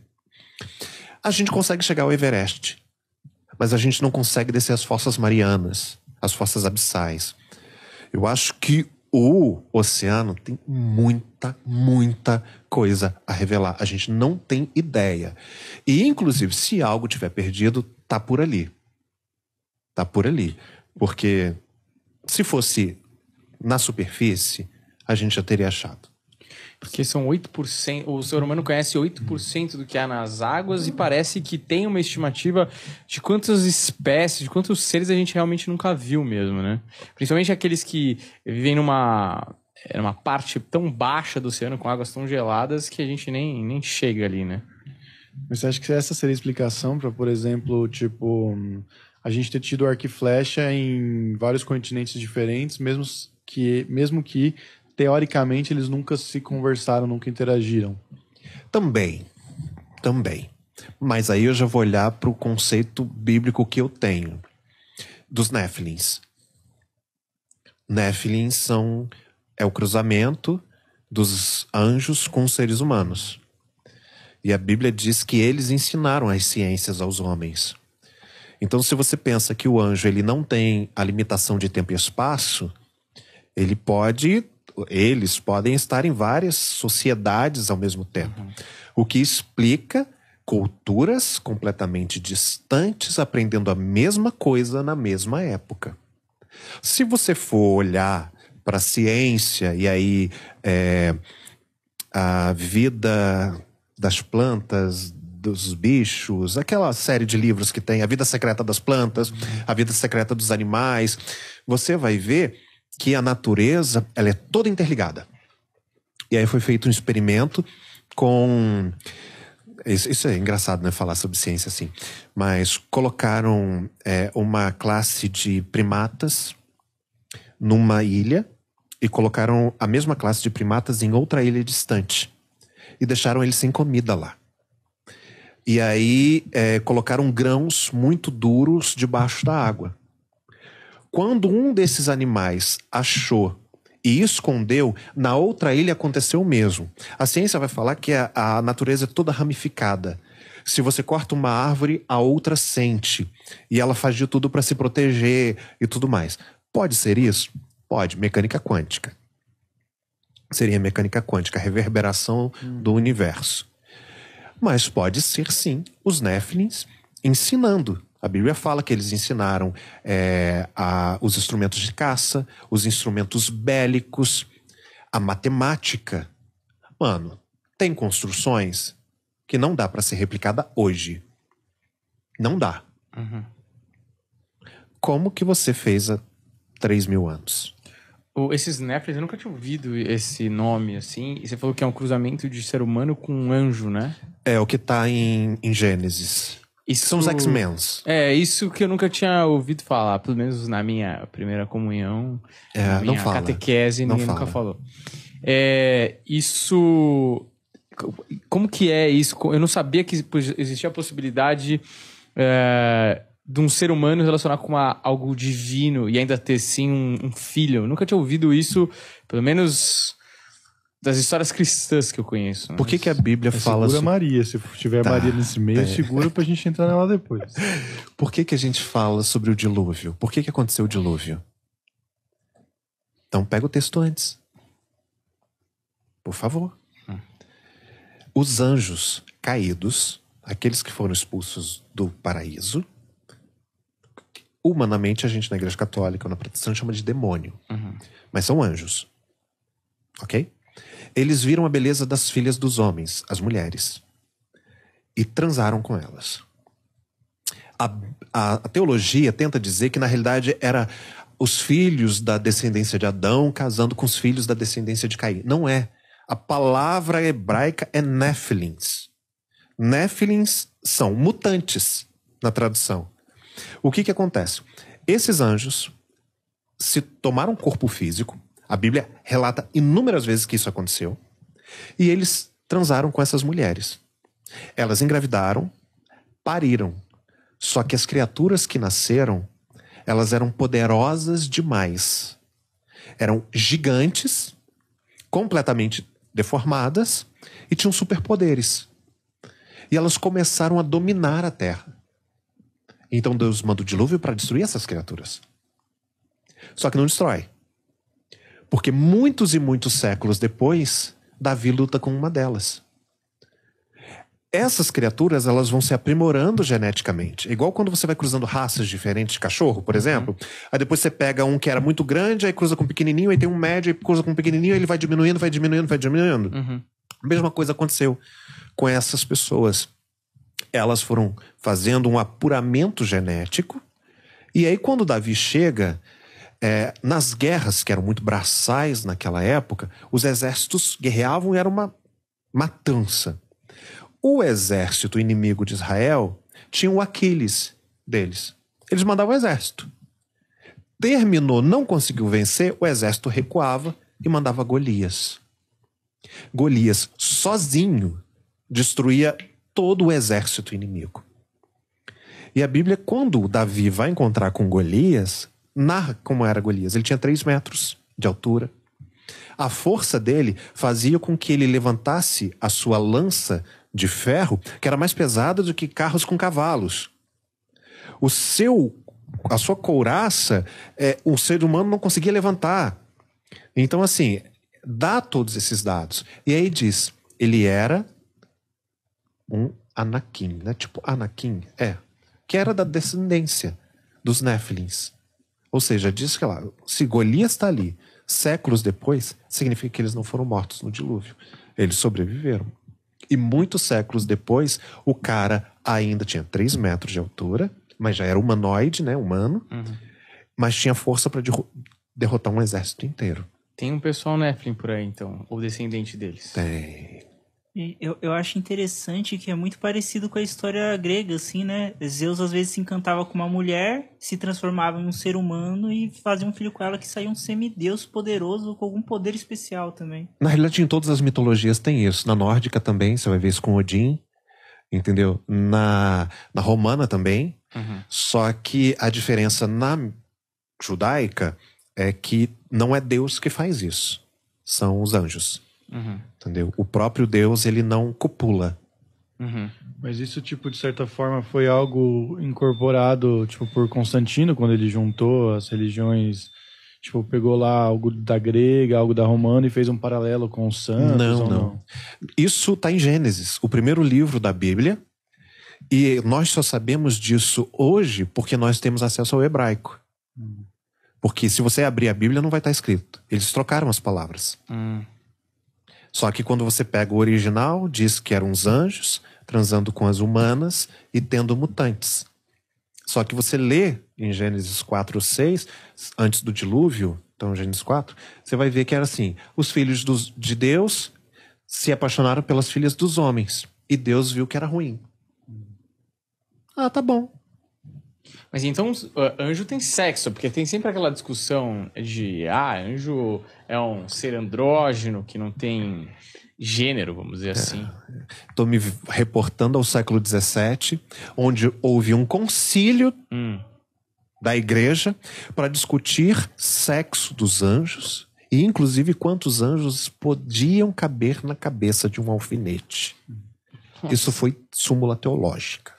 A gente consegue chegar ao Everest, mas a gente não consegue descer as fossas marianas, as fossas abissais. Eu acho que o oceano tem muita, muita coisa a revelar. A gente não tem ideia. E, inclusive, se algo tiver perdido, tá por ali. Tá por ali. Porque se fosse na superfície, a gente já teria achado. Porque são 8%, o ser humano conhece 8% do que há nas águas e parece que tem uma estimativa de quantas espécies, de quantos seres a gente realmente nunca viu mesmo, né? Principalmente aqueles que vivem numa é, numa parte tão baixa do oceano com águas tão geladas que a gente nem, nem chega ali, né? Mas você acha que essa seria a explicação para, por exemplo, tipo, a gente ter tido arco e flecha em vários continentes diferentes, mesmo que, mesmo que teoricamente, eles nunca se conversaram, nunca interagiram. Também. Também. Mas aí eu já vou olhar para o conceito bíblico que eu tenho dos Nephilims. Nephilims são é o cruzamento dos anjos com os seres humanos. E a Bíblia diz que eles ensinaram as ciências aos homens. Então, se você pensa que o anjo ele não tem a limitação de tempo e espaço, ele pode eles podem estar em várias sociedades ao mesmo tempo, uhum. o que explica culturas completamente distantes aprendendo a mesma coisa na mesma época. Se você for olhar para a ciência e aí é, a vida das plantas, dos bichos, aquela série de livros que tem A Vida Secreta das Plantas, A Vida Secreta dos Animais, você vai ver que a natureza ela é toda interligada. E aí foi feito um experimento com. Isso, isso é engraçado, né? Falar sobre ciência assim. Mas colocaram é, uma classe de primatas numa ilha e colocaram a mesma classe de primatas em outra ilha distante. E deixaram eles sem comida lá. E aí é, colocaram grãos muito duros debaixo da água. Quando um desses animais achou e escondeu, na outra ilha aconteceu o mesmo. A ciência vai falar que a, a natureza é toda ramificada. Se você corta uma árvore, a outra sente. E ela faz de tudo para se proteger e tudo mais. Pode ser isso? Pode. Mecânica quântica. Seria mecânica quântica, reverberação hum. do universo. Mas pode ser, sim, os néflins ensinando a Bíblia fala que eles ensinaram é, a, os instrumentos de caça, os instrumentos bélicos, a matemática. Mano, tem construções que não dá para ser replicada hoje. Não dá. Uhum. Como que você fez há 3 mil anos? O, esses Néflis, eu nunca tinha ouvido esse nome assim. E você falou que é um cruzamento de ser humano com um anjo, né? É, o que tá em, em Gênesis. Isso são os X-Men. É, isso que eu nunca tinha ouvido falar, pelo menos na minha primeira comunhão, é, na minha catequese, não ninguém fala. nunca falou. É, isso. Como que é isso? Eu não sabia que existia a possibilidade é, de um ser humano relacionar com uma, algo divino e ainda ter sim um, um filho. Eu nunca tinha ouvido isso, pelo menos das histórias cristãs que eu conheço. Né? Por que, que a Bíblia Mas é fala Segura sobre... Maria, se tiver tá, Maria nesse meio, é. segura pra gente entrar nela depois. Por que, que a gente fala sobre o dilúvio? Por que, que aconteceu o dilúvio? Então pega o texto antes. Por favor. Hum. Os anjos caídos, aqueles que foram expulsos do paraíso, humanamente a gente na igreja católica ou na tradição chama de demônio. Uhum. Mas são anjos. Ok? Eles viram a beleza das filhas dos homens, as mulheres, e transaram com elas. A, a, a, teologia tenta dizer que, na realidade, era os filhos da descendência de Adão casando com os filhos da descendência de Caim. Não é. A palavra hebraica é néfilins. Néfilins são mutantes na tradução. O que, que acontece? Esses anjos se tomaram corpo físico, a Bíblia relata inúmeras vezes que isso aconteceu. E eles transaram com essas mulheres. Elas engravidaram, pariram. Só que as criaturas que nasceram, elas eram poderosas demais. Eram gigantes, completamente deformadas e tinham superpoderes. E elas começaram a dominar a terra. Então Deus manda o dilúvio para destruir essas criaturas. Só que não destrói. Porque muitos e muitos séculos depois, Davi luta com uma delas. Essas criaturas, elas vão se aprimorando geneticamente. igual quando você vai cruzando raças diferentes de cachorro, por uhum. exemplo. Uhum. Aí depois você pega um que era muito grande, aí cruza com um pequenininho, aí tem um médio, aí cruza com um pequenininho, aí ele vai diminuindo, vai diminuindo, vai diminuindo. Uhum. A mesma coisa aconteceu com essas pessoas. Elas foram fazendo um apuramento genético. E aí quando Davi chega, é, nas guerras, que eram muito braçais naquela época, os exércitos guerreavam e era uma matança. O exército inimigo de Israel tinha o Aquiles deles. Eles mandavam o exército. Terminou, não conseguiu vencer, o exército recuava e mandava Golias. Golias, sozinho, destruía todo o exército inimigo. E a Bíblia, quando Davi vai encontrar com Golias, narra como era Golias. Ele tinha 3 metros de altura. A força dele fazia com que ele levantasse a sua lança de ferro, que era mais pesada do que carros com cavalos. O seu, a sua couraça, é, o ser humano não conseguia levantar. Então, assim, dá todos esses dados. E aí diz, ele era um Anakin, né? Tipo, Anakin, é. Que era da descendência dos Nephilim. Ou seja, diz que lá, se Golias está ali séculos depois, significa que eles não foram mortos no dilúvio. Eles sobreviveram. E muitos séculos depois, o cara ainda tinha 3 metros de altura, mas já era humanoide, né? Humano. Uhum. Mas tinha força para derrotar um exército inteiro. Tem um pessoal Nephilim por aí, então, ou descendente deles. Tem. Eu, eu acho interessante que é muito parecido com a história grega, assim, né? Zeus às vezes se encantava com uma mulher, se transformava em um ser humano e fazia um filho com ela que saía um semideus poderoso com algum poder especial também. Na realidade, em todas as mitologias tem isso. Na nórdica também, você vai ver isso com Odin, entendeu? Na, na romana também. Uhum. Só que a diferença na judaica é que não é Deus que faz isso, são os anjos. Uhum. Entendeu? O próprio Deus, ele não copula. Uhum. Mas isso, tipo, de certa forma, foi algo incorporado, tipo, por Constantino, quando ele juntou as religiões Tipo, pegou lá algo da grega, algo da romana e fez um paralelo com o Santo. Não, não. não? Isso está em Gênesis, o primeiro livro da Bíblia. E nós só sabemos disso hoje porque nós temos acesso ao hebraico. Hum. Porque se você abrir a Bíblia, não vai estar tá escrito. Eles trocaram as palavras. Hum. Só que quando você pega o original, diz que eram os anjos transando com as humanas e tendo mutantes. Só que você lê em Gênesis 4 6, antes do dilúvio, então Gênesis 4, você vai ver que era assim: os filhos dos, de Deus se apaixonaram pelas filhas dos homens e Deus viu que era ruim. Ah, tá bom. Mas então ah, anjo tem sexo, porque tem sempre aquela discussão de ah, anjo é um ser andrógeno que não tem gênero, vamos dizer é. assim. Estou é. me reportando ao século XVII, onde houve um concílio hum. da igreja para discutir sexo dos anjos e, inclusive, quantos anjos podiam caber na cabeça de um alfinete. Nossa. Hum. Isso foi súmula teológica.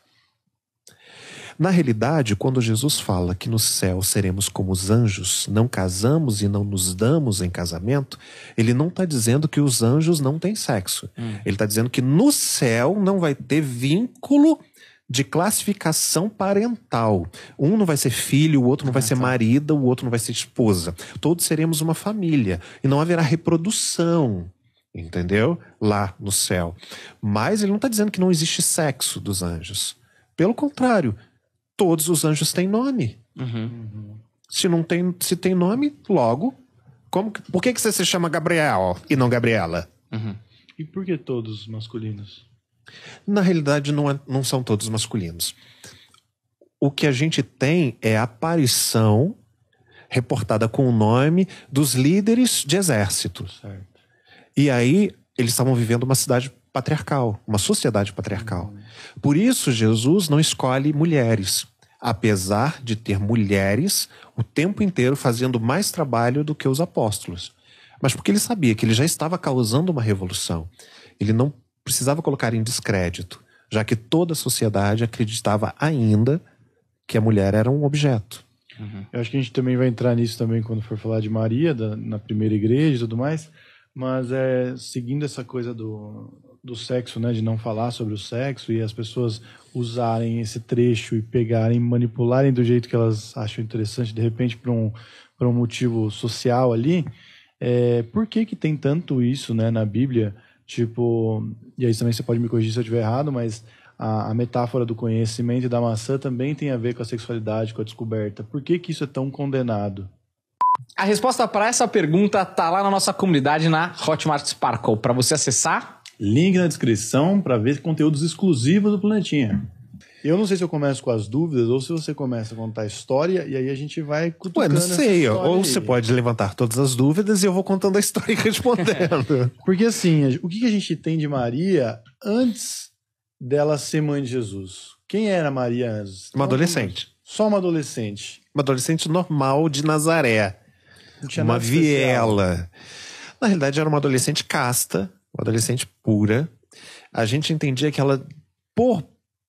Na realidade, quando Jesus fala que no céu seremos como os anjos, não casamos e não nos damos em casamento, ele não está dizendo que os anjos não têm sexo. Hum. Ele está dizendo que no céu não vai ter vínculo de classificação parental. Um não vai ser filho, o outro não vai ah, ser tá. marido, o outro não vai ser esposa. Todos seremos uma família e não haverá reprodução. Entendeu? Lá no céu. Mas ele não está dizendo que não existe sexo dos anjos. Pelo contrário, todos os anjos têm nome. Uhum. Se não tem, se tem nome, logo, como que, por que, que você se chama Gabriel e não Gabriela? Uhum. E por que todos masculinos? Na realidade, não, é, não são todos masculinos. O que a gente tem é a aparição reportada com o nome dos líderes de exército. Certo. E aí, eles estavam vivendo uma cidade patriarcal, uma sociedade patriarcal. Uhum. Por isso, Jesus não escolhe mulheres, apesar de ter mulheres o tempo inteiro fazendo mais trabalho do que os apóstolos. Mas porque ele sabia que ele já estava causando uma revolução. Ele não precisava colocar em descrédito, já que toda a sociedade acreditava ainda que a mulher era um objeto. Uhum. Eu acho que a gente também vai entrar nisso também quando for falar de Maria, da, na primeira igreja e tudo mais. Mas é, seguindo essa coisa do, do sexo, né, de não falar sobre o sexo e as pessoas usarem esse trecho e pegarem, manipularem do jeito que elas acham interessante, de repente para um para um motivo social ali, é, por que que tem tanto isso, né, na Bíblia? Tipo, e aí também você pode me corrigir se eu estiver errado, mas a, a, metáfora do conhecimento e da maçã também tem a ver com a sexualidade, com a descoberta. Por que, que isso é tão condenado? A resposta para essa pergunta tá lá na nossa comunidade na Hotmart Sparkle. Para você acessar, Link na descrição para ver conteúdos exclusivos do Planetinha. Eu não sei se eu começo com as dúvidas ou se você começa a contar a história e aí a gente vai cutucando Ué, não sei. Ou aí. você pode levantar todas as dúvidas e eu vou contando a história e respondendo. Porque assim, o que a gente tem de Maria antes dela ser mãe de Jesus? Quem era Maria antes? Uma então, adolescente. Só uma adolescente. Uma adolescente normal de Nazaré. uma viela. Na realidade, era uma adolescente casta, uma adolescente pura, a gente entendia que ela, por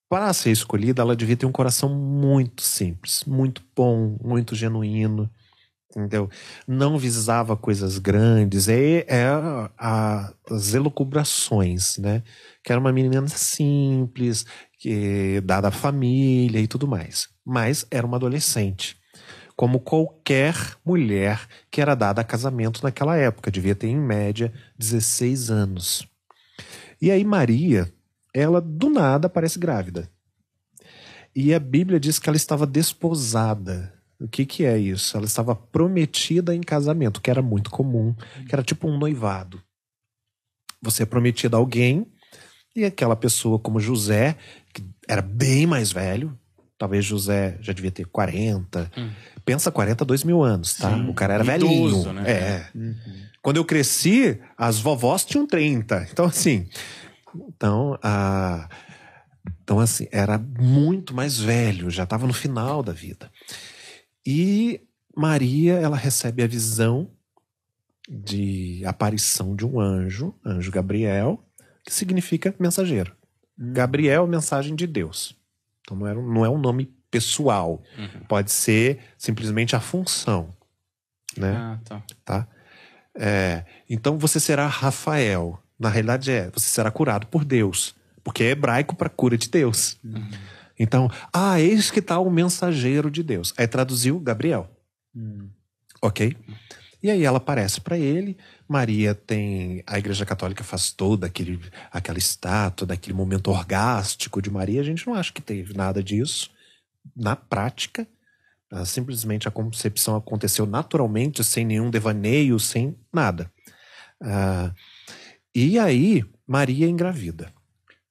para ser escolhida, ela devia ter um coração muito simples, muito bom, muito genuíno, entendeu? Não visava coisas grandes, é, é a, as elucubrações, né? Que era uma menina simples, que dada a família e tudo mais, mas era uma adolescente como qualquer mulher que era dada a casamento naquela época. Devia ter, em média, 16 anos. E aí, Maria, ela do nada parece grávida. E a Bíblia diz que ela estava desposada. O que, que é isso? Ela estava prometida em casamento, que era muito comum, que era tipo um noivado. Você é prometida a alguém, e aquela pessoa, como José, que era bem mais velho, talvez José já devia ter 40, hum pensa 42 mil anos, tá? Sim. O cara era Idoso, velhinho. Né? É. é. Uhum. Quando eu cresci, as vovós tinham 30. Então, assim. Então, a. Então, assim, era muito mais velho, já estava no final da vida. E Maria, ela recebe a visão de aparição de um anjo, anjo Gabriel, que significa mensageiro. Hum. Gabriel, mensagem de Deus. Então não, era, não é um nome pessoal. Uhum. Pode ser simplesmente a função. Né? Ah, tá. tá? É, então você será Rafael. Na realidade é, você será curado por Deus. Porque é hebraico para cura de Deus. Uhum. Então, ah, eis que está o mensageiro de Deus. Aí traduziu Gabriel. Uhum. Ok? E aí ela aparece para ele. Maria tem. A Igreja Católica faz toda aquela estátua, daquele momento orgástico de Maria. A gente não acha que teve nada disso na prática. Tá? Simplesmente a concepção aconteceu naturalmente, sem nenhum devaneio, sem nada. Ah, e aí, Maria é engravida.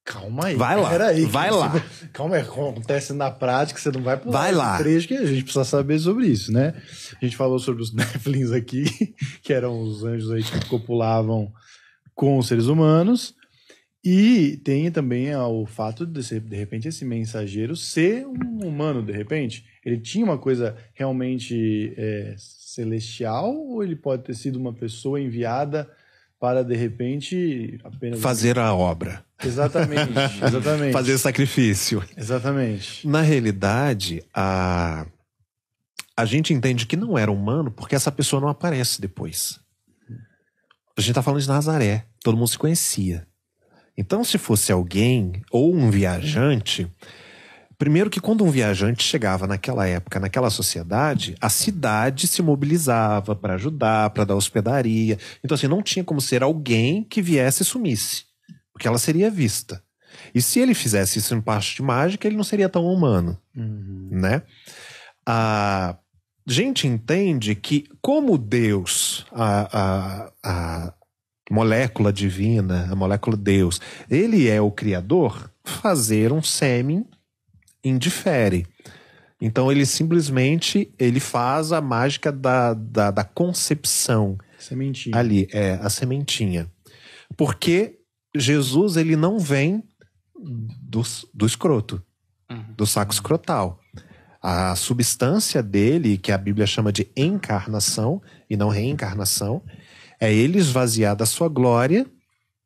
Calma aí. Vai lá. Aí, vai lá. Você... Calma aí, acontece na prática, você não vai pular vai lá. trecho que a gente precisa saber sobre isso, né? A gente falou sobre os Nephilims aqui, que eram os anjos aí que copulavam com os seres humanos. E tem também ah, o fato de, ser, de repente, esse mensageiro ser um humano, de repente. Ele tinha uma coisa realmente é, celestial ou ele pode ter sido uma pessoa enviada para, de repente, apenas... Fazer a obra. Exatamente, exatamente. Fazer sacrifício. Exatamente. Na realidade, a... a gente entende que não era humano porque essa pessoa não aparece depois. A gente está falando de Nazaré. Todo mundo se conhecia. Então, se fosse alguém ou um viajante, primeiro que quando um viajante chegava naquela época, naquela sociedade, a cidade se mobilizava para ajudar, para dar hospedaria. Então, assim, não tinha como ser alguém que viesse e sumisse, porque ela seria vista. E se ele fizesse isso em parte de mágica, ele não seria tão humano, uhum. né? A gente entende que, como Deus, a, a, a, molécula divina, a molécula Deus, ele é o criador, fazer um sêmen indifere. Então ele simplesmente ele faz a mágica da, da, da concepção. Sementinha. Ali, é, a sementinha. Porque Jesus ele não vem do, do escroto, uhum. do saco escrotal. A substância dele, que a Bíblia chama de encarnação e não reencarnação, é ele esvaziar da sua glória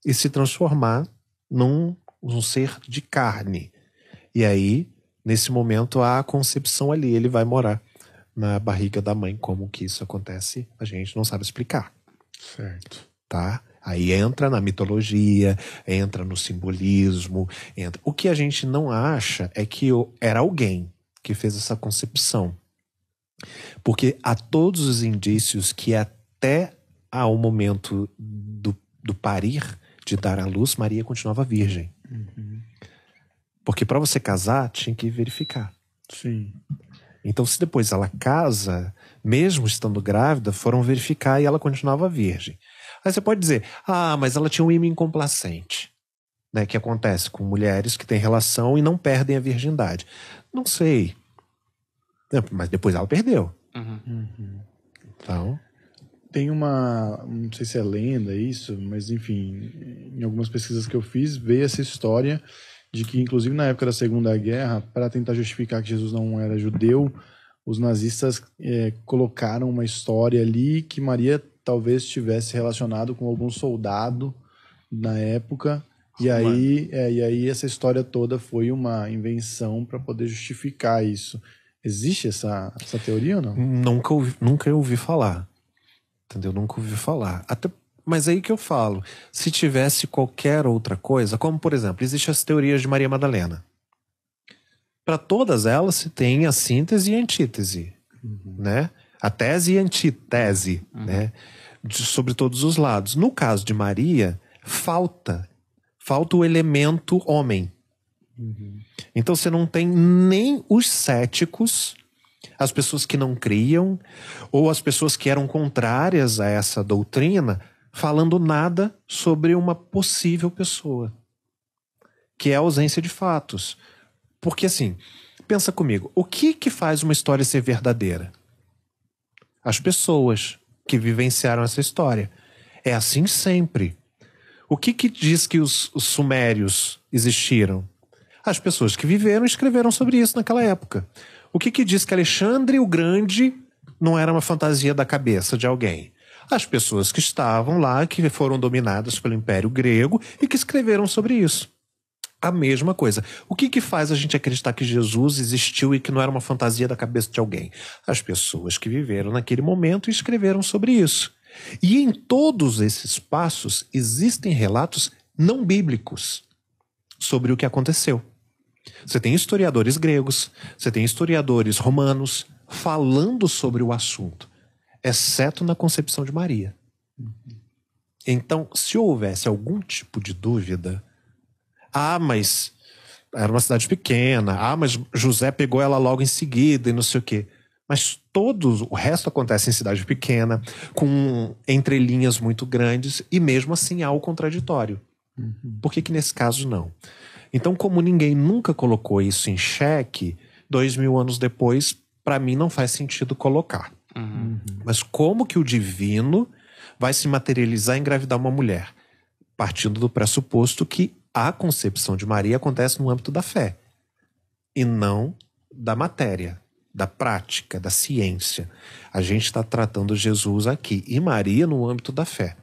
e se transformar num, ser de carne. E aí, nesse momento, há a concepção ali, ele vai morar na barriga da mãe. Como que isso acontece, a gente não sabe explicar. Certo. Tá? Aí entra na mitologia, entra no simbolismo, entra. O que a gente não acha é que era alguém que fez essa concepção. Porque há todos os indícios que até ao momento do, do parir, de dar à luz, Maria continuava virgem. Uhum. Porque para você casar, tinha que verificar. Sim. Então, se depois ela casa, mesmo estando grávida, foram verificar e ela continuava virgem. Aí você pode dizer, ah, mas ela tinha um ímã incomplacente, né? Que acontece com mulheres que têm relação e não perdem a virgindade. Não sei. Mas depois ela perdeu. Uhum. uhum. Então. Tem uma, não sei se é lenda isso, mas enfim, em algumas pesquisas que eu fiz, veio essa história de que, inclusive na época da Segunda Guerra, para tentar justificar que Jesus não era judeu, os nazistas é, colocaram uma história ali que Maria talvez estivesse relacionado com algum soldado na época. E aí, é, e aí essa história toda foi uma invenção para poder justificar isso. Existe essa, essa teoria ou não? Nunca ouvi, nunca ouvi falar. Entendeu? Nunca ouvi falar. Até, mas aí que eu falo. Se tivesse qualquer outra coisa, como por exemplo, existem as teorias de Maria Madalena. Para todas elas se tem a síntese e a antítese, uhum. né? A tese e a antítese, uhum. né? De, sobre todos os lados. No caso de Maria, falta falta o elemento homem. Uhum. Então você não tem nem os céticos as pessoas que não criam, ou as pessoas que eram contrárias a essa doutrina, falando nada sobre uma possível pessoa, que é a ausência de fatos. Porque assim, pensa comigo, o que que faz uma história ser verdadeira? As pessoas que vivenciaram essa história. É assim sempre. O que que diz que os, os sumérios existiram? As pessoas que viveram escreveram sobre isso naquela época. O que, que diz que Alexandre o Grande não era uma fantasia da cabeça de alguém? As pessoas que estavam lá, que foram dominadas pelo Império Grego e que escreveram sobre isso a mesma coisa. O que, que faz a gente acreditar que Jesus existiu e que não era uma fantasia da cabeça de alguém? As pessoas que viveram naquele momento e escreveram sobre isso. E em todos esses passos existem relatos não bíblicos sobre o que aconteceu. Você tem historiadores gregos, você tem historiadores romanos falando sobre o assunto, exceto na concepção de Maria. Então, se houvesse algum tipo de dúvida, ah, mas era uma cidade pequena, ah, mas José pegou ela logo em seguida e não sei o quê. Mas todo o resto acontece em cidade pequena, com entrelinhas muito grandes, e mesmo assim há o contraditório. Uhum. Por que, que nesse caso não? Então, como ninguém nunca colocou isso em xeque, dois mil anos depois, para mim não faz sentido colocar. Uhum. Mas como que o divino vai se materializar e engravidar uma mulher? Partindo do pressuposto que a concepção de Maria acontece no âmbito da fé e não da matéria, da prática, da ciência. A gente está tratando Jesus aqui e Maria no âmbito da fé.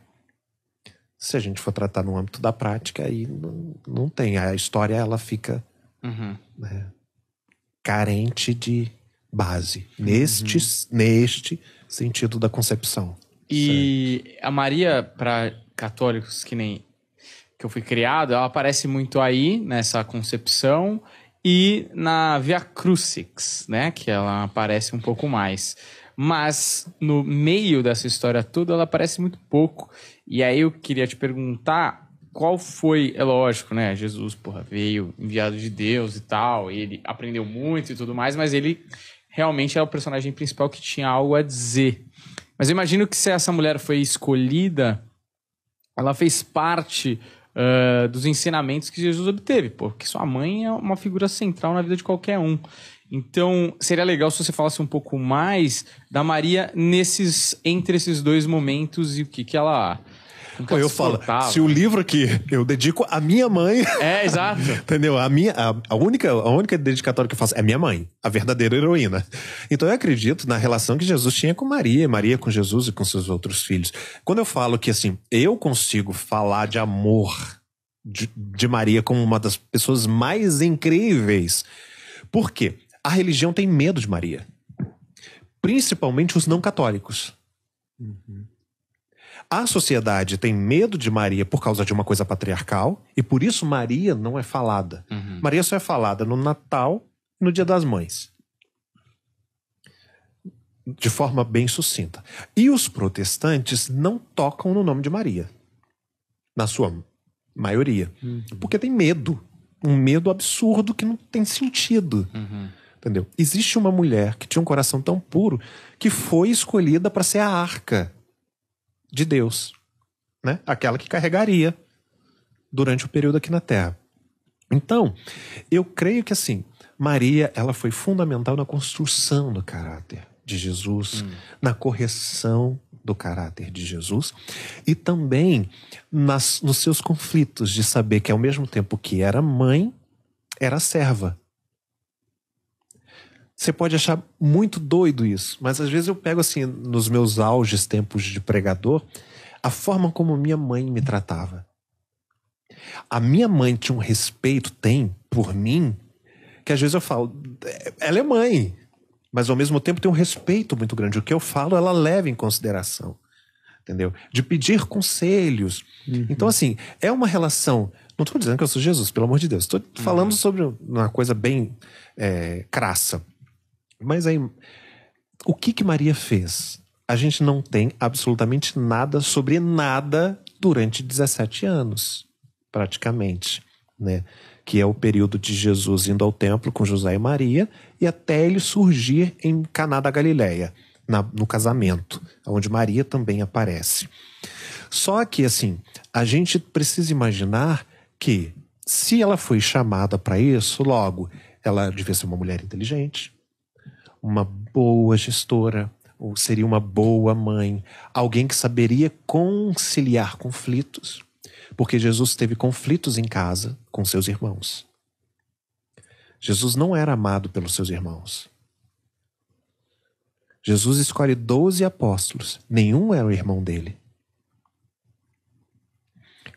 Se a gente for tratar no âmbito da prática, aí não, não tem. A história ela fica uhum. né, carente de base uhum. neste, neste sentido da concepção. E certo. a Maria, para católicos que nem que eu fui criado, ela aparece muito aí nessa concepção e na Via Crucix, né, que ela aparece um pouco mais. Mas no meio dessa história toda, ela aparece muito pouco e aí eu queria te perguntar qual foi, é lógico, né? Jesus, porra, veio enviado de Deus e tal, e ele aprendeu muito e tudo mais, mas ele realmente é o personagem principal que tinha algo a dizer. Mas eu imagino que se essa mulher foi escolhida, ela fez parte uh, dos ensinamentos que Jesus obteve, porque sua mãe é uma figura central na vida de qualquer um. Então, seria legal se você falasse um pouco mais da Maria nesses entre esses dois momentos e o que, que ela Pô, eu falo, se o livro aqui eu dedico à minha mãe. É, exato. entendeu? A minha, a, a, única, a única dedicatória que eu faço é minha mãe, a verdadeira heroína. Então eu acredito na relação que Jesus tinha com Maria, Maria com Jesus e com seus outros filhos. Quando eu falo que assim, eu consigo falar de amor de, de Maria como uma das pessoas mais incríveis. Por quê? A religião tem medo de Maria. Principalmente os não católicos. Uhum. A sociedade tem medo de Maria por causa de uma coisa patriarcal e por isso Maria não é falada. Uhum. Maria só é falada no Natal e no Dia das Mães. De forma bem sucinta. E os protestantes não tocam no nome de Maria. Na sua maioria. Uhum. Porque tem medo. Um medo absurdo que não tem sentido. Uhum entendeu? Existe uma mulher que tinha um coração tão puro que foi escolhida para ser a arca de Deus, né? Aquela que carregaria durante o período aqui na Terra. Então, eu creio que assim, Maria, ela foi fundamental na construção do caráter de Jesus, hum. na correção do caráter de Jesus e também nas, nos seus conflitos de saber que ao mesmo tempo que era mãe, era serva. Você pode achar muito doido isso, mas às vezes eu pego assim, nos meus auges, tempos de pregador, a forma como minha mãe me tratava. A minha mãe tinha um respeito, tem, por mim, que às vezes eu falo, é, ela é mãe, mas ao mesmo tempo tem um respeito muito grande. O que eu falo, ela leva em consideração, entendeu? De pedir conselhos. Uhum. Então, assim, é uma relação. Não estou dizendo que eu sou Jesus, pelo amor de Deus. Estou falando uhum. sobre uma coisa bem é, crassa. Mas aí, o que que Maria fez? A gente não tem absolutamente nada sobre nada durante 17 anos, praticamente, né? Que é o período de Jesus indo ao templo com José e Maria e até ele surgir em Caná da Galileia, na, no casamento, onde Maria também aparece. Só que assim, a gente precisa imaginar que se ela foi chamada para isso, logo ela devia ser uma mulher inteligente, uma boa gestora, ou seria uma boa mãe, alguém que saberia conciliar conflitos, porque Jesus teve conflitos em casa com seus irmãos. Jesus não era amado pelos seus irmãos. Jesus escolhe doze apóstolos, nenhum era o irmão dele.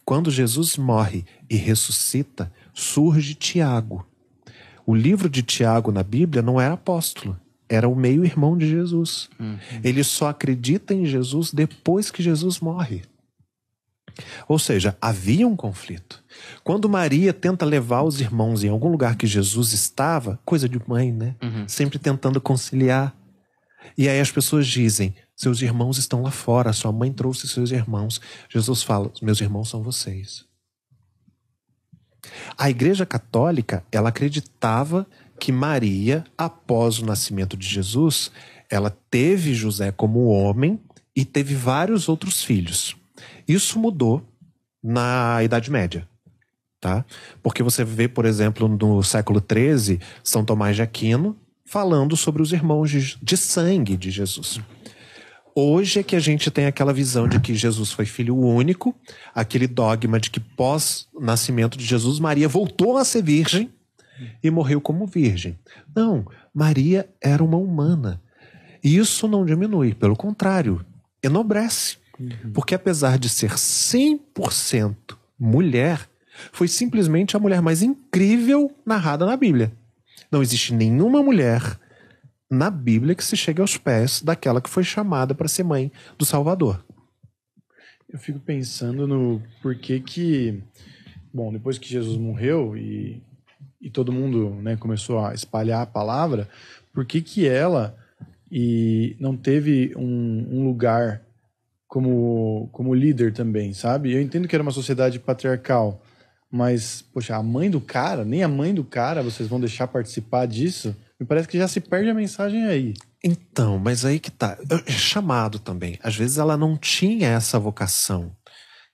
Quando Jesus morre e ressuscita, surge Tiago. O livro de Tiago na Bíblia não era apóstolo, era o meio-irmão de Jesus. Uhum. Ele só acredita em Jesus depois que Jesus morre. Ou seja, havia um conflito. Quando Maria tenta levar os irmãos em algum lugar que Jesus estava, coisa de mãe, né? Uhum. Sempre tentando conciliar. E aí as pessoas dizem: seus irmãos estão lá fora, sua mãe trouxe seus irmãos. Jesus fala: meus irmãos são vocês. A Igreja Católica, ela acreditava que Maria, após o nascimento de Jesus, ela teve José como homem e teve vários outros filhos. Isso mudou na Idade Média. Tá? Porque você vê, por exemplo, no século XIII, São Tomás de Aquino falando sobre os irmãos de, de sangue de Jesus. Hoje é que a gente tem aquela visão de que Jesus foi filho único, aquele dogma de que pós nascimento de Jesus, Maria voltou a ser virgem e morreu como virgem. Não, Maria era uma humana. E isso não diminui, pelo contrário, enobrece. Uhum. Porque apesar de ser 100% mulher, foi simplesmente a mulher mais incrível narrada na Bíblia. Não existe nenhuma mulher na Bíblia que se chegue aos pés daquela que foi chamada para ser mãe do Salvador. Eu fico pensando no porquê que, bom, depois que Jesus morreu e e todo mundo né, começou a espalhar a palavra, por que, que ela e não teve um, um lugar como, como líder também, sabe? Eu entendo que era uma sociedade patriarcal, mas, poxa, a mãe do cara, nem a mãe do cara, vocês vão deixar participar disso? Me parece que já se perde a mensagem aí. Então, mas aí que tá. É chamado também. Às vezes ela não tinha essa vocação.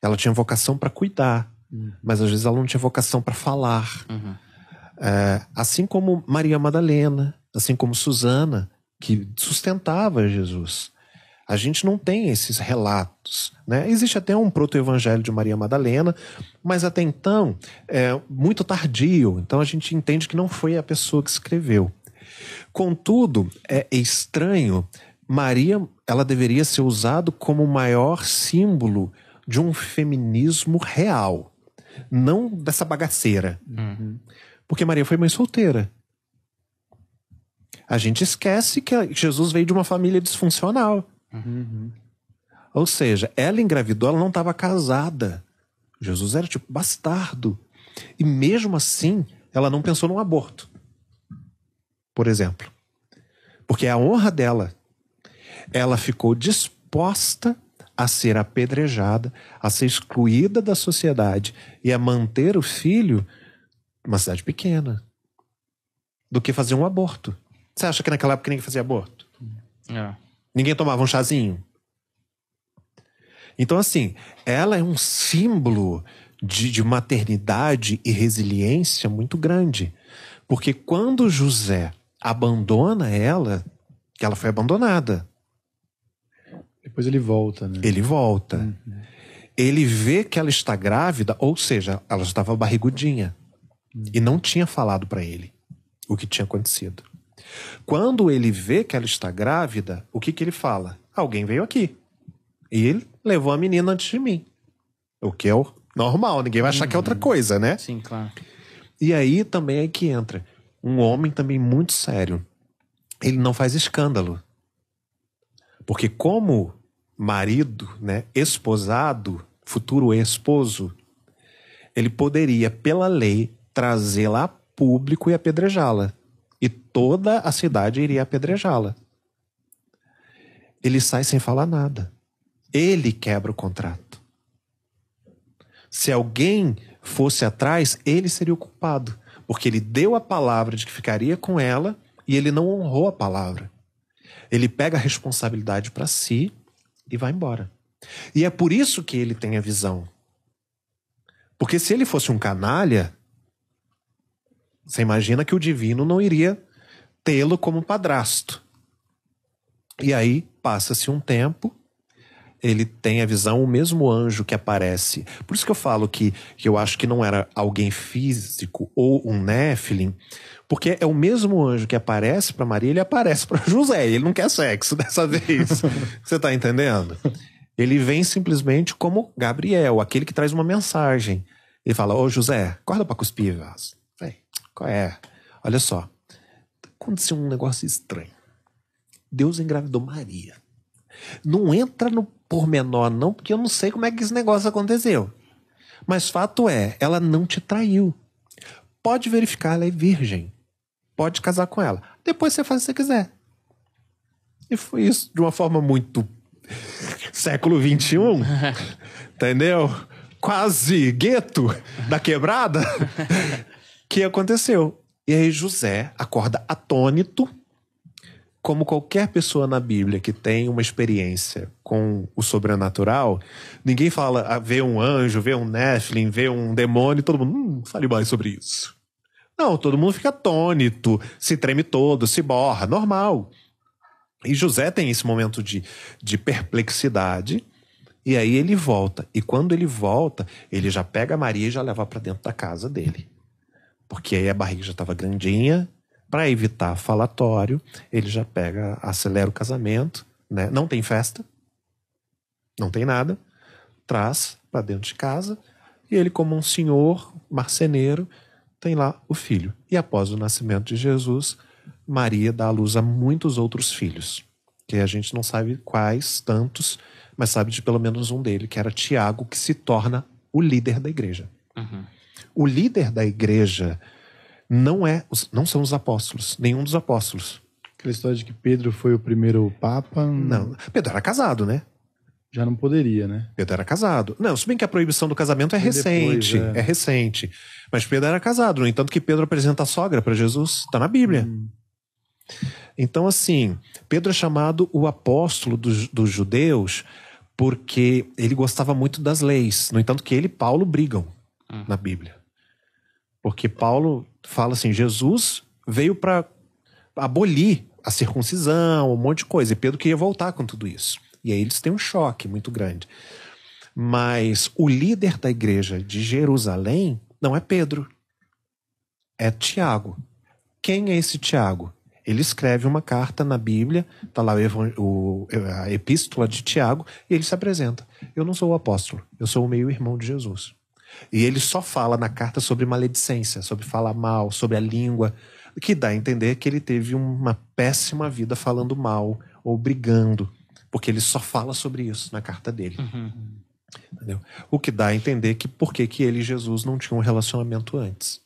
Ela tinha vocação para cuidar, uhum. mas às vezes ela não tinha vocação para falar. Uhum. É, assim como Maria Madalena, assim como Susana, que sustentava Jesus. A gente não tem esses relatos. Né? Existe até um proto-evangelho de Maria Madalena, mas até então é muito tardio, então a gente entende que não foi a pessoa que escreveu. Contudo, é estranho, Maria ela deveria ser usada como o maior símbolo de um feminismo real, não dessa bagaceira. Uhum. Porque Maria foi mãe solteira. A gente esquece que Jesus veio de uma família disfuncional. Uhum. Ou seja, ela engravidou, ela não estava casada. Jesus era tipo bastardo. E mesmo assim, ela não pensou num aborto. Por exemplo. Porque é a honra dela. Ela ficou disposta a ser apedrejada, a ser excluída da sociedade e a manter o filho uma cidade pequena do que fazer um aborto. Você acha que naquela época ninguém fazia aborto? É. Ninguém tomava um chazinho? Então, assim, ela é um símbolo de, de maternidade e resiliência muito grande. Porque quando José abandona ela, que ela foi abandonada. Depois ele volta, né? Ele volta. Uhum. Ele vê que ela está grávida, ou seja, ela já estava barrigudinha e não tinha falado para ele o que tinha acontecido. Quando ele vê que ela está grávida, o que, que ele fala? Alguém veio aqui. E ele levou a menina antes de mim. O que é o normal, ninguém vai achar uhum. que é outra uhum. coisa, né? Sim, claro. E aí também é que entra um homem também muito sério. Ele não faz escândalo. Porque como marido, né, esposado, futuro esposo, ele poderia, pela lei, trazê-la a público e apedrejá-la. E toda a cidade iria apedrejá-la. Ele sai sem falar nada. Ele quebra o contrato. Se alguém fosse atrás, ele seria o culpado, porque ele deu a palavra de que ficaria com ela e ele não honrou a palavra. Ele pega a responsabilidade para si e vai embora. E é por isso que ele tem a visão. Porque se ele fosse um canalha, você imagina que o divino não iria tê-lo como padrasto. E aí passa-se um tempo, ele tem a visão, o mesmo anjo que aparece. Por isso que eu falo que, que eu acho que não era alguém físico ou um Nephilim, porque é o mesmo anjo que aparece para Maria, ele aparece para José. Ele não quer sexo dessa vez. Você está entendendo? Ele vem simplesmente como Gabriel, aquele que traz uma mensagem. Ele fala: Ô José, acorda para cuspir, vaso. Qual é? Olha só. Aconteceu um negócio estranho. Deus engravidou Maria. Não entra no pormenor, não, porque eu não sei como é que esse negócio aconteceu. Mas fato é, ela não te traiu. Pode verificar, ela é virgem. Pode casar com ela. Depois você faz o que você quiser. E foi isso de uma forma muito século XXI. entendeu? Quase gueto da quebrada. que aconteceu. E aí José acorda atônito, como qualquer pessoa na Bíblia que tem uma experiência com o sobrenatural, ninguém fala, ah, vê um anjo, vê um Nephilim, vê um demônio, todo mundo, hum, fale mais sobre isso. Não, todo mundo fica atônito, se treme todo, se borra, normal. E José tem esse momento de, de perplexidade, e aí ele volta. E quando ele volta, ele já pega Maria e já leva para dentro da casa dele. Porque aí a barriga já estava grandinha. Para evitar falatório, ele já pega, acelera o casamento, né? Não tem festa, não tem nada. Traz para dentro de casa e ele, como um senhor marceneiro, tem lá o filho. E após o nascimento de Jesus, Maria dá à luz a muitos outros filhos, que a gente não sabe quais tantos, mas sabe de pelo menos um dele, que era Tiago, que se torna o líder da igreja. Uhum. O líder da igreja não é, não são os apóstolos, nenhum dos apóstolos. Aquela história de que Pedro foi o primeiro papa. Não, Pedro era casado, né? Já não poderia, né? Pedro era casado. Não, se bem que a proibição do casamento é e recente, depois, é. é. recente. Mas Pedro era casado, no entanto que Pedro apresenta a sogra para Jesus, está na Bíblia. Hum. Então, assim, Pedro é chamado o apóstolo dos, dos judeus porque ele gostava muito das leis. No entanto que ele e Paulo brigam hum. na Bíblia. Porque Paulo fala assim: Jesus veio para abolir a circuncisão, um monte de coisa. E Pedro queria voltar com tudo isso. E aí eles têm um choque muito grande. Mas o líder da igreja de Jerusalém não é Pedro, é Tiago. Quem é esse Tiago? Ele escreve uma carta na Bíblia, está lá o, a epístola de Tiago, e ele se apresenta. Eu não sou o apóstolo, eu sou o meio-irmão de Jesus. E ele só fala na carta sobre maledicência, sobre falar mal, sobre a língua, que dá a entender que ele teve uma péssima vida falando mal ou brigando, porque ele só fala sobre isso na carta dele. Uhum. Entendeu? O que dá a entender que por que, que ele e Jesus não tinham um relacionamento antes.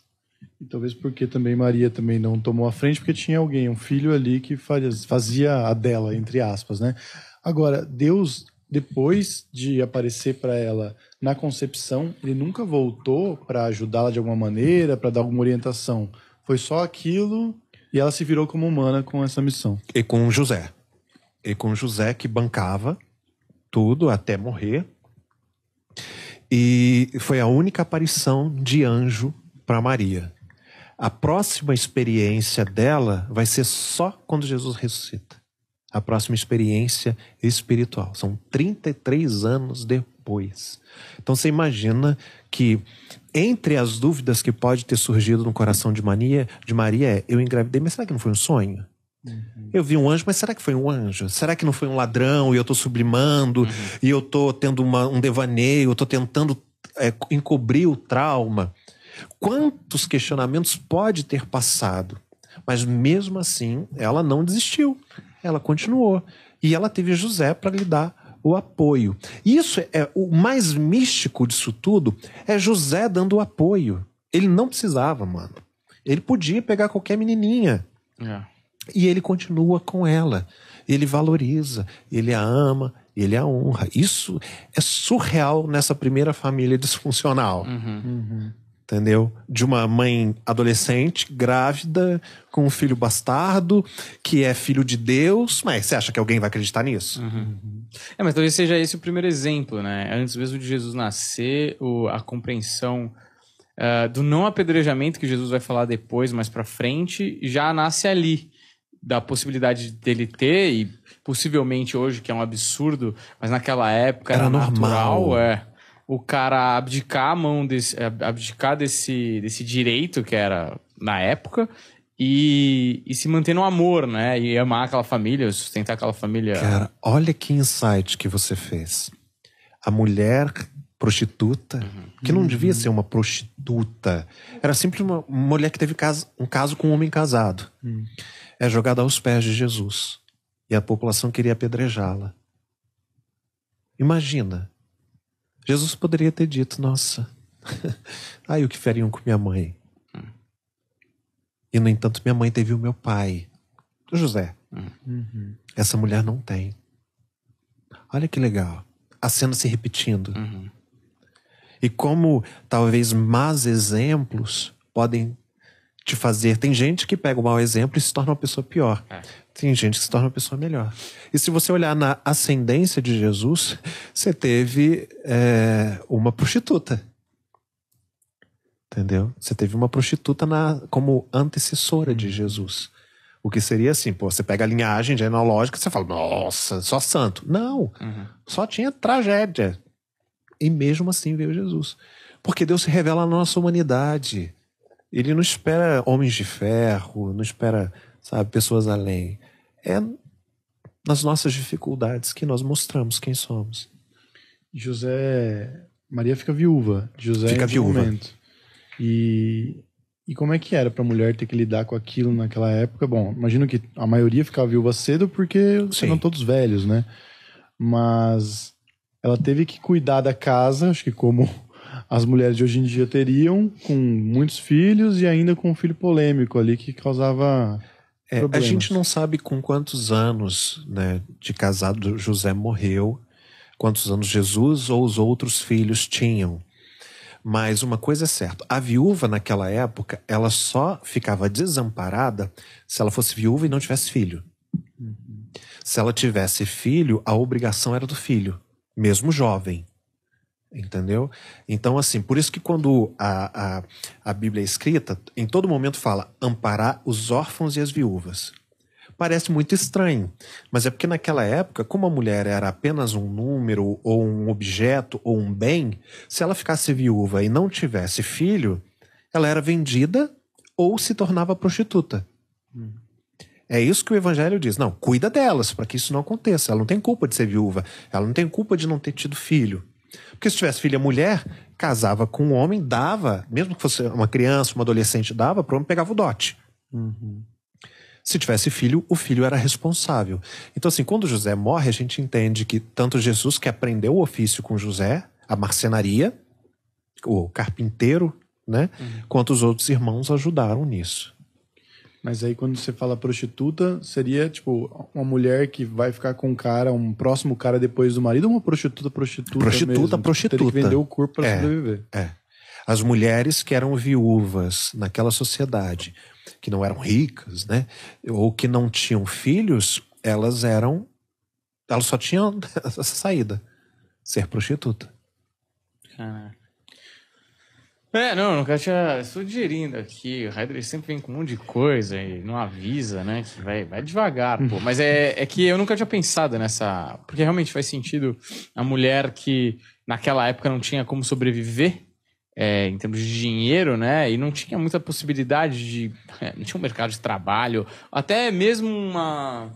E talvez porque também Maria também não tomou a frente, porque tinha alguém, um filho ali que fazia a dela, entre aspas, né? Agora, Deus, depois de aparecer para ela na concepção, ele nunca voltou para ajudá-la de alguma maneira, para dar alguma orientação. Foi só aquilo e ela se virou como humana com essa missão. E com José. E com José que bancava tudo até morrer. E foi a única aparição de anjo para Maria. A próxima experiência dela vai ser só quando Jesus ressuscita a próxima experiência espiritual. São 33 anos depois. Então você imagina que entre as dúvidas que pode ter surgido no coração de Maria, de Maria é: eu engravidei, mas será que não foi um sonho? Uhum. Eu vi um anjo, mas será que foi um anjo? Será que não foi um ladrão e eu estou sublimando uhum. e eu estou tendo uma, um devaneio, eu estou tentando é, encobrir o trauma? Quantos questionamentos pode ter passado? Mas mesmo assim, ela não desistiu ela continuou. E ela teve José para lhe dar o apoio. Isso é, é o mais místico disso tudo é José dando o apoio. Ele não precisava, mano. Ele podia pegar qualquer menininha. É. E ele continua com ela. Ele valoriza, ele a ama, ele a honra. Isso é surreal nessa primeira família disfuncional. Uhum. Uhum entendeu? De uma mãe adolescente, grávida, com um filho bastardo, que é filho de Deus. Mas você acha que alguém vai acreditar nisso? Uhum. uhum. É, mas talvez seja esse o primeiro exemplo, né? Antes mesmo de Jesus nascer, o, a compreensão uh, do não apedrejamento que Jesus vai falar depois, mais para frente, já nasce ali. Da possibilidade dele ter, e possivelmente hoje, que é um absurdo, mas naquela época era, era normal. Natural, é o cara abdicar a mão desse, é, abdicar desse, desse direito que era na época e, e se manter no amor, né? E amar aquela família, sustentar aquela família. Cara, olha que insight que você fez. A mulher prostituta, uhum. que não uhum. devia ser uma prostituta, era sempre uma mulher que teve caso, um caso com um homem casado. Uhum. É jogada aos pés de Jesus. E a população queria apedrejá-la. Imagina Jesus poderia ter dito: Nossa, ai o que fariam com minha mãe? Hum. E no entanto, minha mãe teve o meu pai, o José. Uhum. Essa mulher não tem. Olha que legal. A cena se repetindo. Uhum. E como talvez más exemplos podem te fazer. Tem gente que pega o mau exemplo e se torna uma pessoa pior. É. Tem gente que se torna uma pessoa melhor. E se você olhar na ascendência de Jesus, você teve é, uma prostituta. Entendeu? Você teve uma prostituta na, como antecessora de Jesus. O que seria assim, pô, você pega a linhagem genealógica e você fala, nossa, só santo. Não, uhum. só tinha tragédia. E mesmo assim veio Jesus. Porque Deus se revela na nossa humanidade. Ele não espera homens de ferro, não espera sabe? Pessoas além. É nas nossas dificuldades que nós mostramos quem somos. José. Maria fica viúva. José fica é viúva. Momento. E, e como é que era para a mulher ter que lidar com aquilo naquela época? Bom, imagino que a maioria ficava viúva cedo porque eram todos velhos, né? Mas ela teve que cuidar da casa, acho que como as mulheres de hoje em dia teriam, com muitos filhos e ainda com um filho polêmico ali que causava é, a gente não sabe com quantos anos né, de casado José morreu, quantos anos Jesus ou os outros filhos tinham. Mas uma coisa é certa, a viúva naquela época, ela só ficava desamparada se ela fosse viúva e não tivesse filho. Uhum. Se ela tivesse filho, a obrigação era do filho, mesmo jovem. Entendeu? Então, assim, por isso que quando a, a, a Bíblia é escrita, em todo momento fala amparar os órfãos e as viúvas. Parece muito estranho, mas é porque naquela época, como a mulher era apenas um número, ou um objeto, ou um bem, se ela ficasse viúva e não tivesse filho, ela era vendida ou se tornava prostituta. Hum. É isso que o evangelho diz. Não, cuida delas para que isso não aconteça. Ela não tem culpa de ser viúva, ela não tem culpa de não ter tido filho. Porque se tivesse filha mulher, casava com um homem, dava, mesmo que fosse uma criança, uma adolescente, dava, para o homem pegava o dote. Uhum. Se tivesse filho, o filho era responsável. Então, assim, quando José morre, a gente entende que tanto Jesus, que aprendeu o ofício com José, a marcenaria, o carpinteiro, né? Uhum. Quanto os outros irmãos ajudaram nisso. Mas aí quando você fala prostituta, seria tipo uma mulher que vai ficar com um cara, um próximo cara depois do marido, ou uma prostituta prostituta Prostituta, mesmo? prostituta. Tipo, teria que vender o corpo para é, sobreviver. É. As mulheres que eram viúvas naquela sociedade, que não eram ricas, né? Ou que não tinham filhos, elas eram elas só tinham essa saída, ser prostituta. Caraca. É, não, nunca tinha sugerindo aqui. O Heider sempre vem com um monte de coisa e não avisa, né? Que vai, vai devagar, pô. Mas é, é que eu nunca tinha pensado nessa. Porque realmente faz sentido a mulher que naquela época não tinha como sobreviver. É, em termos de dinheiro, né? E não tinha muita possibilidade de. É, não tinha um mercado de trabalho. Até mesmo uma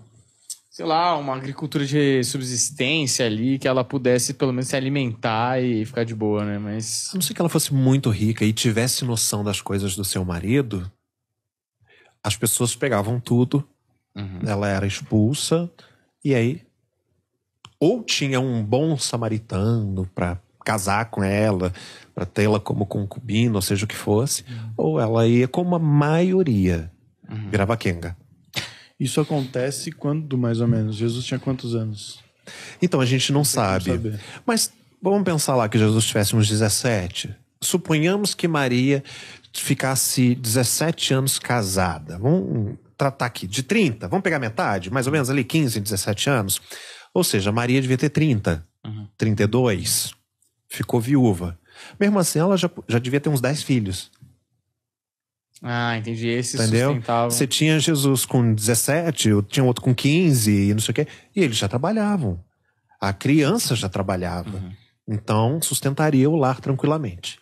sei lá, uma agricultura de subsistência ali, que ela pudesse pelo menos se alimentar e ficar de boa, né? Mas. A não ser que ela fosse muito rica e tivesse noção das coisas do seu marido, as pessoas pegavam tudo, uhum. ela era expulsa, e aí. Ou tinha um bom samaritano para casar com ela, para tê-la como concubina, ou seja o que fosse, uhum. ou ela ia como a maioria, uhum. virava quenga. Isso acontece quando, mais ou menos? Jesus tinha quantos anos? Então, a gente não sabe. Saber. Mas vamos pensar lá que Jesus tivesse uns 17. Suponhamos que Maria ficasse 17 anos casada. Vamos tratar aqui de 30, vamos pegar metade, mais ou menos ali 15, 17 anos. Ou seja, Maria devia ter 30, uhum. 32, ficou viúva. Mesmo assim, ela já, já devia ter uns 10 filhos. Ah, entendi. Esse Entendeu? sustentava. Você tinha Jesus com 17, tinha outro com 15 e não sei o quê. E eles já trabalhavam. A criança já trabalhava. Uhum. Então, sustentaria o lar tranquilamente.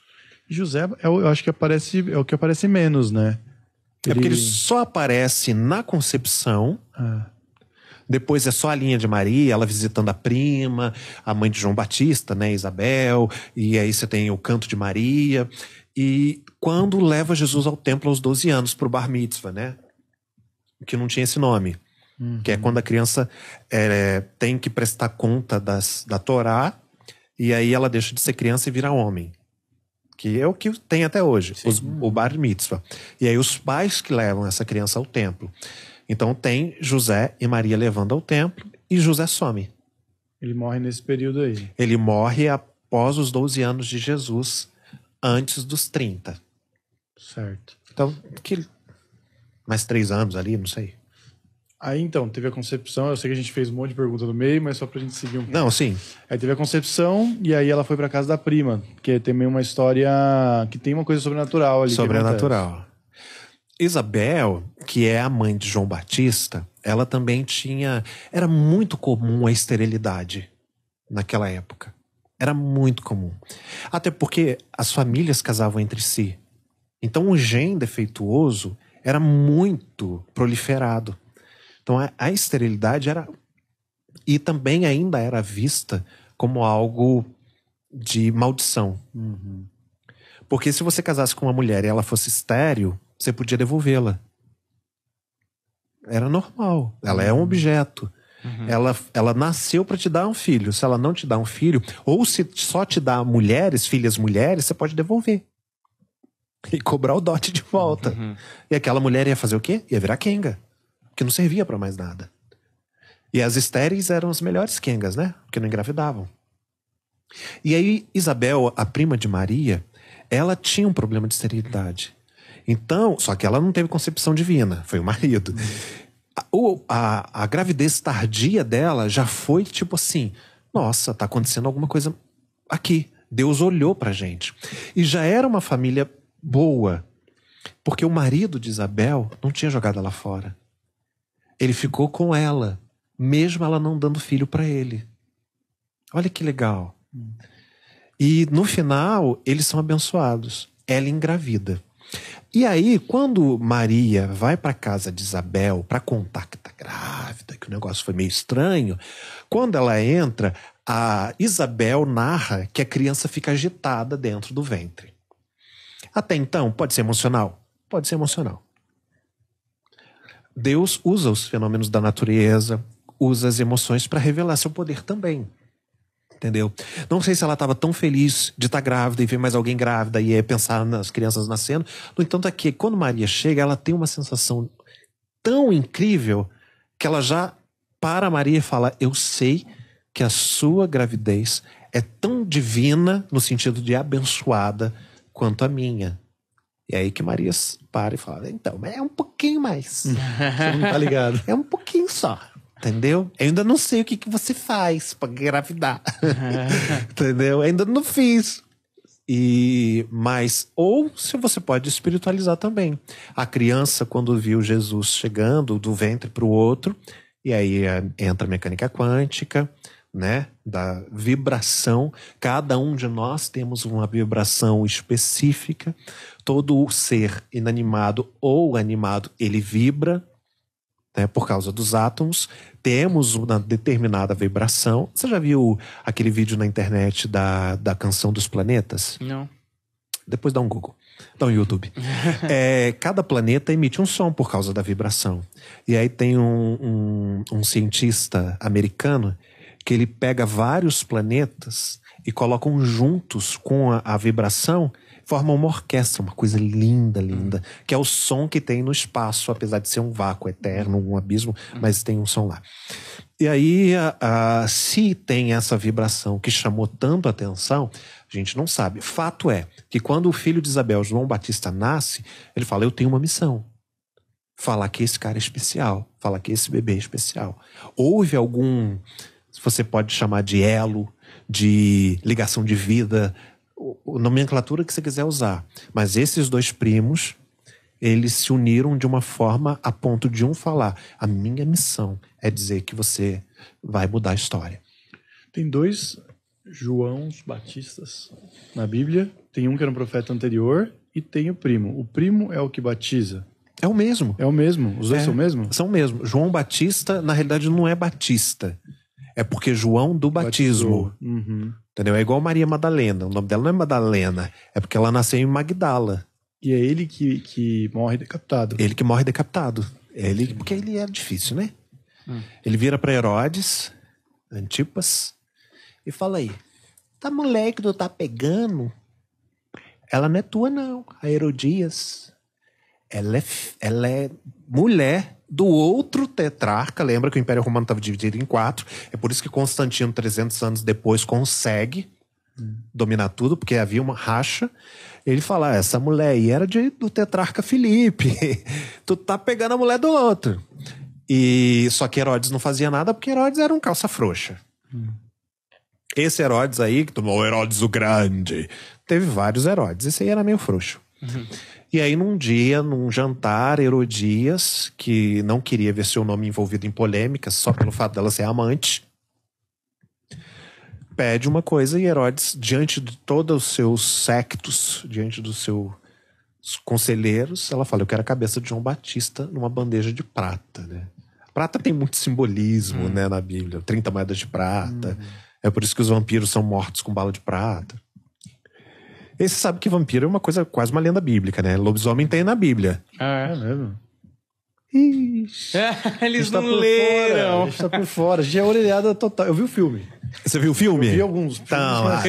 José, é eu acho que aparece, é o que aparece menos, né? Ele... É porque ele só aparece na concepção. Ah. Depois é só a linha de Maria, ela visitando a prima, a mãe de João Batista, né, Isabel, e aí você tem o canto de Maria. E quando leva Jesus ao templo aos 12 anos, para o bar mitzvah, né? Que não tinha esse nome. Uhum. Que é quando a criança é, tem que prestar conta das, da Torá, e aí ela deixa de ser criança e vira homem. Que é o que tem até hoje, os, o bar mitzvah. E aí os pais que levam essa criança ao templo. Então tem José e Maria levando ao templo, e José some. Ele morre nesse período aí. Ele morre após os 12 anos de Jesus antes dos 30. Certo. Então, que mais três anos ali, não sei. Aí então, teve a concepção, eu sei que a gente fez um monte de pergunta no meio, mas só pra gente seguir um pouco. Não, sim. Aí teve a concepção e aí ela foi pra casa da prima, que tem meio uma história que tem uma coisa sobrenatural ali. Sobrenatural. Isabel, que é a mãe de João Batista, ela também tinha. Era muito comum a esterilidade naquela época. Era muito comum. Até porque as famílias casavam entre si. Então o gene defeituoso era muito proliferado. Então a, a esterilidade era. E também ainda era vista como algo de maldição. Uhum. Porque se você casasse com uma mulher e ela fosse estéreo, você podia devolvê-la. Era normal. Ela é um uhum. objeto. Uhum. Ela, ela nasceu para te dar um filho. Se ela não te dá um filho, ou se só te dá mulheres, filhas mulheres, você pode devolver. E cobrar o dote de volta. Uhum. E aquela mulher ia fazer o quê? Ia virar Kenga. que não servia para mais nada. E as estéreis eram as melhores Kengas, né? Porque não engravidavam. E aí, Isabel, a prima de Maria, ela tinha um problema de esterilidade. Então, só que ela não teve concepção divina, foi o marido. Uhum o, a, a gravidez tardia dela já foi tipo assim: nossa, tá acontecendo alguma coisa aqui. Deus olhou pra gente. E já era uma família boa, porque o marido de Isabel não tinha jogado ela fora. Ele ficou com ela, mesmo ela não dando filho para ele. Olha que legal. Hum. E no final, eles são abençoados. Ela é engravida. E aí, quando Maria vai para casa de Isabel para contar que tá grávida, que o negócio foi meio estranho, quando ela entra, a Isabel narra que a criança fica agitada dentro do ventre. Até então, pode ser emocional? Pode ser emocional. Deus usa os fenômenos da natureza, usa as emoções para revelar seu poder também entendeu? Não sei se ela estava tão feliz de estar tá grávida e ver mais alguém grávida e é, pensar nas crianças nascendo. No entanto, é quando Maria chega, ela tem uma sensação tão incrível que ela já para Maria e fala: Eu sei que a sua gravidez é tão divina, no sentido de abençoada, quanto a minha. E é aí que Maria para e fala: Então, é um pouquinho mais. Você não tá ligado? É um pouquinho só. Entendeu? Eu ainda não sei o que, que você faz para engravidar. Entendeu? Eu ainda não fiz. E mas ou se você pode espiritualizar também. A criança quando viu Jesus chegando do ventre para o outro, e aí é, entra a mecânica quântica, né, da vibração. Cada um de nós temos uma vibração específica. Todo o ser inanimado ou animado, ele vibra né, por causa dos átomos, temos uma determinada vibração. Você já viu aquele vídeo na internet da, da canção dos planetas? Não. Depois dá um Google. Dá um YouTube. é, cada planeta emite um som por causa da vibração. E aí tem um, um, um cientista americano que ele pega vários planetas e colocam juntos com a, a vibração forma uma orquestra, uma coisa linda, linda, que é o som que tem no espaço, apesar de ser um vácuo eterno, um abismo, mas tem um som lá. E aí, a, a, se tem essa vibração que chamou tanto atenção, a gente não sabe. Fato é que quando o filho de Isabel, João Batista, nasce, ele fala: Eu tenho uma missão. Falar que esse cara é especial, falar que esse bebê é especial. Houve algum, você pode chamar de elo, de ligação de vida, o nomenclatura que você quiser usar. Mas esses dois primos, eles se uniram de uma forma a ponto de um falar: a minha missão é dizer que você vai mudar a história. Tem dois Joãos Batistas na Bíblia. Tem um que era um profeta anterior e tem o primo. O primo é o que batiza. É o mesmo. É o mesmo. Os dois é, são o mesmo? São o mesmo. João Batista, na realidade, não é batista. É porque João do batismo. Uhum. Entendeu? É igual Maria Madalena. O nome dela não é Madalena. É porque ela nasceu em Magdala. E é ele que, que morre decapitado. Ele que morre decapitado. É ele, porque ele é difícil, né? Hum. Ele vira para Herodes, Antipas, e fala aí: tá moleque do tá pegando? Ela não é tua, não, a Herodias. Ela é, ela é mulher do outro tetrarca. Lembra que o Império Romano estava dividido em quatro. É por isso que Constantino, 300 anos depois, consegue dominar tudo, porque havia uma racha. Ele fala: ah, essa mulher aí era de, do tetrarca Filipe. tu tá pegando a mulher do outro. E só que Herodes não fazia nada porque Herodes era um calça frouxa. Hum. Esse Herodes aí, que tomou Herodes o Grande, teve vários Herodes. Esse aí era meio frouxo. Uhum. E aí, num dia, num jantar, Herodias, que não queria ver seu nome envolvido em polêmicas só pelo fato dela ser amante, pede uma coisa e Herodes, diante de todos os seus sectos, diante dos seus conselheiros, ela fala: Eu quero a cabeça de João Batista numa bandeja de prata, né? Prata tem muito simbolismo, hum. né, na Bíblia. 30 moedas de prata. Hum. É por isso que os vampiros são mortos com bala de prata. E você sabe que vampiro é uma coisa, quase uma lenda bíblica, né? Lobisomem tem na Bíblia. Ah, é mesmo? Ixi, é, eles tá não tá leram. Fora, está por fora. Já é orelhada total. Eu vi o filme. Você viu o filme? Eu vi alguns. Tá, então, ah,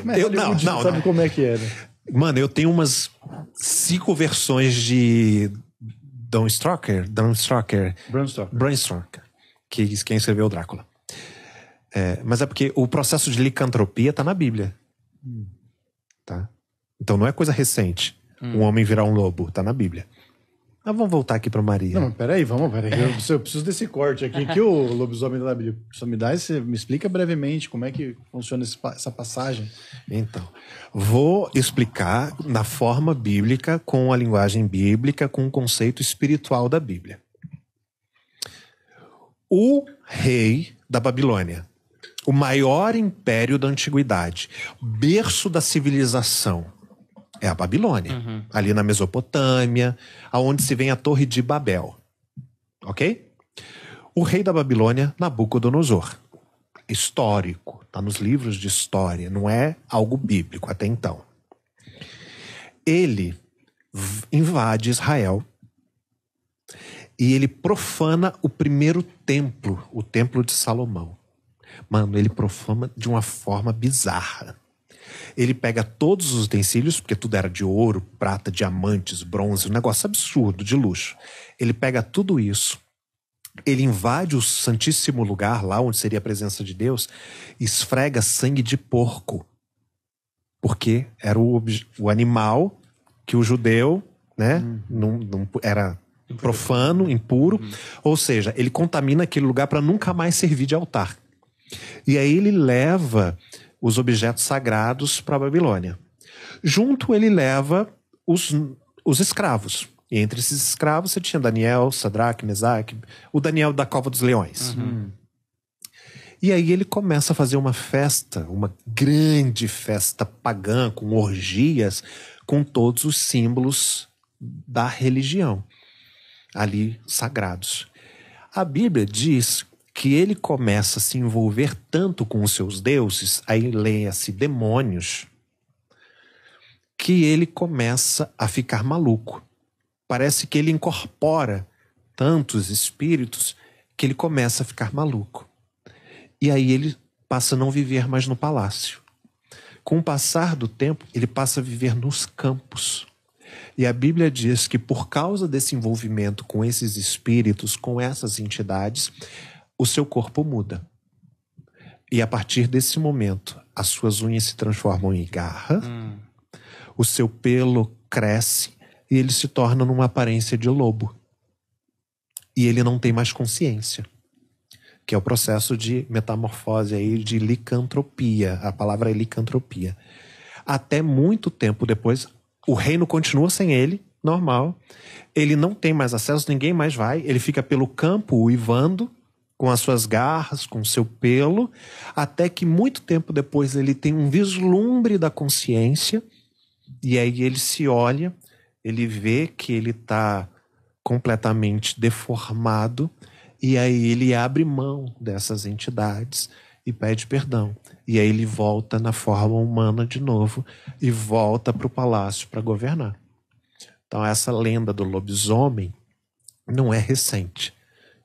então eu, não, não, sabe como é que era. É, né? Mano, eu tenho umas cinco versões de Don Stroker, Don Stroker, Bram Stoker, Bram Stoker que quem escreveu o Drácula. É, mas é porque o processo de licantropia tá na Bíblia. Hum tá? Então não é coisa recente. Hum. Um homem virar um lobo, tá na Bíblia. Mas vamos voltar aqui para Maria. Não, peraí, vamos, peraí. Eu, eu preciso desse corte aqui que o lobisomem da Bíblia só me dá Você me explica brevemente como é que funciona esse, essa passagem. Então, vou explicar na forma bíblica, com a linguagem bíblica, com o conceito espiritual da Bíblia. O rei da Babilônia, o maior império da antiguidade, berço da civilização, é a Babilônia, uhum. ali na Mesopotâmia, aonde se vem a Torre de Babel. OK? O rei da Babilônia, Nabucodonosor. Histórico, está nos livros de história, não é algo bíblico até então. Ele invade Israel e ele profana o primeiro templo, o templo de Salomão. Mano, ele profana de uma forma bizarra. Ele pega todos os utensílios, porque tudo era de ouro, prata, diamantes, bronze, um negócio absurdo de luxo. Ele pega tudo isso, ele invade o santíssimo lugar, lá onde seria a presença de Deus, e esfrega sangue de porco. Porque era o, o animal que o judeu, né, hum. não, não, era profano, impuro. Hum. Ou seja, ele contamina aquele lugar para nunca mais servir de altar. E aí ele leva os objetos sagrados para a Babilônia. Junto ele leva os, os escravos. E entre esses escravos você tinha Daniel, Sadraque, Mesaque, o Daniel da Cova dos Leões. Uhum. E aí ele começa a fazer uma festa, uma grande festa pagã, com orgias, com todos os símbolos da religião ali sagrados. A Bíblia diz que ele começa a se envolver tanto com os seus deuses, aí leia-se demônios, que ele começa a ficar maluco. Parece que ele incorpora tantos espíritos que ele começa a ficar maluco. E aí ele passa a não viver mais no palácio. Com o passar do tempo, ele passa a viver nos campos. E a Bíblia diz que por causa desse envolvimento com esses espíritos, com essas entidades, o seu corpo muda. E a partir desse momento, as suas unhas se transformam em garra, hum. o seu pelo cresce e ele se torna numa aparência de lobo. E ele não tem mais consciência, que é o processo de metamorfose aí de licantropia. A palavra é licantropia. Até muito tempo depois, o reino continua sem ele, normal. Ele não tem mais acesso, ninguém mais vai. Ele fica pelo campo uivando com as suas garras, com seu pelo, até que muito tempo depois ele tem um vislumbre da consciência e aí ele se olha, ele vê que ele está completamente deformado e aí ele abre mão dessas entidades e pede perdão. E aí ele volta na forma humana de novo e volta para o palácio para governar. Então essa lenda do lobisomem não é recente.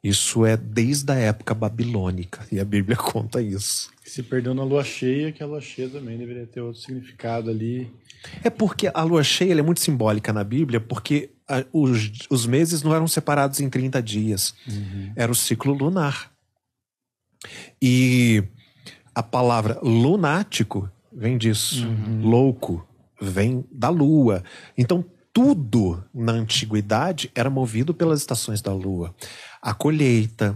Isso é desde a época babilônica e a Bíblia conta isso. Se perdeu na lua cheia, que a lua cheia também deveria ter outro significado ali. É porque a lua cheia é muito simbólica na Bíblia, porque a, ah, os, os, meses não eram separados em 30 dias. Uhum. Era o ciclo lunar. E a palavra lunático vem disso. Uhum. Louco vem da lua. Então, tudo na antiguidade era movido pelas estações da lua a colheita,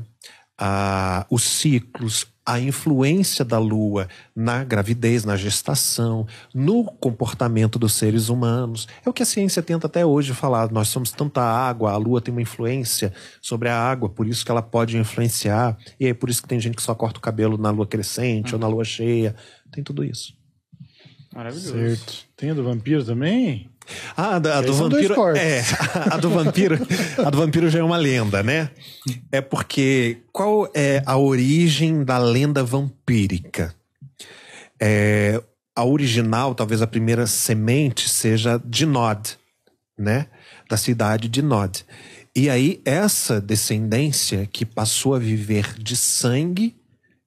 a, os ciclos, a influência da lua na gravidez, na gestação, no comportamento dos seres humanos. É o que a ciência tenta até hoje falar. Nós somos tanta água, a lua tem uma influência sobre a água, por isso que ela pode influenciar. E é por isso que tem gente que só corta o cabelo na lua crescente uhum. ou na lua cheia. Tem tudo isso. Maravilhoso. Certo. Tem a do vampiro também? Ah, a, a do vampiro. É, a, a do vampiro. a do vampiro já é uma lenda, né? É porque qual é a origem da lenda vampírica? É, a original, talvez a primeira semente seja de Nod, né? Da cidade de Nod. E aí essa descendência que passou a viver de sangue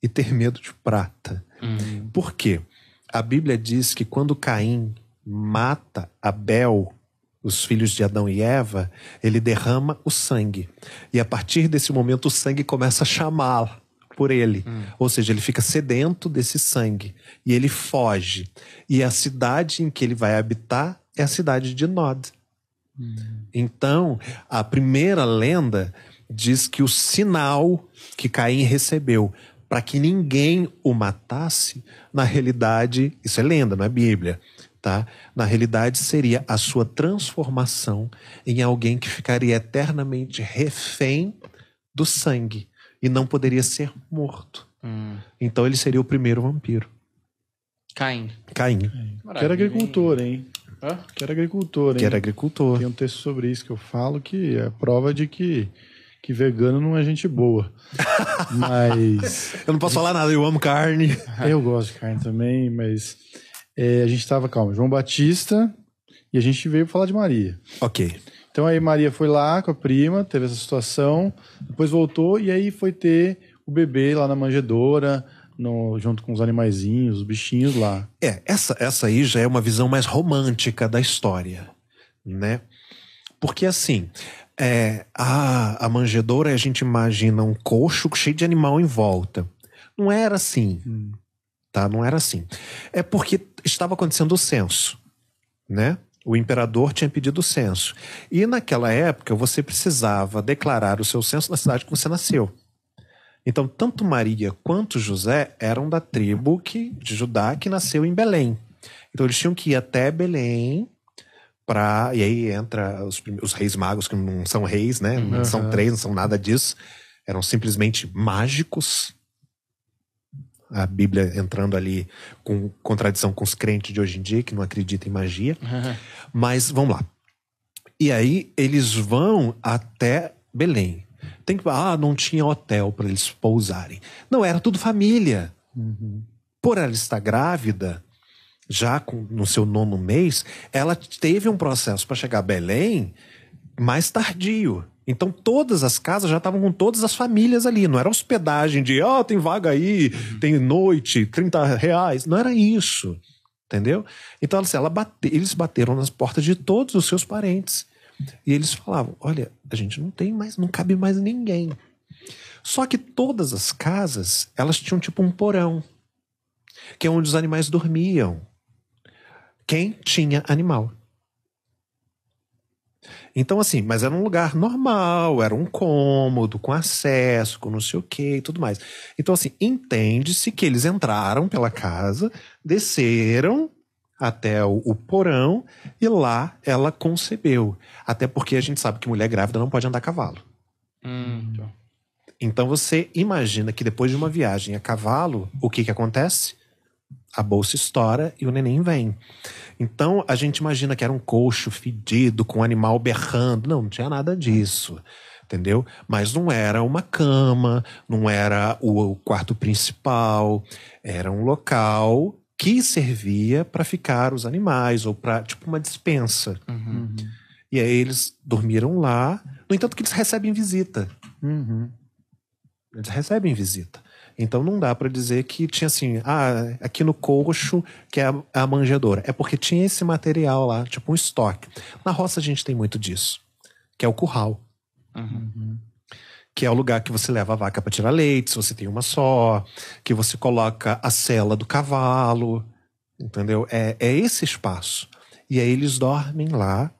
e ter medo de prata. Uhum. Por quê? A Bíblia diz que quando Caim mata Abel, os filhos de Adão e Eva, ele derrama o sangue. E a partir desse momento o sangue começa a chamá-la por ele. Hum. Ou seja, ele fica sedento desse sangue e ele foge. E a cidade em que ele vai habitar é a cidade de Nod. Hum. Então, a primeira lenda diz que o sinal que Caim recebeu para que ninguém o matasse, na realidade, isso é lenda, não é Bíblia tá? Na realidade, seria a sua transformação em alguém que ficaria eternamente refém do sangue e não poderia ser morto. Hum. Então ele seria o primeiro vampiro. Caim. Caim. Maravilha. Que era agricultor, hein? Hã? Que era agricultor, hein? Que era agricultor. Tem um texto sobre isso que eu falo que é prova de que que vegano não é gente boa. mas. Eu não posso falar nada, eu amo carne. Eu gosto de carne também, mas é, a gente estava, calma, João Batista e a gente veio falar de Maria. Ok. Então aí Maria foi lá com a prima, teve essa situação, depois voltou e aí foi ter o bebê lá na manjedoura, no, junto com os animaizinhos, os bichinhos lá. É, essa, essa aí já é uma visão mais romântica da história, né? Porque assim, é, a, a manjedoura a gente imagina um coxo cheio de animal em volta. Não era assim. Hum tá? Não era assim. É porque estava acontecendo o censo, né? O imperador tinha pedido o censo. E naquela época você precisava declarar o seu censo na cidade que você nasceu. Então, tanto Maria quanto José eram da tribo que, de Judá que nasceu em Belém. Então, eles tinham que ir até Belém para. E aí entra os, os, reis magos, que não são reis, né? Não uhum. são três, não são nada disso. Eram simplesmente mágicos, a Bíblia entrando ali com contradição com os crentes de hoje em dia, que não acreditam em magia. Mas vamos lá. E aí eles vão até Belém. Tem que ah, não tinha hotel para eles pousarem. Não era tudo família. Uhum. Por ela estar grávida, já com, no seu nono mês, ela teve um processo para chegar a Belém mais tardio. Então todas as casas já estavam com todas as famílias ali. Não era hospedagem de, ó, oh, ah, tem vaga aí, uhum. tem noite, 30 reais. Não era isso. Entendeu? Então assim, ela bate, eles bateram nas portas de todos os seus parentes. E eles falavam: olha, a gente não tem mais, não cabe mais ninguém. Só que todas as casas, elas tinham tipo um porão, que é onde os animais dormiam. Quem tinha animal. Então, assim, mas era um lugar normal, era um cômodo, com acesso, com não sei o que e tudo mais. Então, assim, entende-se que eles entraram pela casa, desceram até o, o, porão e lá ela concebeu. Até porque a gente sabe que mulher grávida não pode andar a cavalo. Hum. Tá. Então você imagina que depois de uma viagem a cavalo, o que, que acontece? a bolsa estoura e o neném vem. Então a gente imagina que era um coxo fedido, com um animal berrando. Não, não tinha nada disso. Entendeu? Mas não era uma cama, não era o quarto principal, era um local que servia para ficar os animais, ou para, tipo, uma dispensa. Uhum. E aí eles dormiram lá. No entanto, que eles recebem visita. Uhum. Eles recebem visita. Então não dá para dizer que tinha assim, ah, aqui no coxo que é a, é a manjedoura. É porque tinha esse material lá, tipo um estoque. Na roça a gente tem muito disso, que é o curral. Uhum. Que é o lugar que você leva a vaca para tirar leite, se você tem uma só, que você coloca a cela do cavalo, entendeu? É, é esse espaço. E aí eles dormem lá,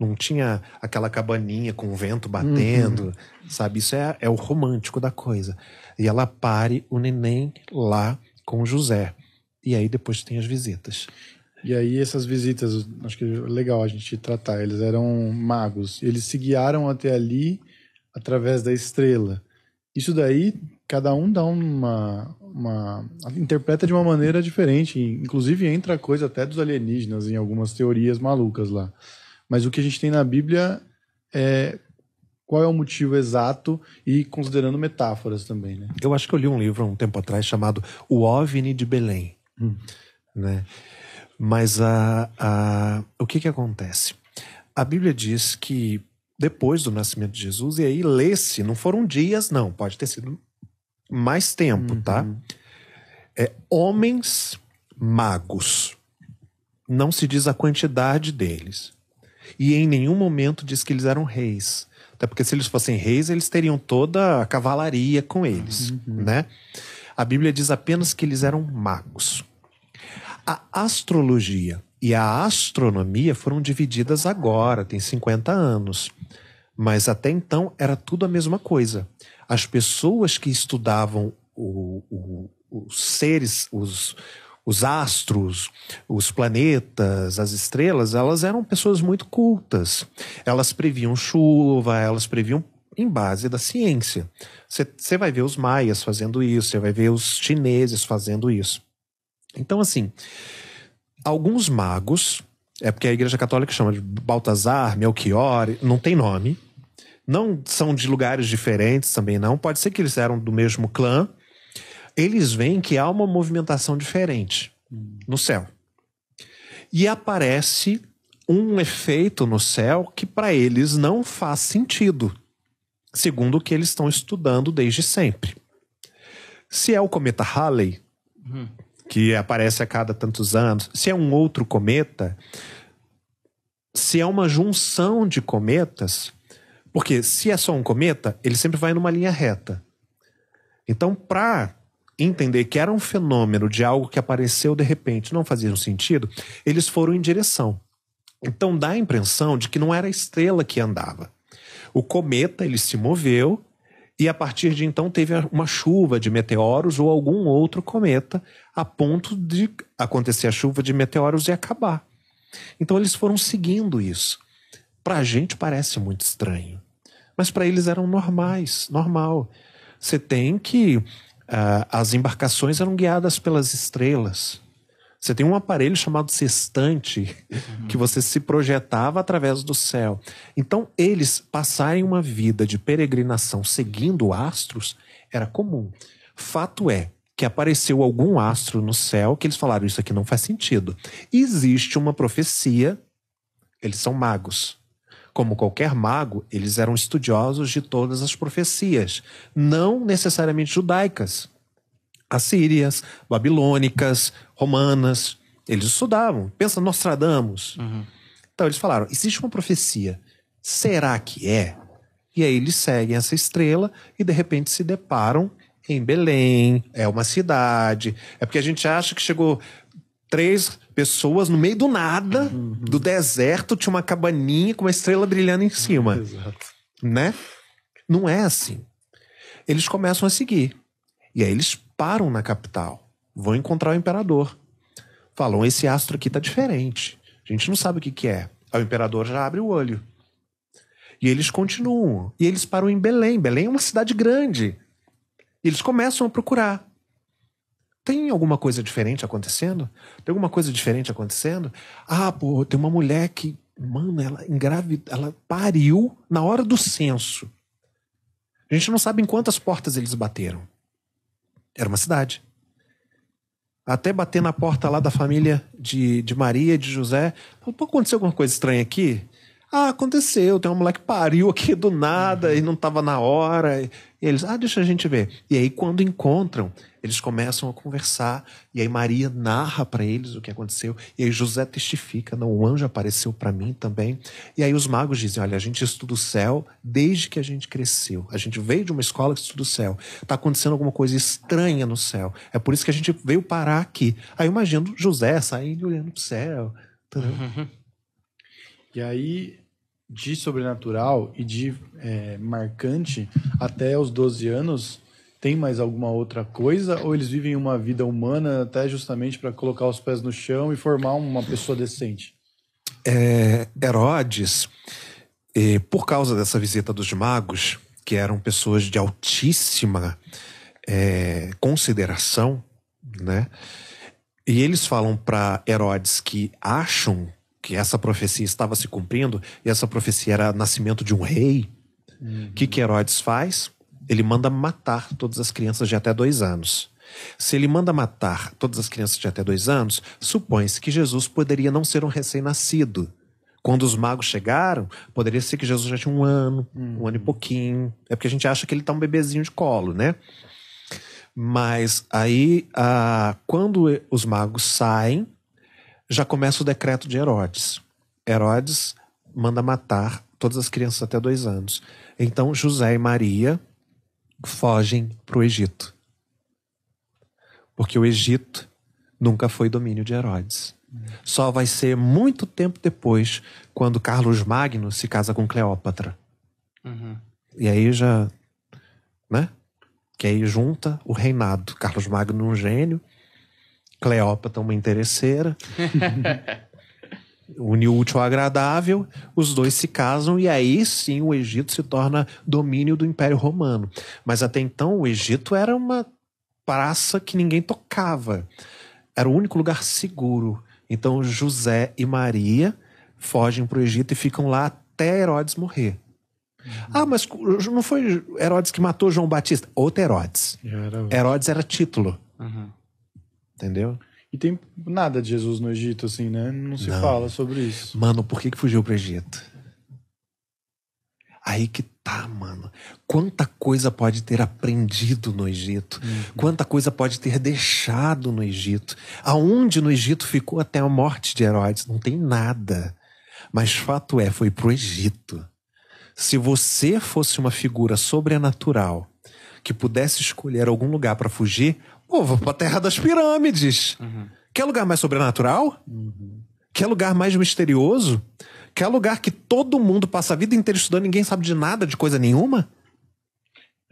não tinha aquela cabaninha com o vento batendo, uhum. sabe? Isso é, é o romântico da coisa. E ela pare o neném lá com o José. E aí depois tem as visitas. E aí essas visitas, acho que é legal a gente tratar, eles eram magos. Eles se guiaram até ali através da estrela. Isso daí, cada um dá uma, uma... interpreta de uma maneira diferente. Inclusive entra a coisa até dos alienígenas em algumas teorias malucas lá. Mas o que a gente tem na Bíblia é qual é o motivo exato e considerando metáforas também, né? Eu acho que eu li um livro há um tempo atrás chamado O OVNI de Belém, hum. né? Mas a, a, o que que acontece? A Bíblia diz que depois do nascimento de Jesus, e aí lê-se, não foram dias não, pode ter sido mais tempo, tá? uhum. tá? É, homens magos. Não se diz a quantidade deles. E em nenhum momento diz que eles eram reis. Até porque se eles fossem reis, eles teriam toda a cavalaria com eles, uhum. né? A Bíblia diz apenas que eles eram magos. A astrologia e a astronomia foram divididas agora, tem 50 anos. Mas até então era tudo a mesma coisa. As pessoas que estudavam o, o, os seres, os, os astros, os planetas, as estrelas, elas eram pessoas muito cultas. Elas previam chuva, elas previam em base da ciência. Você vai ver os maias fazendo isso, você vai ver os chineses fazendo isso. Então, assim, alguns magos, é porque a Igreja Católica chama de Baltazar, Melchior, não tem nome. Não são de lugares diferentes também, não. Pode ser que eles eram do mesmo clã, eles veem que há uma movimentação diferente no céu. E aparece um efeito no céu que para eles não faz sentido, segundo o que eles estão estudando desde sempre. Se é o cometa Halley, uhum. que aparece a cada tantos anos, se é um outro cometa, se é uma junção de cometas, porque se é só um cometa, ele sempre vai numa linha reta. Então, para entender que era um fenômeno de algo que apareceu de repente, não fazia sentido, eles foram em direção. Então dá a impressão de que não era a estrela que andava. O cometa ele se moveu e a partir de então teve uma chuva de meteoros ou algum outro cometa a ponto de acontecer a chuva de meteoros e acabar. Então eles foram seguindo isso. Para a gente parece muito estranho, mas para eles eram normais, normal. Você tem que Uh, as embarcações eram guiadas pelas estrelas. Você tem um aparelho chamado sextante uhum. que você se projetava através do céu. Então, eles passarem uma vida de peregrinação seguindo astros era comum. Fato é que apareceu algum astro no céu que eles falaram: Isso aqui não faz sentido. Existe uma profecia, eles são magos, como qualquer mago, eles eram estudiosos de todas as profecias, não necessariamente judaicas. Assírias, babilônicas, romanas, eles estudavam. Pensa Nostradamus. Uhum. Então eles falaram: existe uma profecia, será que é? E aí eles seguem essa estrela e de repente se deparam em Belém, é uma cidade. É porque a gente acha que chegou três pessoas no meio do nada, uhum. do deserto, tinha uma cabaninha com uma estrela brilhando em cima. exato. Né? Não é assim. Eles começam a seguir. E aí eles param na capital, vão encontrar o imperador. Falam: esse astro aqui tá diferente. A gente não sabe o que, que é. Aí o imperador já abre o olho. E eles continuam. E eles param em Belém. Belém é uma cidade grande. E eles começam a procurar tem alguma coisa diferente acontecendo? Tem alguma coisa diferente acontecendo? Ah, pô, tem uma mulher que, mano, ela engravidou, ela pariu na hora do censo. A gente não sabe em quantas portas eles bateram. Era uma cidade. Até bater na porta lá da família de, de Maria, de José. Pô, aconteceu alguma coisa estranha aqui? Ah, aconteceu. Tem uma mulher que pariu aqui do nada e não estava na hora. E eles, ah, deixa a gente ver. E aí, quando encontram, eles começam a conversar, e aí Maria narra para eles o que aconteceu, e aí José testifica: não, o anjo apareceu para mim também. E aí os magos dizem: olha, a gente estuda o céu desde que a gente cresceu. A gente veio de uma escola que estuda o céu. Tá acontecendo alguma coisa estranha no céu. É por isso que a gente veio parar aqui. Aí imagino José saindo olhando pro céu. Uhum. E aí de sobrenatural e de é, marcante até os 12 anos, tem mais alguma outra coisa? Ou eles vivem uma vida humana até justamente para colocar os pés no chão e formar uma pessoa decente? É, Herodes, é, por causa dessa visita dos magos, que eram pessoas de altíssima é, consideração, né? E eles falam para Herodes que acham que essa profecia estava se cumprindo e essa profecia era nascimento de um rei. O uhum. que, que Herodes faz? Ele manda matar todas as crianças de até dois anos. Se ele manda matar todas as crianças de até dois anos, supõe-se que Jesus poderia não ser um recém-nascido. Quando os magos chegaram, poderia ser que Jesus já tinha um ano, um ano e uhum. pouquinho. É porque a gente acha que ele está um bebezinho de colo, né? Mas aí, ah, quando os magos saem, já começa o decreto de Herodes. Herodes manda matar todas as crianças até dois anos. Então José e Maria fogem para o Egito. Porque o Egito nunca foi domínio de Herodes. Só vai ser muito tempo depois, quando Carlos Magno se casa com Cleópatra. Uhum. E aí já. né? Que aí junta o reinado. Carlos Magno, um gênio, Cleópatra uma interesseira. Une o útil ao agradável, os dois se casam e aí sim o Egito se torna domínio do Império Romano. Mas até então o Egito era uma praça que ninguém tocava. Era o único lugar seguro. Então José e Maria fogem para o Egito e ficam lá até Herodes morrer. Uhum. Ah, mas não foi Herodes que matou João Batista? Outro Herodes. Herodes era título. Uhum. Entendeu? E tem nada de Jesus no Egito, assim, né? Não se Não. fala sobre isso. Mano, por que, que fugiu pro Egito? Aí que tá, mano. Quanta coisa pode ter aprendido no Egito. Uhum. Quanta coisa pode ter deixado no Egito. Aonde no Egito ficou até a morte de Herodes? Não tem nada. Mas fato é, foi pro Egito. Se você fosse uma figura sobrenatural que pudesse escolher algum lugar para fugir, Pô, vou pra terra das pirâmides. Uhum. Quer lugar mais sobrenatural? Uhum. Quer lugar mais misterioso? Quer lugar que todo mundo passa a vida inteira estudando, ninguém sabe de nada, de coisa nenhuma?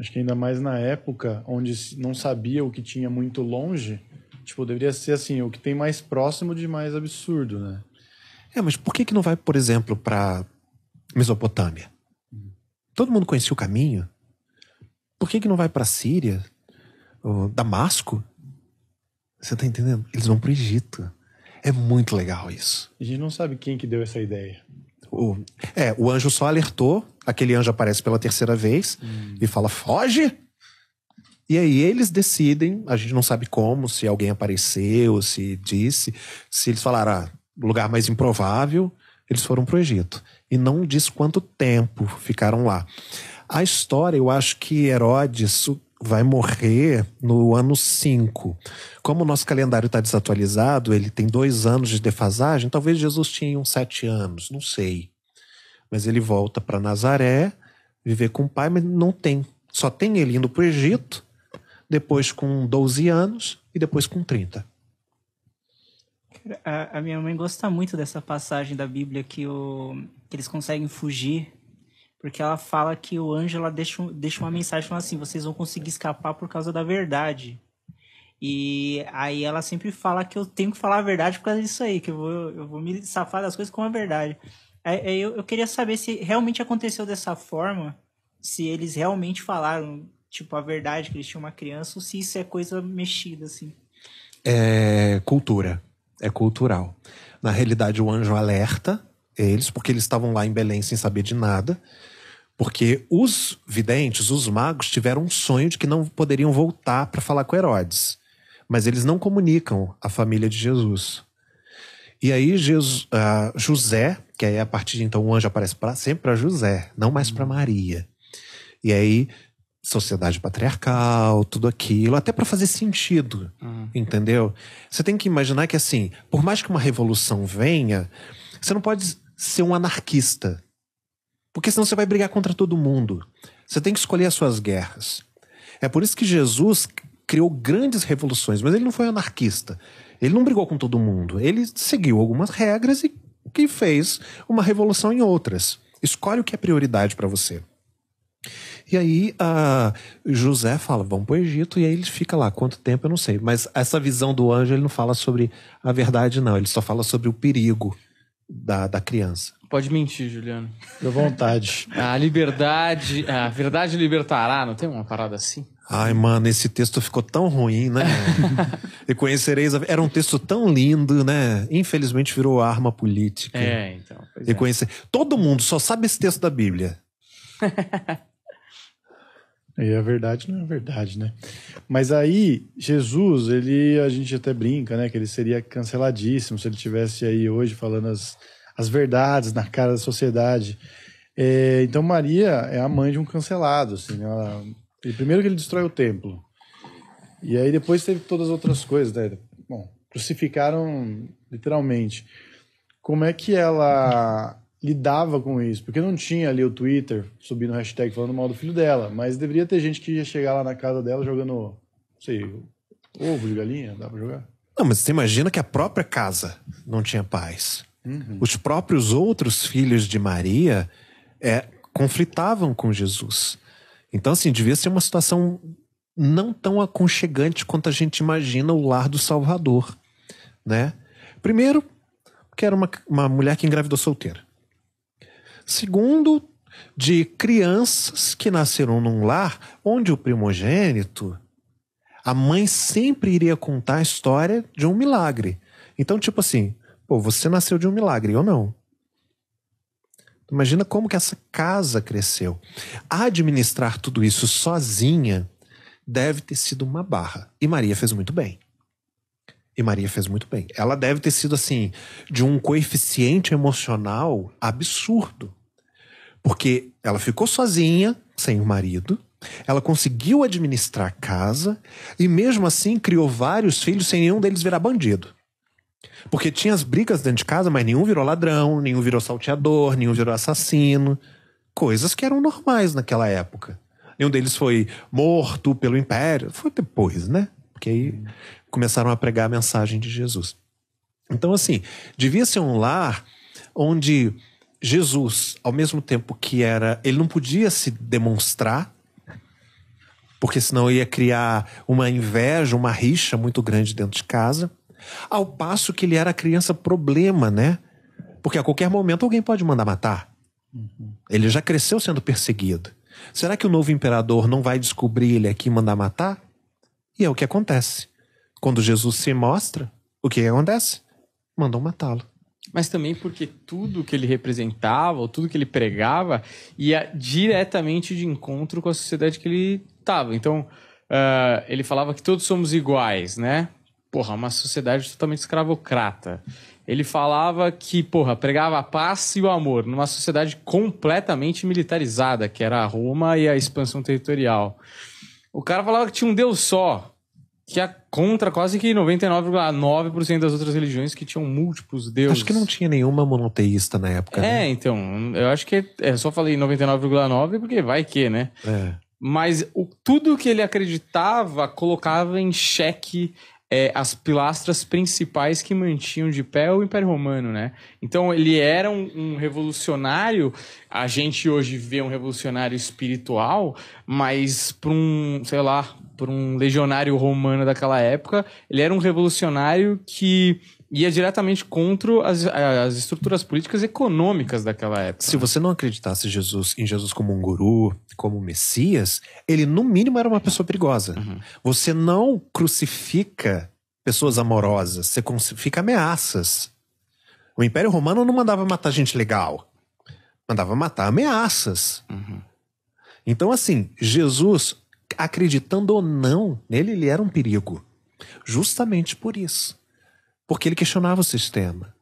Acho que ainda mais na época onde não sabia o que tinha muito longe, tipo, deveria ser assim, o que tem mais próximo de mais absurdo, né? É, mas por que que não vai, por exemplo, para Mesopotâmia? Uhum. Todo mundo conhecia o caminho. Por que que não vai para Síria? Damasco. Você tá entendendo? Eles vão pro Egito. É muito legal isso. A gente não sabe quem que deu essa ideia. O, é, o anjo só alertou, aquele anjo aparece pela terceira vez hum. e fala: foge! E aí eles decidem, a gente não sabe como, se alguém apareceu, se disse, se eles falaram, ah, lugar mais improvável, eles foram para o Egito. E não diz quanto tempo ficaram lá. A história, eu acho que Herodes, vai morrer no ano 5. Como o nosso calendário está desatualizado, ele tem dois anos de defasagem, talvez Jesus tinha uns sete anos, não sei. Mas ele volta para Nazaré, viver com o pai, mas não tem. Só tem ele indo para o Egito, depois com 12 anos e depois com 30. A, a minha mãe gosta muito dessa passagem da Bíblia que, o, que eles conseguem fugir porque ela fala que o anjo ela deixa, deixa uma mensagem falando assim: vocês vão conseguir escapar por causa da verdade. E aí ela sempre fala que eu tenho que falar a verdade por causa disso aí, que eu vou, eu vou me safar das coisas com a verdade. Aí, eu, eu queria saber se realmente aconteceu dessa forma, se eles realmente falaram, tipo, a verdade que eles tinham uma criança, ou se isso é coisa mexida, assim. É cultura. É cultural. Na realidade, o anjo alerta eles, porque eles estavam lá em Belém sem saber de nada. Porque os videntes, os magos, tiveram um sonho de que não poderiam voltar para falar com Herodes. Mas eles não comunicam a família de Jesus. E aí Jesus, uh, José, que aí a partir de então o anjo aparece para sempre para José, não mais para uhum. Maria. E aí sociedade patriarcal, tudo aquilo, até para fazer sentido, uhum. entendeu? Você tem que imaginar que assim, por mais que uma revolução venha, você não pode ser um anarquista. Porque senão você vai brigar contra todo mundo. Você tem que escolher as suas guerras. É por isso que Jesus criou grandes revoluções, mas ele não foi anarquista. Ele não brigou com todo mundo. Ele seguiu algumas regras e que fez uma revolução em outras. Escolhe o que é prioridade para você. E aí José fala, vamos para o Egito, e aí ele fica lá, quanto tempo eu não sei. Mas essa visão do anjo ele não fala sobre a verdade, não, ele só fala sobre o perigo da, da criança. Pode mentir, Juliano. Deu vontade. A liberdade, a verdade libertará, não tem uma parada assim? Ai, mano, esse texto ficou tão ruim, né? e conhecereis a... Era um texto tão lindo, né? Infelizmente virou arma política. É, então. E É. Todo mundo só sabe esse texto da Bíblia. E a é verdade não é verdade, né? Mas aí, Jesus, ele, a gente até brinca, né? Que ele seria canceladíssimo se ele tivesse aí hoje falando as, as verdades na cara da sociedade. É, então Maria é a mãe de um cancelado, assim. Ela, ele, primeiro que ele destrói o templo. E aí depois teve todas as outras coisas, né? Bom, crucificaram literalmente. Como é que ela lidava com isso? Porque não tinha ali o Twitter subindo hashtag falando mal do filho dela, mas deveria ter gente que ia chegar lá na casa dela jogando, não sei, ovo de galinha, dá pra jogar? Não, mas você imagina que a própria casa não tinha paz. Uhum. Os próprios outros filhos de Maria é, conflitavam com Jesus. Então, assim, devia ser uma situação não tão aconchegante quanto a gente imagina o lar do Salvador, né? Primeiro, que era uma, uma mulher que engravidou solteira. Segundo, de crianças que nasceram num lar onde o primogênito, a mãe sempre iria contar a história de um milagre. Então, tipo assim, Pô, você nasceu de um milagre, ou não. Imagina como que essa casa cresceu. Administrar tudo isso sozinha deve ter sido uma barra. E Maria fez muito bem. E Maria fez muito bem. Ela deve ter sido assim, de um coeficiente emocional absurdo. Porque ela ficou sozinha, sem o marido, ela conseguiu administrar a casa e mesmo assim criou vários filhos sem nenhum deles virar bandido. Porque tinha as brigas dentro de casa, mas nenhum virou ladrão, nenhum virou salteador, nenhum virou assassino. Coisas que eram normais naquela época. Nenhum deles foi morto pelo império. Foi depois, né? Porque aí começaram a pregar a mensagem de Jesus. Então, assim, devia ser um lar onde Jesus, ao mesmo tempo que era. Ele não podia se demonstrar, porque senão ia criar uma inveja, uma rixa muito grande dentro de casa ao passo que ele era criança problema, né? Porque a qualquer momento alguém pode mandar matar. Uhum. Ele já cresceu sendo perseguido. Será que o novo imperador não vai descobrir ele aqui e mandar matar? E é o que acontece. Quando Jesus se mostra, o que acontece? Mandam matá-lo. Mas também porque tudo que ele representava, ou tudo que ele pregava, ia diretamente de encontro com a sociedade que ele estava. Então, uh, ele falava que todos somos iguais, né? porra, uma sociedade totalmente escravocrata. Ele falava que, porra, pregava a paz e o amor numa sociedade completamente militarizada, que era a Roma e a expansão territorial. O cara falava que tinha um Deus só, que é contra quase que 99,9% das outras religiões que tinham múltiplos deuses. Acho que não tinha nenhuma monoteísta na época. É, né? então, eu acho que é, só falei 99,9 porque vai que, né? É. Mas o, tudo que ele acreditava colocava em xeque é, as pilastras principais que mantinham de pé o Império Romano, né? Então ele era um, um, revolucionário. A gente hoje vê um revolucionário espiritual, mas para um, sei lá, para um legionário romano daquela época, ele era um revolucionário que ia é diretamente contra as, as estruturas políticas econômicas daquela época. Se né? você não acreditasse Jesus, em Jesus como um guru, como um Messias, ele no mínimo era uma pessoa perigosa. Uhum. Você não crucifica pessoas amorosas, você crucifica ameaças. O Império Romano não mandava matar gente legal, mandava matar ameaças. Uhum. Então, assim, Jesus, acreditando ou não nele, ele era um perigo. Justamente por isso porque ele questionava o sistema.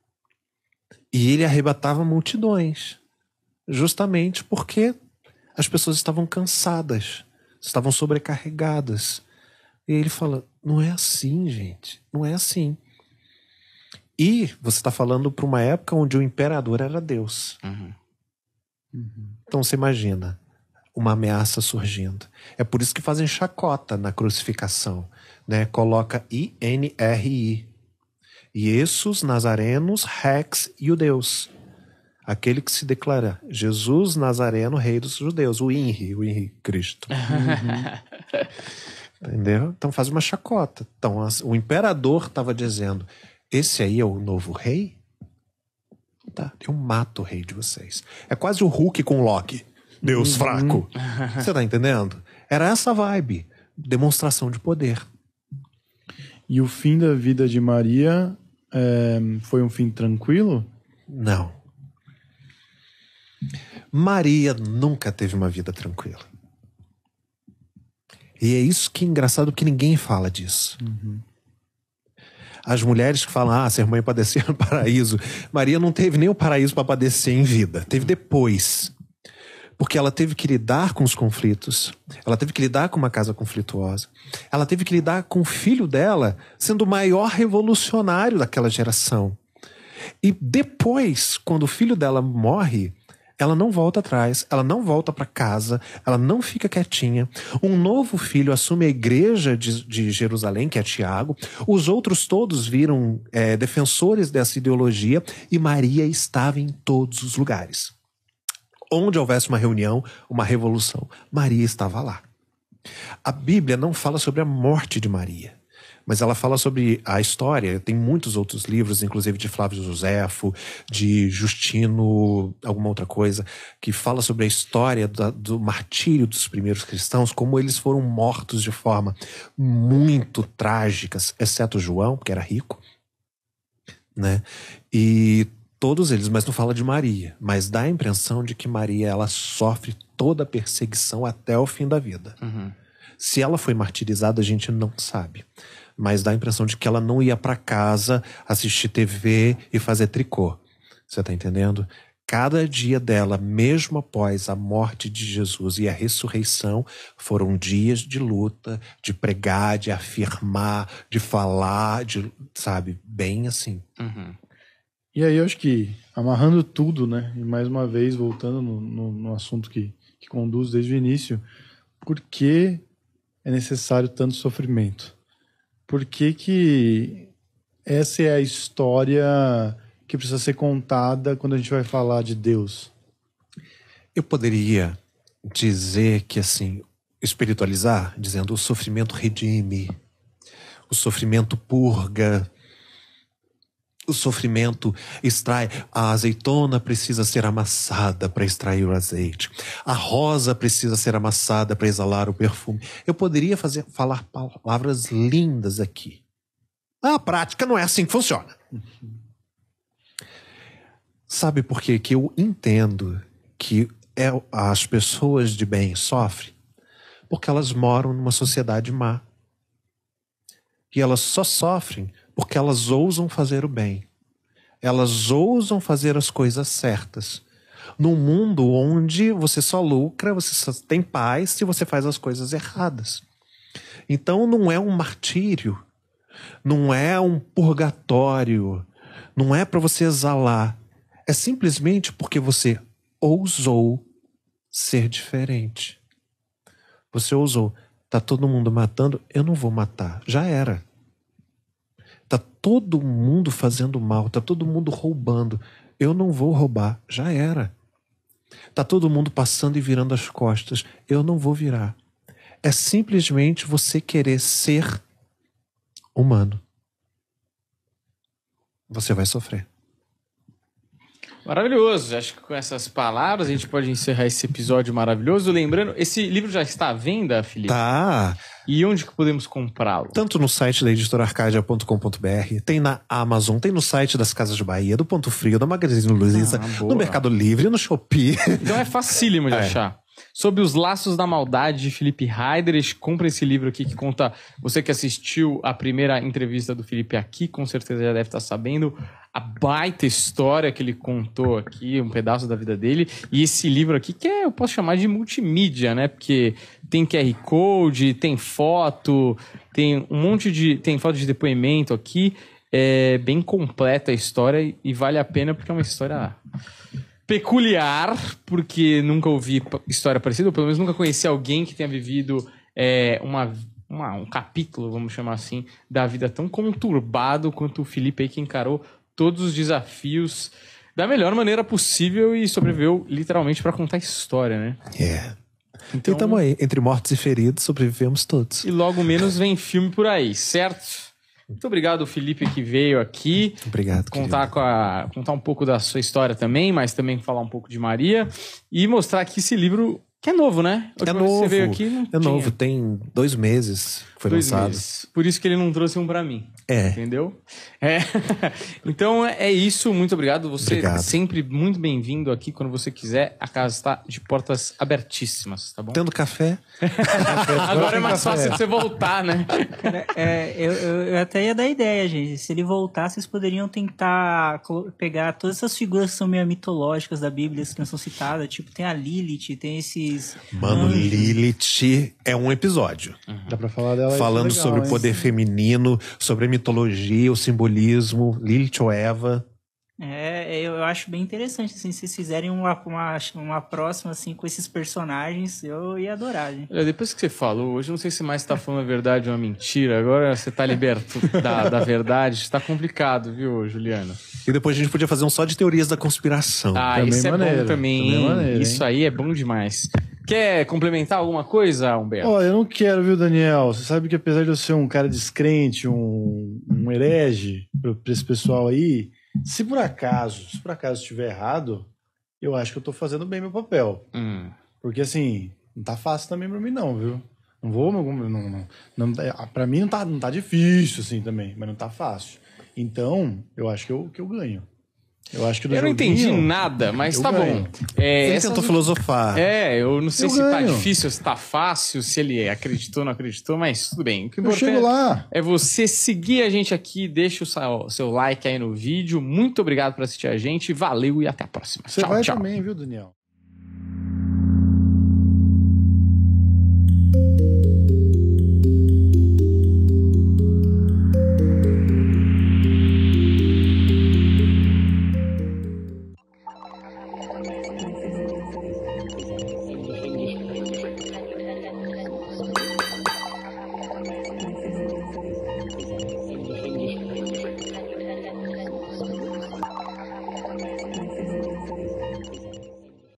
E ele arrebatava multidões, justamente porque as pessoas estavam cansadas, estavam sobrecarregadas. E ele fala: não é assim, gente, não é assim. E você está falando para uma época onde o imperador era Deus. Uhum. Uhum. Então você imagina uma ameaça surgindo. É por isso que fazem chacota na crucificação, né? Coloca I N R I Jesus Nazarenos Rex Judeus. Aquele que se declara Jesus Nazareno, Rei dos Judeus, o INRI, o INRI Cristo. Uhum. Entendeu? Então faz uma chacota. Então, o imperador estava dizendo: esse aí é o novo rei? Tá, eu mato o rei de vocês. É quase o Hulk com o Loki. Deus uhum. fraco. Você tá entendendo? Era essa vibe. Demonstração de poder. E o fim da vida de Maria é, foi um fim tranquilo? Não. Maria nunca teve uma vida tranquila. E é isso que é engraçado, que ninguém fala disso. Uhum. As mulheres que falam, ah, ser mãe padecer no paraíso. Maria não teve nem o paraíso para padecer em vida, teve depois porque ela teve que lidar com os conflitos, ela teve que lidar com uma casa conflituosa, ela teve que lidar com o filho dela sendo o maior revolucionário daquela geração. E depois, quando o filho dela morre, ela não volta atrás, ela não volta para casa, ela não fica quietinha. Um novo filho assume a igreja de, de Jerusalém, que é Tiago. Os outros todos viram é, defensores dessa ideologia e Maria estava em todos os lugares onde houvesse uma reunião, uma revolução. Maria estava lá. A Bíblia não fala sobre a morte de Maria, mas ela fala sobre a história. Tem muitos outros livros, inclusive de Flávio Josefo, de Justino, alguma outra coisa, que fala sobre a história da, do martírio dos primeiros cristãos, como eles foram mortos de forma muito trágicas, exceto João, que era rico. Né? E todos eles, mas não fala de Maria. Mas dá a impressão de que Maria ela sofre toda a perseguição até o fim da vida. Uhum. Se ela foi martirizada, a gente não sabe. Mas dá a impressão de que ela não ia para casa assistir TV e fazer tricô. Você tá entendendo? Cada dia dela, mesmo após a morte de Jesus e a ressurreição, foram dias de luta, de pregar, de afirmar, de falar, de, sabe, bem assim. Uhum. E aí eu acho que, amarrando tudo, né? E mais uma vez, voltando no, no, no assunto que, que conduz desde o início, por que é necessário tanto sofrimento? Por que, que essa é a história que precisa ser contada quando a gente vai falar de Deus? Eu poderia dizer que, assim, espiritualizar, dizendo o sofrimento redime, o sofrimento purga, o sofrimento extrai. A azeitona precisa ser amassada para extrair o azeite. A rosa precisa ser amassada para exalar o perfume. Eu poderia fazer, falar palavras lindas aqui. Na prática, não é assim que funciona. Sabe por quê? que eu entendo que é, as pessoas de bem sofrem? Porque elas moram numa sociedade má. E elas só sofrem porque elas ousam fazer o bem. Elas ousam fazer as coisas certas. Num mundo onde você só lucra, você só tem paz se você faz as coisas erradas. Então não é um martírio, não é um purgatório, não é para você exalar. É simplesmente porque você ousou ser diferente. Você ousou. Tá todo mundo matando, eu não vou matar. Já era tá todo mundo fazendo mal, tá todo mundo roubando. Eu não vou roubar, já era. Tá todo mundo passando e virando as costas, eu não vou virar. É simplesmente você querer ser humano. Você vai sofrer. Maravilhoso. Acho que com essas palavras a gente pode encerrar esse episódio maravilhoso. Lembrando, esse livro já está à venda, Felipe? Tá. E onde que podemos comprá-lo? Tanto no site da editorarcadia.com.br, tem na Amazon, tem no site das Casas de Bahia, do Ponto Frio, da Magazine Luiza, ah, no Mercado Livre, no Shopee. Então é facílimo de é. achar. Sobre os laços da maldade de Felipe Heidrich, compra esse livro aqui que conta. Você que assistiu a primeira entrevista do Felipe aqui, com certeza já deve estar sabendo a baita história que ele contou aqui, um pedaço da vida dele, e esse livro aqui que é, eu posso chamar de multimídia, né? Porque tem QR Code, tem foto, tem um monte de. tem foto de depoimento aqui. É bem completa a história e vale a pena porque é uma história peculiar, porque nunca ouvi história parecida, ou pelo menos nunca conheci alguém que tenha vivido é, uma uma, um capítulo, vamos chamar assim, da vida tão conturbado quanto o Felipe aí que encarou todos os desafios da melhor maneira possível e sobreviveu literalmente para contar história, né? É. Então, estamos então, aí, entre mortos e feridos, sobrevivemos todos. E logo menos vem filme por aí, certo? Muito obrigado, Felipe, que veio aqui. Obrigado. Contar, com a, contar um pouco da sua história também, mas também falar um pouco de Maria e mostrar que esse livro que é novo, né? É novo. Você veio aqui, não é tinha. novo, tem dois meses que foi dois lançado. Meses. Por isso que ele não trouxe um para mim. É. Entendeu? É. então é isso, muito obrigado. Você é obrigado. sempre muito bem-vindo aqui quando você quiser. A casa está de portas abertíssimas, tá bom? Tendo café. Agora é mais fácil de você voltar, né? É, é eu, eu, até ia dar ideia, gente. Se ele voltar, vocês poderiam tentar pegar todas essas figuras que são meio mitológicas da Bíblia, que não são citadas. Tipo, tem a Lilith, tem esse Lilith. Mano, Ai. Lilith é um episódio. Uhum. Dá pra falar dela é Falando legal, sobre o poder feminino, sobre a mitologia, o simbolismo, Lilith ou Eva. É, eu acho bem interessante, assim, se vocês fizerem uma, uma, uma próxima, assim, com esses personagens, eu ia adorar, Olha, depois que você falou, hoje não sei se mais está falando a verdade ou a mentira, agora você está liberto da, da verdade, está complicado, viu, Juliana? E depois a gente podia fazer um só de teorias da conspiração. Ah, também isso é maneiro, bom também, também maneiro, isso aí é bom demais. Quer complementar alguma coisa, Humberto? Olha, oh, eu não quero, viu, Daniel? Você sabe que apesar de eu ser um cara descrente, um, um herege para esse pessoal aí... Se por acaso, se por acaso estiver errado, eu acho que eu tô fazendo bem meu papel. Hum. Porque assim, não tá fácil também pra mim, não, viu? Não vou. Não, não, não, é, ah, pra mim não tá, não tá difícil, assim, também, mas não tá fácil. Então, eu acho que eu, que eu ganho. Eu acho que do Eu não entendi nada, mas tá ganho. bom. É, Você essa... tentou filosofar. É, eu não sei eu se tá ganho. tá difícil, se tá fácil, se ele acreditou ou não acreditou, mas tudo bem. O que importa é, é você seguir a gente aqui, deixa o seu like aí no vídeo. Muito obrigado por assistir a gente, valeu e até a próxima. Você tchau, vai tchau. também, viu, Daniel?